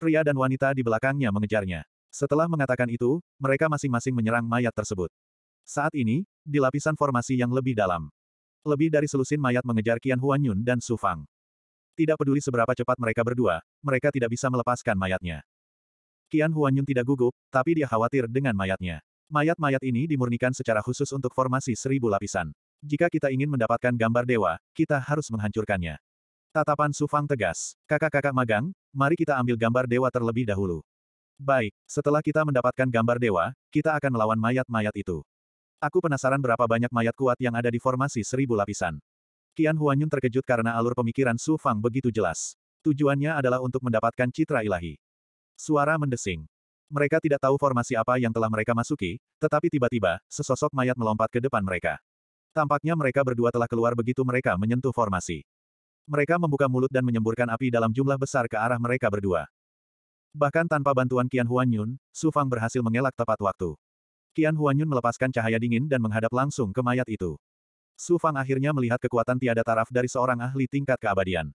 Pria dan wanita di belakangnya mengejarnya. Setelah mengatakan itu, mereka masing-masing menyerang mayat tersebut. Saat ini, di lapisan formasi yang lebih dalam. Lebih dari selusin mayat mengejar Kian Huanyun dan Su Fang. Tidak peduli seberapa cepat mereka berdua, mereka tidak bisa melepaskan mayatnya. Qian Huanyun tidak gugup, tapi dia khawatir dengan mayatnya. Mayat-mayat ini dimurnikan secara khusus untuk formasi seribu lapisan. Jika kita ingin mendapatkan gambar dewa, kita harus menghancurkannya. Tatapan Sufang tegas. Kakak-kakak magang, mari kita ambil gambar dewa terlebih dahulu. Baik, setelah kita mendapatkan gambar dewa, kita akan melawan mayat-mayat itu. Aku penasaran berapa banyak mayat kuat yang ada di formasi seribu lapisan. Qian Huanyun terkejut karena alur pemikiran Su Fang begitu jelas. Tujuannya adalah untuk mendapatkan citra ilahi. Suara mendesing. Mereka tidak tahu formasi apa yang telah mereka masuki, tetapi tiba-tiba, sesosok mayat melompat ke depan mereka. Tampaknya mereka berdua telah keluar begitu mereka menyentuh formasi. Mereka membuka mulut dan menyemburkan api dalam jumlah besar ke arah mereka berdua. Bahkan tanpa bantuan Qian Huanyun, Su Fang berhasil mengelak tepat waktu. Qian Huanyun melepaskan cahaya dingin dan menghadap langsung ke mayat itu. Su Fang akhirnya melihat kekuatan tiada taraf dari seorang ahli tingkat keabadian.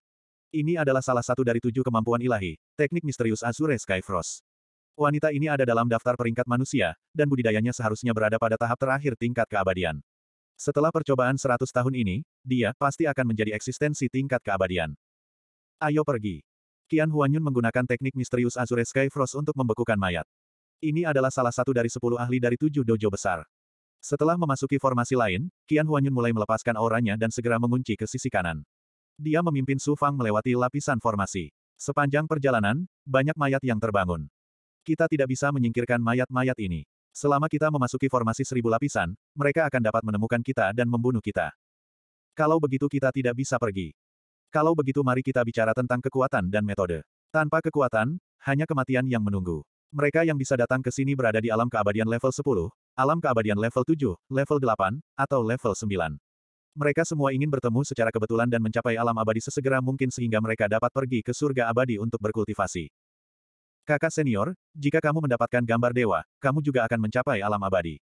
Ini adalah salah satu dari tujuh kemampuan ilahi, teknik misterius Azure Sky Frost. Wanita ini ada dalam daftar peringkat manusia, dan budidayanya seharusnya berada pada tahap terakhir tingkat keabadian. Setelah percobaan seratus tahun ini, dia pasti akan menjadi eksistensi tingkat keabadian. Ayo pergi. Qian Huanyun menggunakan teknik misterius Azure Sky Frost untuk membekukan mayat. Ini adalah salah satu dari sepuluh ahli dari tujuh dojo besar. Setelah memasuki formasi lain, Qian Huanyun mulai melepaskan auranya dan segera mengunci ke sisi kanan. Dia memimpin Su Fang melewati lapisan formasi. Sepanjang perjalanan, banyak mayat yang terbangun. Kita tidak bisa menyingkirkan mayat-mayat ini. Selama kita memasuki formasi seribu lapisan, mereka akan dapat menemukan kita dan membunuh kita. Kalau begitu kita tidak bisa pergi. Kalau begitu mari kita bicara tentang kekuatan dan metode. Tanpa kekuatan, hanya kematian yang menunggu. Mereka yang bisa datang ke sini berada di alam keabadian level 10, alam keabadian level 7, level 8, atau level 9. Mereka semua ingin bertemu secara kebetulan dan mencapai alam abadi sesegera mungkin sehingga mereka dapat pergi ke surga abadi untuk berkultivasi. Kakak senior, jika kamu mendapatkan gambar dewa, kamu juga akan mencapai alam abadi.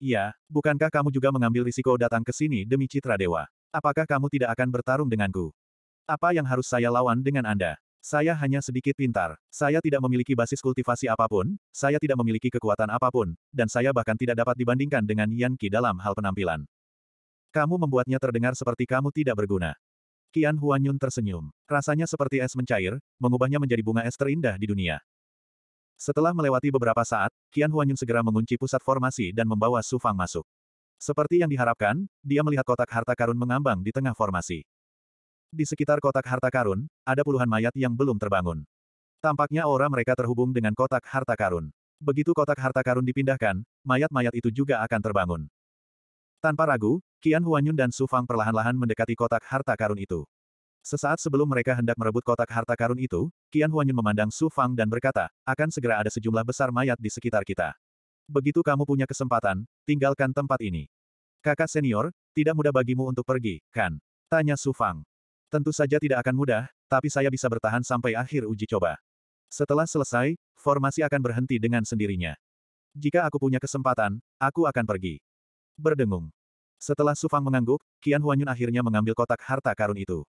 Iya, bukankah kamu juga mengambil risiko datang ke sini demi citra dewa? Apakah kamu tidak akan bertarung denganku? Apa yang harus saya lawan dengan Anda? Saya hanya sedikit pintar. Saya tidak memiliki basis kultivasi apapun, saya tidak memiliki kekuatan apapun, dan saya bahkan tidak dapat dibandingkan dengan Yan Qi dalam hal penampilan. Kamu membuatnya terdengar seperti kamu tidak berguna. Qian Huanyun tersenyum. Rasanya seperti es mencair, mengubahnya menjadi bunga es terindah di dunia. Setelah melewati beberapa saat, Qian Huanyun segera mengunci pusat formasi dan membawa Su Fang masuk. Seperti yang diharapkan, dia melihat kotak harta karun mengambang di tengah formasi. Di sekitar kotak harta karun, ada puluhan mayat yang belum terbangun. Tampaknya aura mereka terhubung dengan kotak harta karun. Begitu kotak harta karun dipindahkan, mayat-mayat itu juga akan terbangun. Tanpa ragu, Qian Huanyun dan Su Fang perlahan-lahan mendekati kotak harta karun itu. Sesaat sebelum mereka hendak merebut kotak harta karun itu, Qian Huanyun memandang Su Fang dan berkata, akan segera ada sejumlah besar mayat di sekitar kita. Begitu kamu punya kesempatan, tinggalkan tempat ini. Kakak senior, tidak mudah bagimu untuk pergi, kan? Tanya Su Fang. Tentu saja tidak akan mudah, tapi saya bisa bertahan sampai akhir uji coba. Setelah selesai, formasi akan berhenti dengan sendirinya. Jika aku punya kesempatan, aku akan pergi. Berdengung. Setelah Sufang mengangguk, Qian Huanyun akhirnya mengambil kotak harta karun itu.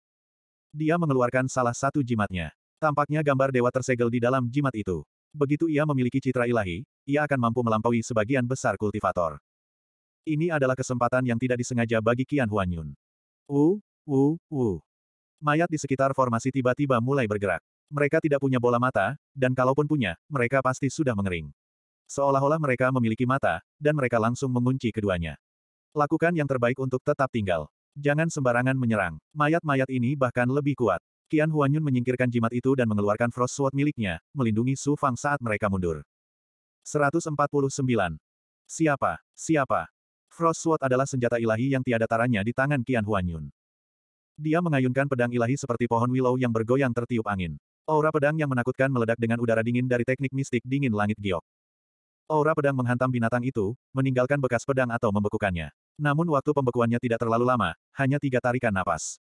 Dia mengeluarkan salah satu jimatnya. Tampaknya gambar dewa tersegel di dalam jimat itu. Begitu ia memiliki citra ilahi, ia akan mampu melampaui sebagian besar kultivator. Ini adalah kesempatan yang tidak disengaja bagi Qian Huanyun. Wu, wu, wu. Mayat di sekitar formasi tiba-tiba mulai bergerak. Mereka tidak punya bola mata, dan kalaupun punya, mereka pasti sudah mengering. Seolah-olah mereka memiliki mata, dan mereka langsung mengunci keduanya. Lakukan yang terbaik untuk tetap tinggal. Jangan sembarangan menyerang. Mayat-mayat ini bahkan lebih kuat. Qian Huanyun menyingkirkan jimat itu dan mengeluarkan Frost Sword miliknya, melindungi Su Fang saat mereka mundur. 149. Siapa? Siapa? Frost Sword adalah senjata ilahi yang tiada taranya di tangan Qian Huanyun. Dia mengayunkan pedang ilahi seperti pohon willow yang bergoyang tertiup angin. Aura pedang yang menakutkan meledak dengan udara dingin dari teknik mistik dingin langit giok. Aura pedang menghantam binatang itu, meninggalkan bekas pedang atau membekukannya. Namun waktu pembekuannya tidak terlalu lama, hanya tiga tarikan napas.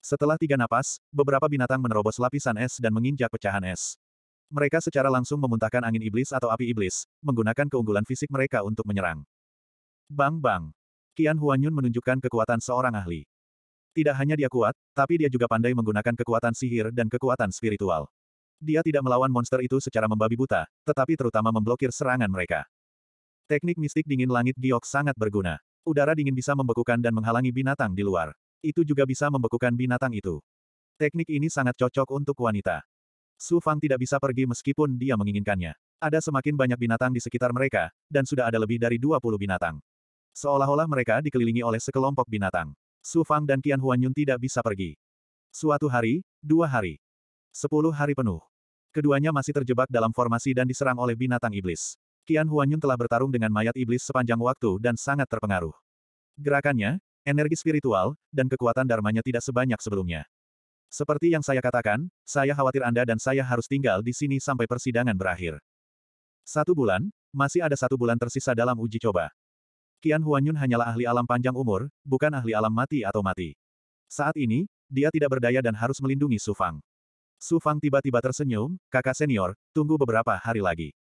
Setelah tiga napas, beberapa binatang menerobos lapisan es dan menginjak pecahan es. Mereka secara langsung memuntahkan angin iblis atau api iblis, menggunakan keunggulan fisik mereka untuk menyerang. Bang Bang. Qian Huanyun menunjukkan kekuatan seorang ahli. Tidak hanya dia kuat, tapi dia juga pandai menggunakan kekuatan sihir dan kekuatan spiritual. Dia tidak melawan monster itu secara membabi buta, tetapi terutama memblokir serangan mereka. Teknik mistik dingin langit giok sangat berguna. Udara dingin bisa membekukan dan menghalangi binatang di luar. Itu juga bisa membekukan binatang itu. Teknik ini sangat cocok untuk wanita. Su Fang tidak bisa pergi meskipun dia menginginkannya. Ada semakin banyak binatang di sekitar mereka, dan sudah ada lebih dari 20 binatang. Seolah-olah mereka dikelilingi oleh sekelompok binatang. Su Fang dan Qian Huanyun tidak bisa pergi. Suatu hari, dua hari, sepuluh hari penuh. Keduanya masih terjebak dalam formasi dan diserang oleh binatang iblis. Qian Huanyun telah bertarung dengan mayat iblis sepanjang waktu dan sangat terpengaruh. Gerakannya, energi spiritual, dan kekuatan dharmanya tidak sebanyak sebelumnya. Seperti yang saya katakan, saya khawatir Anda dan saya harus tinggal di sini sampai persidangan berakhir. Satu bulan, masih ada satu bulan tersisa dalam uji coba. Qian Huanyun hanyalah ahli alam panjang umur, bukan ahli alam mati atau mati. Saat ini, dia tidak berdaya dan harus melindungi Su Fang. Su Fang tiba-tiba tersenyum, kakak senior, tunggu beberapa hari lagi.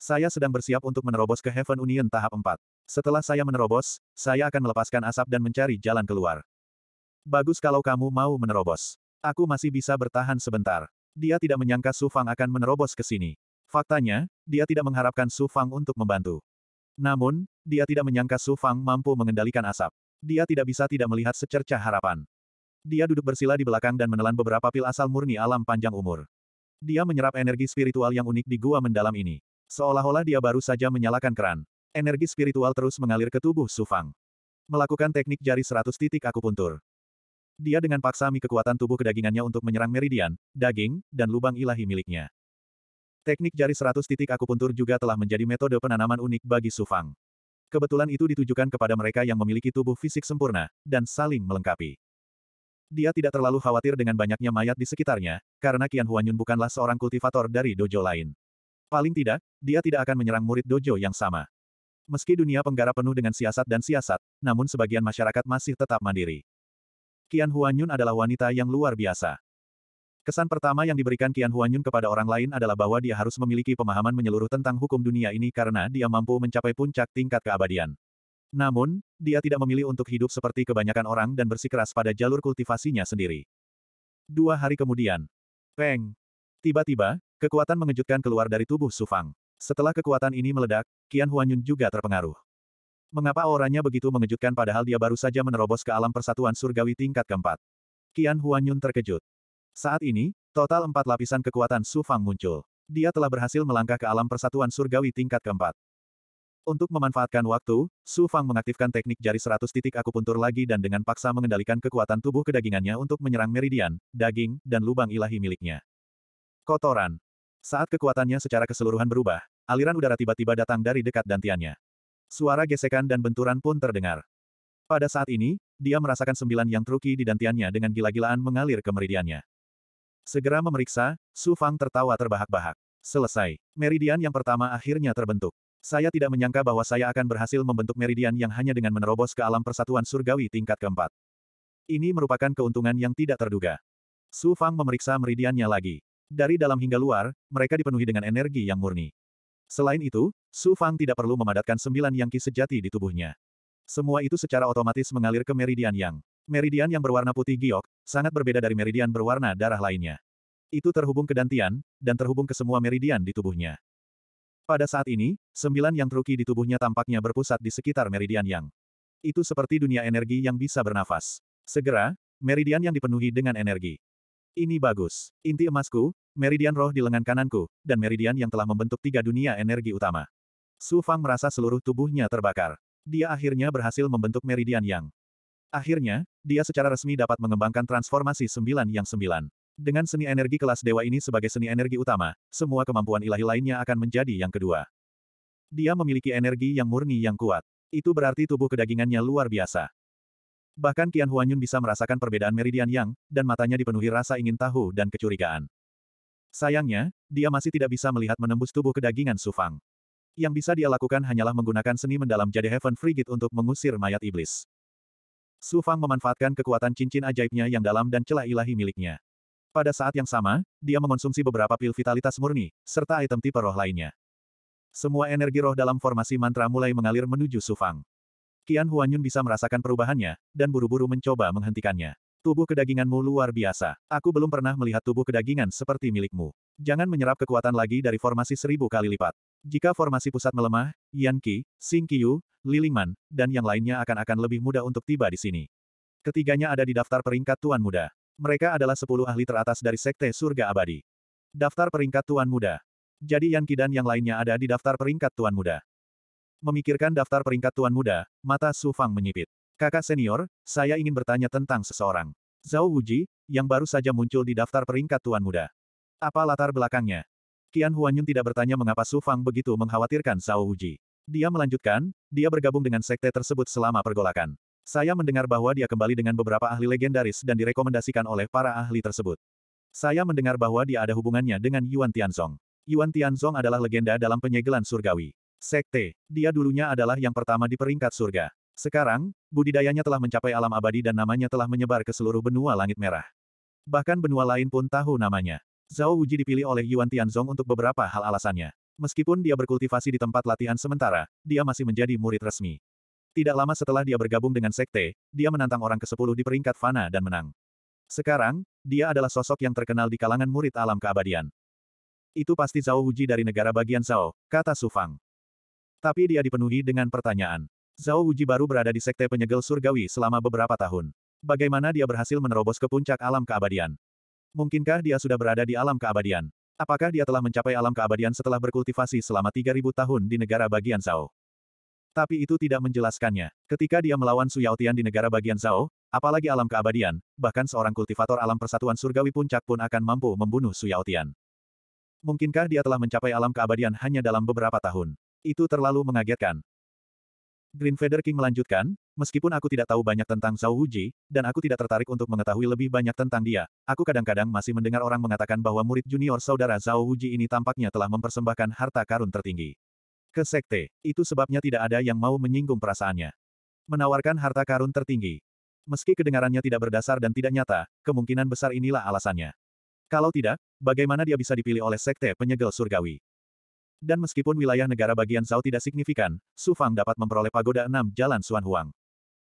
Saya sedang bersiap untuk menerobos ke Heaven Union tahap 4. Setelah saya menerobos, saya akan melepaskan asap dan mencari jalan keluar. Bagus kalau kamu mau menerobos. Aku masih bisa bertahan sebentar. Dia tidak menyangka Su Fang akan menerobos ke sini. Faktanya, dia tidak mengharapkan Su Fang untuk membantu. Namun, dia tidak menyangka Su Fang mampu mengendalikan asap. Dia tidak bisa tidak melihat secerca harapan. Dia duduk bersila di belakang dan menelan beberapa pil asal murni alam panjang umur. Dia menyerap energi spiritual yang unik di gua mendalam ini. Seolah-olah dia baru saja menyalakan keran. Energi spiritual terus mengalir ke tubuh Su Fang. Melakukan teknik jari seratus titik akupuntur. Dia dengan paksa mi kekuatan tubuh kedagingannya untuk menyerang meridian, daging, dan lubang ilahi miliknya. Teknik jari 100 titik akupuntur juga telah menjadi metode penanaman unik bagi Sufang. Kebetulan itu ditujukan kepada mereka yang memiliki tubuh fisik sempurna, dan saling melengkapi. Dia tidak terlalu khawatir dengan banyaknya mayat di sekitarnya, karena Qian Huanyun bukanlah seorang kultivator dari dojo lain. Paling tidak, dia tidak akan menyerang murid dojo yang sama. Meski dunia penggara penuh dengan siasat dan siasat, namun sebagian masyarakat masih tetap mandiri. Qian Huanyun adalah wanita yang luar biasa. Kesan pertama yang diberikan Qian Huanyun kepada orang lain adalah bahwa dia harus memiliki pemahaman menyeluruh tentang hukum dunia ini karena dia mampu mencapai puncak tingkat keabadian. Namun, dia tidak memilih untuk hidup seperti kebanyakan orang dan bersikeras pada jalur kultivasinya sendiri. Dua hari kemudian, Peng! Tiba-tiba, kekuatan mengejutkan keluar dari tubuh Sufang. Setelah kekuatan ini meledak, Qian Huanyun juga terpengaruh. Mengapa auranya begitu mengejutkan padahal dia baru saja menerobos ke alam persatuan surgawi tingkat keempat? Qian Huanyun terkejut. Saat ini, total empat lapisan kekuatan Su Fang muncul. Dia telah berhasil melangkah ke alam persatuan surgawi tingkat keempat. Untuk memanfaatkan waktu, Su Fang mengaktifkan teknik jari seratus titik akupuntur lagi dan dengan paksa mengendalikan kekuatan tubuh kedagingannya untuk menyerang meridian, daging, dan lubang ilahi miliknya. Kotoran. Saat kekuatannya secara keseluruhan berubah, aliran udara tiba-tiba datang dari dekat dantiannya. Suara gesekan dan benturan pun terdengar. Pada saat ini, dia merasakan sembilan yang truki di dantiannya dengan gila-gilaan mengalir ke meridiannya. Segera memeriksa, Su Fang tertawa terbahak-bahak. Selesai. Meridian yang pertama akhirnya terbentuk. Saya tidak menyangka bahwa saya akan berhasil membentuk meridian yang hanya dengan menerobos ke alam persatuan surgawi tingkat keempat. Ini merupakan keuntungan yang tidak terduga. Su Fang memeriksa meridiannya lagi. Dari dalam hingga luar, mereka dipenuhi dengan energi yang murni. Selain itu, Su Fang tidak perlu memadatkan sembilan yang ki sejati di tubuhnya. Semua itu secara otomatis mengalir ke meridian yang. Meridian yang berwarna putih giok, sangat berbeda dari meridian berwarna darah lainnya. Itu terhubung ke dantian, dan terhubung ke semua meridian di tubuhnya. Pada saat ini, sembilan yang truki di tubuhnya tampaknya berpusat di sekitar meridian yang. Itu seperti dunia energi yang bisa bernafas. Segera, meridian yang dipenuhi dengan energi. Ini bagus. Inti emasku, meridian roh di lengan kananku, dan meridian yang telah membentuk tiga dunia energi utama. Su Fang merasa seluruh tubuhnya terbakar. Dia akhirnya berhasil membentuk meridian yang. Akhirnya, dia secara resmi dapat mengembangkan transformasi sembilan yang sembilan. Dengan seni energi kelas dewa ini sebagai seni energi utama, semua kemampuan ilahi lainnya akan menjadi yang kedua. Dia memiliki energi yang murni yang kuat. Itu berarti tubuh kedagingannya luar biasa. Bahkan Qian Huanyun bisa merasakan perbedaan meridian yang, dan matanya dipenuhi rasa ingin tahu dan kecurigaan. Sayangnya, dia masih tidak bisa melihat menembus tubuh kedagingan Sufang. Yang bisa dia lakukan hanyalah menggunakan seni mendalam Jade Heaven Frigate untuk mengusir mayat iblis. Su Fang memanfaatkan kekuatan cincin ajaibnya yang dalam dan celah ilahi miliknya. Pada saat yang sama, dia mengonsumsi beberapa pil vitalitas murni, serta item tipe roh lainnya. Semua energi roh dalam formasi mantra mulai mengalir menuju Su Fang. Qian Huanyun bisa merasakan perubahannya, dan buru-buru mencoba menghentikannya. Tubuh kedaginganmu luar biasa. Aku belum pernah melihat tubuh kedagingan seperti milikmu. Jangan menyerap kekuatan lagi dari formasi seribu kali lipat. Jika formasi pusat melemah, Yan Qi, Xing Li Lilingman, dan yang lainnya akan-akan lebih mudah untuk tiba di sini. Ketiganya ada di daftar peringkat Tuan Muda. Mereka adalah sepuluh ahli teratas dari Sekte Surga Abadi. Daftar peringkat Tuan Muda. Jadi Yan Qi dan yang lainnya ada di daftar peringkat Tuan Muda. Memikirkan daftar peringkat Tuan Muda, mata Su Fang menyipit. Kakak senior, saya ingin bertanya tentang seseorang. Zhao Wuji, yang baru saja muncul di daftar peringkat Tuan Muda. Apa latar belakangnya? Qian Huanyun tidak bertanya mengapa Su Fang begitu mengkhawatirkan Zhao Wuji. Dia melanjutkan, dia bergabung dengan sekte tersebut selama pergolakan. Saya mendengar bahwa dia kembali dengan beberapa ahli legendaris dan direkomendasikan oleh para ahli tersebut. Saya mendengar bahwa dia ada hubungannya dengan Yuan Tianzong. Yuan Tianzong adalah legenda dalam penyegelan surgawi. Sekte, dia dulunya adalah yang pertama di peringkat surga. Sekarang, budidayanya telah mencapai alam abadi dan namanya telah menyebar ke seluruh benua langit merah. Bahkan benua lain pun tahu namanya. Zhao Wuji dipilih oleh Yuan Tianzong untuk beberapa hal alasannya. Meskipun dia berkultivasi di tempat latihan sementara, dia masih menjadi murid resmi. Tidak lama setelah dia bergabung dengan sekte, dia menantang orang ke-10 di peringkat Fana dan menang. Sekarang, dia adalah sosok yang terkenal di kalangan murid alam keabadian. Itu pasti Zhao Wuji dari negara bagian Zhao, kata Su Fang. Tapi dia dipenuhi dengan pertanyaan. Zhao Wuji baru berada di sekte penyegel surgawi selama beberapa tahun. Bagaimana dia berhasil menerobos ke puncak alam keabadian? Mungkinkah dia sudah berada di alam keabadian? Apakah dia telah mencapai alam keabadian setelah berkultivasi selama 3000 tahun di negara bagian Zhao? Tapi itu tidak menjelaskannya. Ketika dia melawan Su Yaotian di negara bagian Zhao, apalagi alam keabadian, bahkan seorang kultivator alam persatuan surgawi puncak pun akan mampu membunuh Su Yaotian. Mungkinkah dia telah mencapai alam keabadian hanya dalam beberapa tahun? Itu terlalu mengagetkan. Green Feather King melanjutkan, Meskipun aku tidak tahu banyak tentang Zhao Wuji, dan aku tidak tertarik untuk mengetahui lebih banyak tentang dia, aku kadang-kadang masih mendengar orang mengatakan bahwa murid junior saudara Zhao Wuji ini tampaknya telah mempersembahkan harta karun tertinggi. Ke sekte, itu sebabnya tidak ada yang mau menyinggung perasaannya. Menawarkan harta karun tertinggi. Meski kedengarannya tidak berdasar dan tidak nyata, kemungkinan besar inilah alasannya. Kalau tidak, bagaimana dia bisa dipilih oleh sekte penyegel surgawi? Dan meskipun wilayah negara bagian Zhao tidak signifikan, Su Fang dapat memperoleh pagoda enam jalan Suan Huang.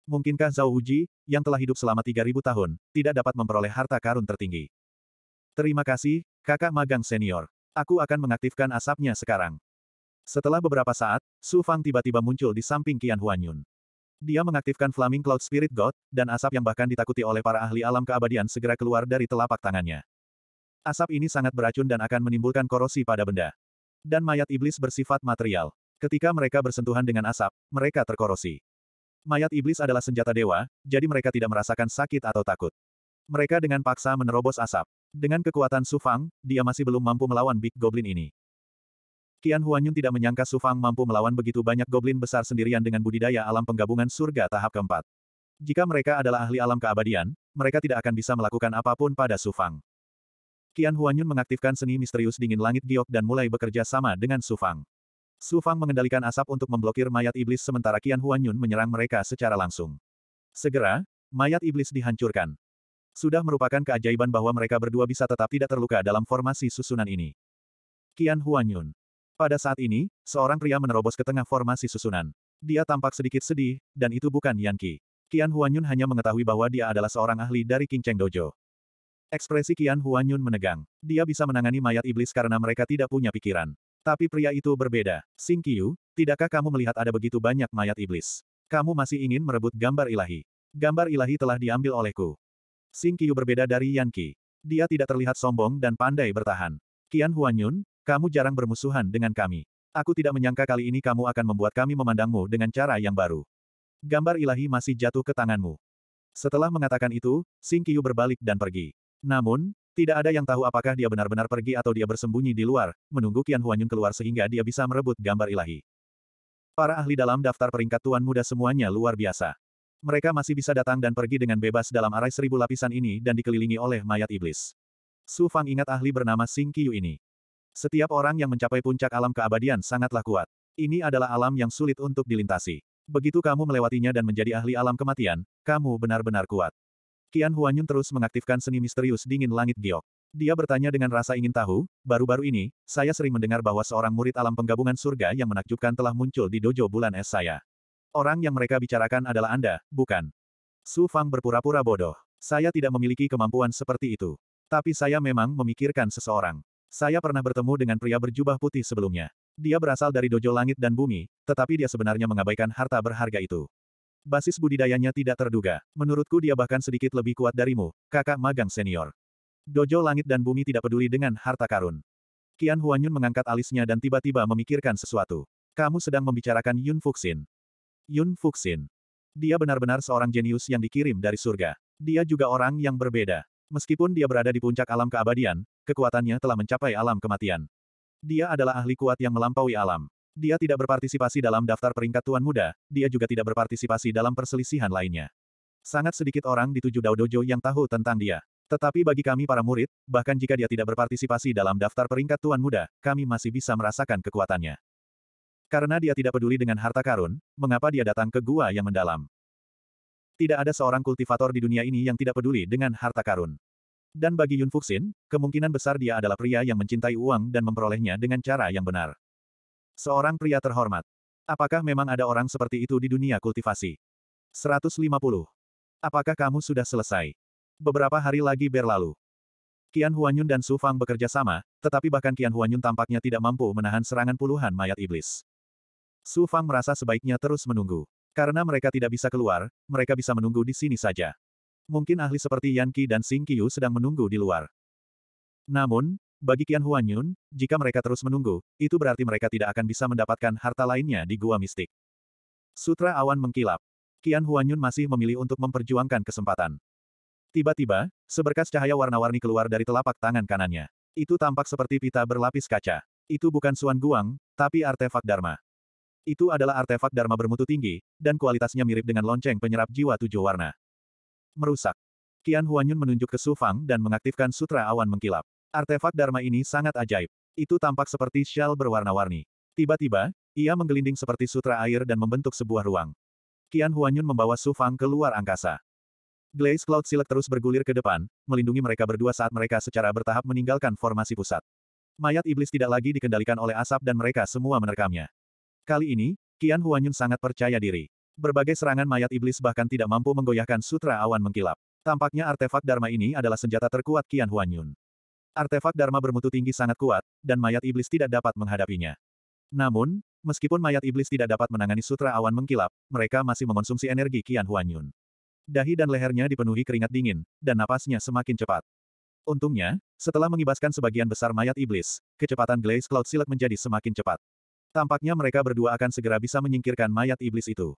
Mungkinkah Zhao Wuji, yang telah hidup selama 3.000 tahun, tidak dapat memperoleh harta karun tertinggi? Terima kasih, kakak magang senior. Aku akan mengaktifkan asapnya sekarang. Setelah beberapa saat, Su Fang tiba-tiba muncul di samping Qian Huanyun. Dia mengaktifkan Flaming Cloud Spirit God, dan asap yang bahkan ditakuti oleh para ahli alam keabadian segera keluar dari telapak tangannya. Asap ini sangat beracun dan akan menimbulkan korosi pada benda. Dan mayat iblis bersifat material. Ketika mereka bersentuhan dengan asap, mereka terkorosi. Mayat iblis adalah senjata dewa, jadi mereka tidak merasakan sakit atau takut. Mereka dengan paksa menerobos asap. Dengan kekuatan Sufang, dia masih belum mampu melawan Big Goblin ini. Qian Huanyun tidak menyangka Sufang mampu melawan begitu banyak goblin besar sendirian dengan budidaya alam penggabungan surga tahap keempat. Jika mereka adalah ahli alam keabadian, mereka tidak akan bisa melakukan apapun pada Sufang. Qian Huanyun mengaktifkan seni misterius dingin langit giok dan mulai bekerja sama dengan Sufang. Su Fang mengendalikan asap untuk memblokir mayat iblis sementara Qian Huan Yun menyerang mereka secara langsung. Segera, mayat iblis dihancurkan. Sudah merupakan keajaiban bahwa mereka berdua bisa tetap tidak terluka dalam formasi susunan ini. Qian Huan Yun. Pada saat ini, seorang pria menerobos ke tengah formasi susunan. Dia tampak sedikit sedih, dan itu bukan Yan Qi. Qian Huan Yun hanya mengetahui bahwa dia adalah seorang ahli dari King Cheng Dojo. Ekspresi Qian Huan Yun menegang. Dia bisa menangani mayat iblis karena mereka tidak punya pikiran. Tapi pria itu berbeda. Sing Kiyu, tidakkah kamu melihat ada begitu banyak mayat iblis? Kamu masih ingin merebut gambar ilahi. Gambar ilahi telah diambil olehku. Sing Kiyu berbeda dari Yan Qi. Dia tidak terlihat sombong dan pandai bertahan. Qian Huanyun, kamu jarang bermusuhan dengan kami. Aku tidak menyangka kali ini kamu akan membuat kami memandangmu dengan cara yang baru. Gambar ilahi masih jatuh ke tanganmu. Setelah mengatakan itu, Sing Kiyu berbalik dan pergi. Namun, tidak ada yang tahu apakah dia benar-benar pergi atau dia bersembunyi di luar, menunggu Qian Huanyun keluar sehingga dia bisa merebut gambar ilahi. Para ahli dalam daftar peringkat tuan muda semuanya luar biasa. Mereka masih bisa datang dan pergi dengan bebas dalam arai seribu lapisan ini dan dikelilingi oleh mayat iblis. Su Fang ingat ahli bernama Sing Qiu ini. Setiap orang yang mencapai puncak alam keabadian sangatlah kuat. Ini adalah alam yang sulit untuk dilintasi. Begitu kamu melewatinya dan menjadi ahli alam kematian, kamu benar-benar kuat. Qian Huanyun terus mengaktifkan seni misterius dingin langit giok. Dia bertanya dengan rasa ingin tahu, baru-baru ini, saya sering mendengar bahwa seorang murid alam penggabungan surga yang menakjubkan telah muncul di dojo bulan es saya. Orang yang mereka bicarakan adalah Anda, bukan? Su Fang berpura-pura bodoh. Saya tidak memiliki kemampuan seperti itu. Tapi saya memang memikirkan seseorang. Saya pernah bertemu dengan pria berjubah putih sebelumnya. Dia berasal dari dojo langit dan bumi, tetapi dia sebenarnya mengabaikan harta berharga itu. Basis budidayanya tidak terduga. Menurutku dia bahkan sedikit lebih kuat darimu, kakak magang senior. Dojo langit dan bumi tidak peduli dengan harta karun. Qian Huanyun mengangkat alisnya dan tiba-tiba memikirkan sesuatu. Kamu sedang membicarakan Yun Fuxin. Yun Fuxin. Dia benar-benar seorang jenius yang dikirim dari surga. Dia juga orang yang berbeda. Meskipun dia berada di puncak alam keabadian, kekuatannya telah mencapai alam kematian. Dia adalah ahli kuat yang melampaui alam. Dia tidak berpartisipasi dalam daftar peringkat Tuan Muda, dia juga tidak berpartisipasi dalam perselisihan lainnya. Sangat sedikit orang di tujuh Dao Dojo yang tahu tentang dia. Tetapi bagi kami para murid, bahkan jika dia tidak berpartisipasi dalam daftar peringkat Tuan Muda, kami masih bisa merasakan kekuatannya. Karena dia tidak peduli dengan harta karun, mengapa dia datang ke gua yang mendalam? Tidak ada seorang kultivator di dunia ini yang tidak peduli dengan harta karun. Dan bagi Yun Fuxin, kemungkinan besar dia adalah pria yang mencintai uang dan memperolehnya dengan cara yang benar. Seorang pria terhormat. Apakah memang ada orang seperti itu di dunia kultivasi? 150. Apakah kamu sudah selesai? Beberapa hari lagi berlalu. Qian Huanyun dan Su Fang bekerja sama, tetapi bahkan Qian Huanyun tampaknya tidak mampu menahan serangan puluhan mayat iblis. Su Fang merasa sebaiknya terus menunggu. Karena mereka tidak bisa keluar, mereka bisa menunggu di sini saja. Mungkin ahli seperti Yan Qi dan Sing Qiu sedang menunggu di luar. Namun, bagi Qian Huanyun, jika mereka terus menunggu, itu berarti mereka tidak akan bisa mendapatkan harta lainnya di gua mistik. Sutra awan mengkilap. Qian Huanyun masih memilih untuk memperjuangkan kesempatan. Tiba-tiba, seberkas cahaya warna-warni keluar dari telapak tangan kanannya. Itu tampak seperti pita berlapis kaca. Itu bukan Suan Guang, tapi artefak Dharma. Itu adalah artefak Dharma bermutu tinggi, dan kualitasnya mirip dengan lonceng penyerap jiwa tujuh warna. Merusak. Qian Huanyun menunjuk ke Su Fang dan mengaktifkan sutra awan mengkilap. Artefak Dharma ini sangat ajaib. Itu tampak seperti shell berwarna-warni. Tiba-tiba, ia menggelinding seperti sutra air dan membentuk sebuah ruang. Qian Huanyun membawa Su Fang luar angkasa. Glaze Cloud Silk terus bergulir ke depan, melindungi mereka berdua saat mereka secara bertahap meninggalkan formasi pusat. Mayat iblis tidak lagi dikendalikan oleh asap dan mereka semua menerkamnya. Kali ini, Qian Huanyun sangat percaya diri. Berbagai serangan mayat iblis bahkan tidak mampu menggoyahkan sutra awan mengkilap. Tampaknya artefak Dharma ini adalah senjata terkuat Qian Huanyun. Artefak Dharma bermutu tinggi sangat kuat, dan mayat iblis tidak dapat menghadapinya. Namun, meskipun mayat iblis tidak dapat menangani sutra awan mengkilap, mereka masih mengonsumsi energi Qian Huanyun. Dahi dan lehernya dipenuhi keringat dingin, dan napasnya semakin cepat. Untungnya, setelah mengibaskan sebagian besar mayat iblis, kecepatan Glaze Cloud Silat menjadi semakin cepat. Tampaknya mereka berdua akan segera bisa menyingkirkan mayat iblis itu.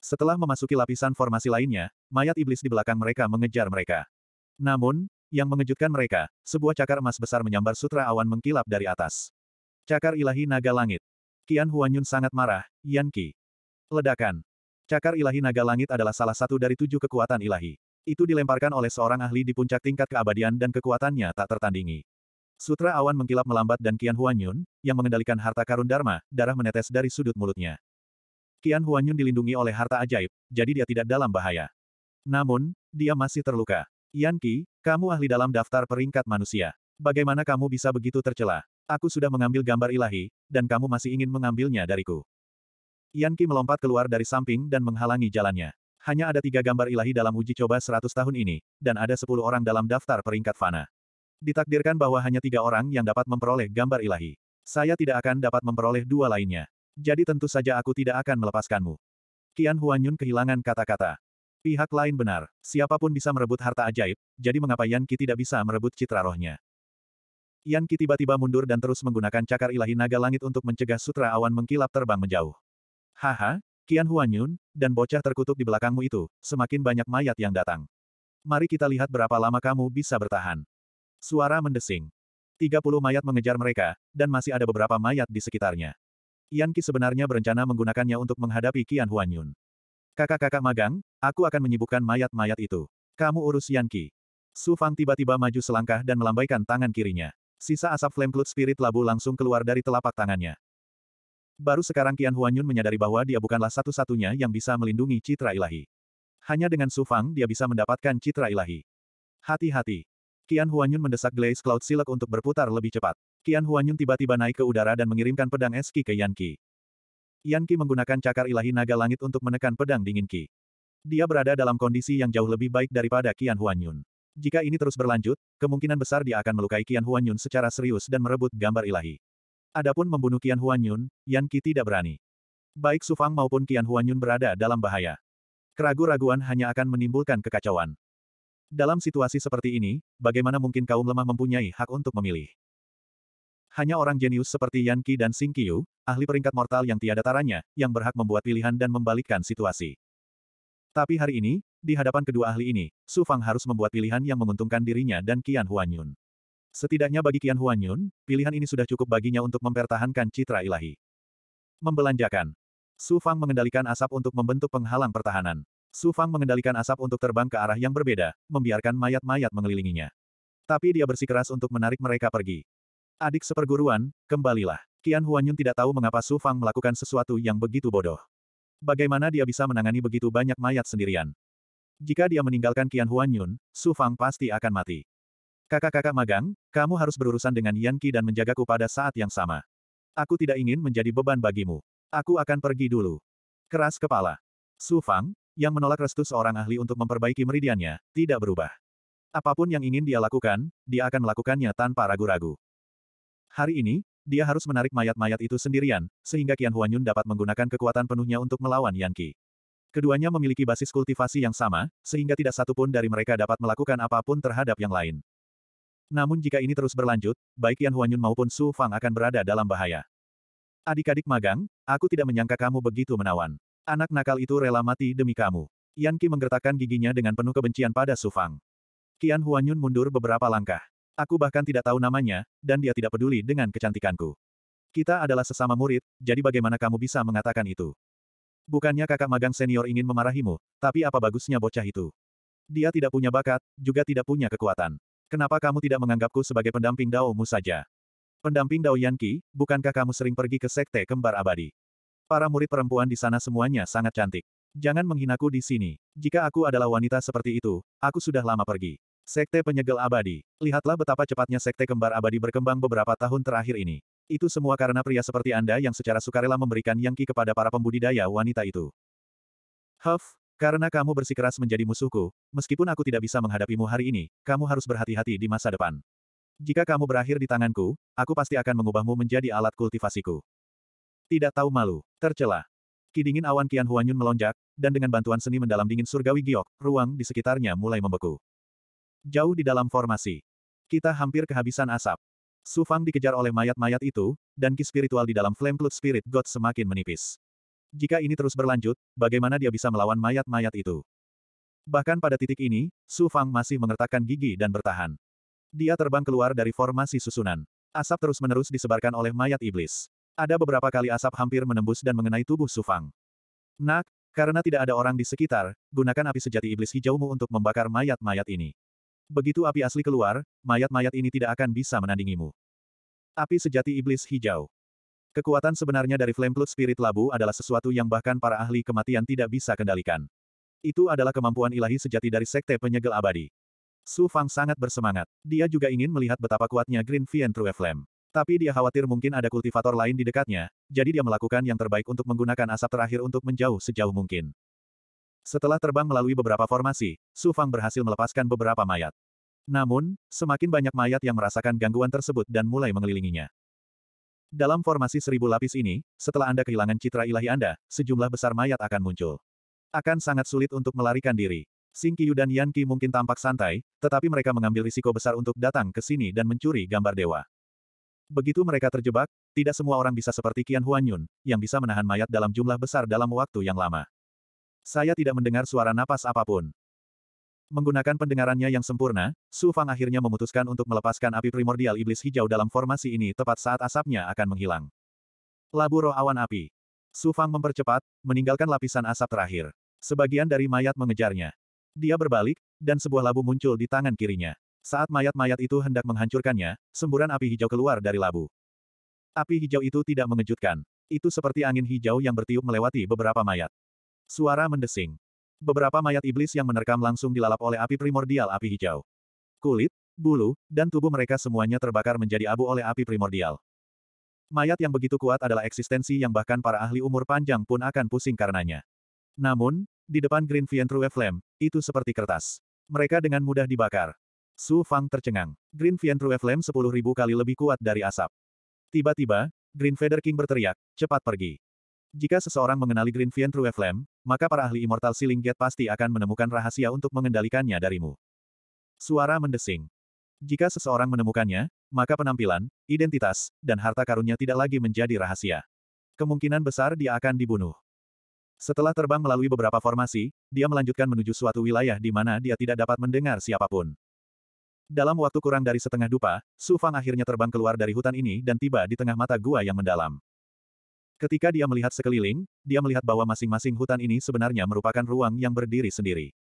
Setelah memasuki lapisan formasi lainnya, mayat iblis di belakang mereka mengejar mereka. Namun, yang mengejutkan mereka, sebuah cakar emas besar menyambar sutra awan mengkilap dari atas. Cakar ilahi naga langit. Qian Huanyun sangat marah, Yan Qi. Ledakan. Cakar ilahi naga langit adalah salah satu dari tujuh kekuatan ilahi. Itu dilemparkan oleh seorang ahli di puncak tingkat keabadian dan kekuatannya tak tertandingi. Sutra awan mengkilap melambat dan Qian Huanyun, yang mengendalikan harta karun Dharma, darah menetes dari sudut mulutnya. Qian Huanyun dilindungi oleh harta ajaib, jadi dia tidak dalam bahaya. Namun, dia masih terluka. Yan Qi, kamu ahli dalam daftar peringkat manusia. Bagaimana kamu bisa begitu tercela? Aku sudah mengambil gambar ilahi, dan kamu masih ingin mengambilnya dariku. Yan Qi melompat keluar dari samping dan menghalangi jalannya. Hanya ada tiga gambar ilahi dalam uji coba seratus tahun ini, dan ada sepuluh orang dalam daftar peringkat fana. Ditakdirkan bahwa hanya tiga orang yang dapat memperoleh gambar ilahi. Saya tidak akan dapat memperoleh dua lainnya. Jadi tentu saja aku tidak akan melepaskanmu. Qian Huanyun kehilangan kata-kata. Pihak lain benar, siapapun bisa merebut harta ajaib, jadi mengapa Yan Ki tidak bisa merebut citra rohnya? Yan Ki tiba-tiba mundur dan terus menggunakan cakar ilahi naga langit untuk mencegah sutra awan mengkilap terbang menjauh. Haha, Kian Huanyun, dan bocah terkutuk di belakangmu itu, semakin banyak mayat yang datang. Mari kita lihat berapa lama kamu bisa bertahan. Suara mendesing. 30 mayat mengejar mereka, dan masih ada beberapa mayat di sekitarnya. Yan Ki sebenarnya berencana menggunakannya untuk menghadapi Kian Huanyun. Kakak-kakak magang, Aku akan menyibukkan mayat-mayat itu. Kamu urus Yanqi. Su Fang tiba-tiba maju selangkah dan melambaikan tangan kirinya. Sisa asap Flame Cloud Spirit Labu langsung keluar dari telapak tangannya. Baru sekarang Qian Huanyun menyadari bahwa dia bukanlah satu-satunya yang bisa melindungi citra ilahi. Hanya dengan Su Fang dia bisa mendapatkan citra ilahi. Hati-hati. Qian Huanyun mendesak Glaze Cloud Silk untuk berputar lebih cepat. Qian Huanyun tiba-tiba naik ke udara dan mengirimkan pedang eski ke Yan Qi. menggunakan cakar ilahi naga langit untuk menekan pedang dingin Qi. Dia berada dalam kondisi yang jauh lebih baik daripada Qian Huanyun. Jika ini terus berlanjut, kemungkinan besar dia akan melukai Qian Huanyun secara serius dan merebut gambar ilahi. Adapun membunuh Qian Huanyun, Yan Qi tidak berani. Baik Sufang maupun Qian Huanyun berada dalam bahaya. Keragu-raguan hanya akan menimbulkan kekacauan. Dalam situasi seperti ini, bagaimana mungkin kaum lemah mempunyai hak untuk memilih? Hanya orang jenius seperti Yan Qi dan Xing Qiu, ahli peringkat mortal yang tiada taranya, yang berhak membuat pilihan dan membalikkan situasi. Tapi hari ini, di hadapan kedua ahli ini, Su Fang harus membuat pilihan yang menguntungkan dirinya dan Qian Huanyun. Setidaknya bagi Qian Huanyun, pilihan ini sudah cukup baginya untuk mempertahankan citra ilahi. Membelanjakan. Su Fang mengendalikan asap untuk membentuk penghalang pertahanan. Su Fang mengendalikan asap untuk terbang ke arah yang berbeda, membiarkan mayat-mayat mengelilinginya. Tapi dia bersikeras untuk menarik mereka pergi. Adik seperguruan, kembalilah. Qian Huanyun tidak tahu mengapa Su Fang melakukan sesuatu yang begitu bodoh. Bagaimana dia bisa menangani begitu banyak mayat sendirian? Jika dia meninggalkan Qian Huan Yun, Su Fang pasti akan mati. Kakak-kakak magang, kamu harus berurusan dengan Yan Qi dan menjagaku pada saat yang sama. Aku tidak ingin menjadi beban bagimu. Aku akan pergi dulu. Keras kepala. Su Fang, yang menolak restu seorang ahli untuk memperbaiki meridiannya, tidak berubah. Apapun yang ingin dia lakukan, dia akan melakukannya tanpa ragu-ragu. Hari ini, dia harus menarik mayat-mayat itu sendirian, sehingga Qian Huanyun dapat menggunakan kekuatan penuhnya untuk melawan Yan Qi. Keduanya memiliki basis kultivasi yang sama, sehingga tidak satu pun dari mereka dapat melakukan apapun terhadap yang lain. Namun jika ini terus berlanjut, baik Yan Huanyun maupun Su Fang akan berada dalam bahaya. Adik-adik magang, aku tidak menyangka kamu begitu menawan. Anak nakal itu rela mati demi kamu. Yan Qi menggertakkan giginya dengan penuh kebencian pada Su Fang. Qian Huanyun mundur beberapa langkah. Aku bahkan tidak tahu namanya, dan dia tidak peduli dengan kecantikanku. Kita adalah sesama murid, jadi bagaimana kamu bisa mengatakan itu? Bukannya kakak magang senior ingin memarahimu, tapi apa bagusnya bocah itu? Dia tidak punya bakat, juga tidak punya kekuatan. Kenapa kamu tidak menganggapku sebagai pendamping Dao daomu saja? Pendamping Dao Yanki, bukankah kamu sering pergi ke sekte kembar abadi? Para murid perempuan di sana semuanya sangat cantik. Jangan menghinaku di sini. Jika aku adalah wanita seperti itu, aku sudah lama pergi. Sekte Penyegel Abadi. Lihatlah betapa cepatnya Sekte Kembar Abadi berkembang beberapa tahun terakhir ini. Itu semua karena pria seperti Anda yang secara sukarela memberikan yangki kepada para pembudidaya wanita itu. Huff, karena kamu bersikeras menjadi musuhku, meskipun aku tidak bisa menghadapimu hari ini, kamu harus berhati-hati di masa depan. Jika kamu berakhir di tanganku, aku pasti akan mengubahmu menjadi alat kultivasiku. Tidak tahu malu, tercela. Kidingin awan Kian Huanyun melonjak, dan dengan bantuan seni mendalam dingin surgawi giok, ruang di sekitarnya mulai membeku. Jauh di dalam formasi. Kita hampir kehabisan asap. Su Fang dikejar oleh mayat-mayat itu, dan ki spiritual di dalam Flame Blood Spirit God semakin menipis. Jika ini terus berlanjut, bagaimana dia bisa melawan mayat-mayat itu? Bahkan pada titik ini, Su Fang masih mengertakkan gigi dan bertahan. Dia terbang keluar dari formasi susunan. Asap terus-menerus disebarkan oleh mayat iblis. Ada beberapa kali asap hampir menembus dan mengenai tubuh Su Fang. Nak, karena tidak ada orang di sekitar, gunakan api sejati iblis hijaumu untuk membakar mayat-mayat ini. Begitu api asli keluar, mayat-mayat ini tidak akan bisa menandingimu. Api sejati iblis hijau. Kekuatan sebenarnya dari Flame Blood Spirit Labu adalah sesuatu yang bahkan para ahli kematian tidak bisa kendalikan. Itu adalah kemampuan ilahi sejati dari Sekte Penyegel Abadi. Su Fang sangat bersemangat. Dia juga ingin melihat betapa kuatnya Green Fiend True Flame. Tapi dia khawatir mungkin ada kultivator lain di dekatnya, jadi dia melakukan yang terbaik untuk menggunakan asap terakhir untuk menjauh sejauh mungkin. Setelah terbang melalui beberapa formasi, Su Fang berhasil melepaskan beberapa mayat. Namun, semakin banyak mayat yang merasakan gangguan tersebut dan mulai mengelilinginya. Dalam formasi seribu lapis ini, setelah Anda kehilangan citra ilahi Anda, sejumlah besar mayat akan muncul. Akan sangat sulit untuk melarikan diri. Sing Qiyu dan Yan Qi mungkin tampak santai, tetapi mereka mengambil risiko besar untuk datang ke sini dan mencuri gambar dewa. Begitu mereka terjebak, tidak semua orang bisa seperti Qian Huanyun, yang bisa menahan mayat dalam jumlah besar dalam waktu yang lama. Saya tidak mendengar suara napas apapun. Menggunakan pendengarannya yang sempurna, Su Fang akhirnya memutuskan untuk melepaskan api primordial iblis hijau dalam formasi ini tepat saat asapnya akan menghilang. Labu roh awan api. Su Fang mempercepat, meninggalkan lapisan asap terakhir. Sebagian dari mayat mengejarnya. Dia berbalik, dan sebuah labu muncul di tangan kirinya. Saat mayat-mayat itu hendak menghancurkannya, semburan api hijau keluar dari labu. Api hijau itu tidak mengejutkan. Itu seperti angin hijau yang bertiup melewati beberapa mayat. Suara mendesing. Beberapa mayat iblis yang menerkam langsung dilalap oleh api primordial api hijau. Kulit, bulu, dan tubuh mereka semuanya terbakar menjadi abu oleh api primordial. Mayat yang begitu kuat adalah eksistensi yang bahkan para ahli umur panjang pun akan pusing karenanya. Namun, di depan Green True Flame, itu seperti kertas. Mereka dengan mudah dibakar. Su Fang tercengang. Green True Flame 10.000 kali lebih kuat dari asap. Tiba-tiba, Green Feather King berteriak, cepat pergi. Jika seseorang mengenali Green Fiend True Flame, maka para ahli Immortal Sealing Gate pasti akan menemukan rahasia untuk mengendalikannya darimu. Suara mendesing. Jika seseorang menemukannya, maka penampilan, identitas, dan harta karunnya tidak lagi menjadi rahasia. Kemungkinan besar dia akan dibunuh. Setelah terbang melalui beberapa formasi, dia melanjutkan menuju suatu wilayah di mana dia tidak dapat mendengar siapapun. Dalam waktu kurang dari setengah dupa, Su Fang akhirnya terbang keluar dari hutan ini dan tiba di tengah mata gua yang mendalam. Ketika dia melihat sekeliling, dia melihat bahwa masing-masing hutan ini sebenarnya merupakan ruang yang berdiri sendiri.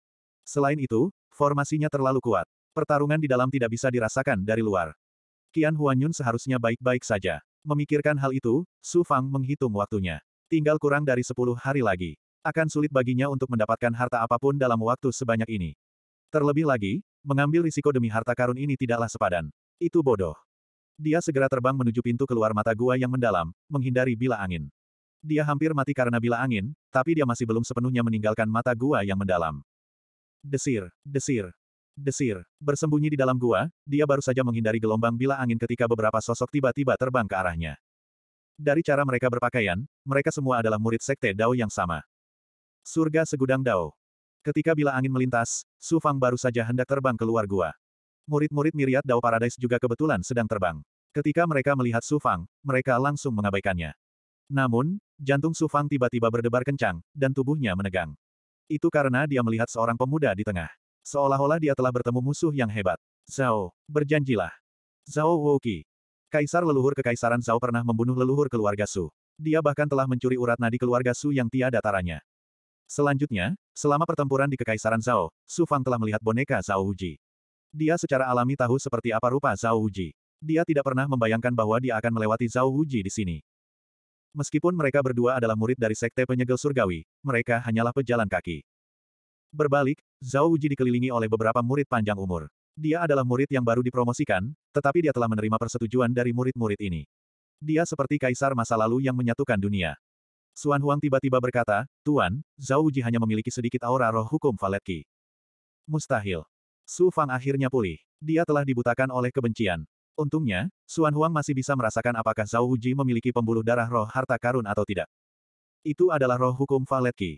Selain itu, formasinya terlalu kuat. Pertarungan di dalam tidak bisa dirasakan dari luar. Qian Huanyun seharusnya baik-baik saja. Memikirkan hal itu, Su Fang menghitung waktunya. Tinggal kurang dari sepuluh hari lagi. Akan sulit baginya untuk mendapatkan harta apapun dalam waktu sebanyak ini. Terlebih lagi, mengambil risiko demi harta karun ini tidaklah sepadan. Itu bodoh. Dia segera terbang menuju pintu keluar mata gua yang mendalam, menghindari bila angin. Dia hampir mati karena bila angin, tapi dia masih belum sepenuhnya meninggalkan mata gua yang mendalam. Desir, desir, desir. Bersembunyi di dalam gua, dia baru saja menghindari gelombang bila angin ketika beberapa sosok tiba-tiba terbang ke arahnya. Dari cara mereka berpakaian, mereka semua adalah murid sekte Dao yang sama. Surga segudang Dao. Ketika bila angin melintas, Su Fang baru saja hendak terbang keluar gua. Murid-murid Miriat Dao Paradise juga kebetulan sedang terbang. Ketika mereka melihat Su Fang, mereka langsung mengabaikannya. Namun, jantung Su Fang tiba-tiba berdebar kencang, dan tubuhnya menegang. Itu karena dia melihat seorang pemuda di tengah. Seolah-olah dia telah bertemu musuh yang hebat. Zhao, berjanjilah. Zhao Wuki, Kaisar leluhur kekaisaran Zhao pernah membunuh leluhur keluarga Su. Dia bahkan telah mencuri urat nadi keluarga Su yang tiada taranya. Selanjutnya, selama pertempuran di Kekaisaran Zhao, Su Fang telah melihat boneka Zhao Uji. Dia secara alami tahu seperti apa rupa Zhao Wuji. Dia tidak pernah membayangkan bahwa dia akan melewati Zhao Wuji di sini. Meskipun mereka berdua adalah murid dari Sekte Penyegel Surgawi, mereka hanyalah pejalan kaki. Berbalik, Zhao Wuji dikelilingi oleh beberapa murid panjang umur. Dia adalah murid yang baru dipromosikan, tetapi dia telah menerima persetujuan dari murid-murid ini. Dia seperti kaisar masa lalu yang menyatukan dunia. Suan Huang tiba-tiba berkata, Tuan, Zhao Wuji hanya memiliki sedikit aura roh hukum Valetki. Mustahil. Su Fang akhirnya pulih. Dia telah dibutakan oleh kebencian. Untungnya, Suan Huang masih bisa merasakan apakah Zhao Wuji memiliki pembuluh darah roh harta karun atau tidak. Itu adalah roh hukum Valet Qi.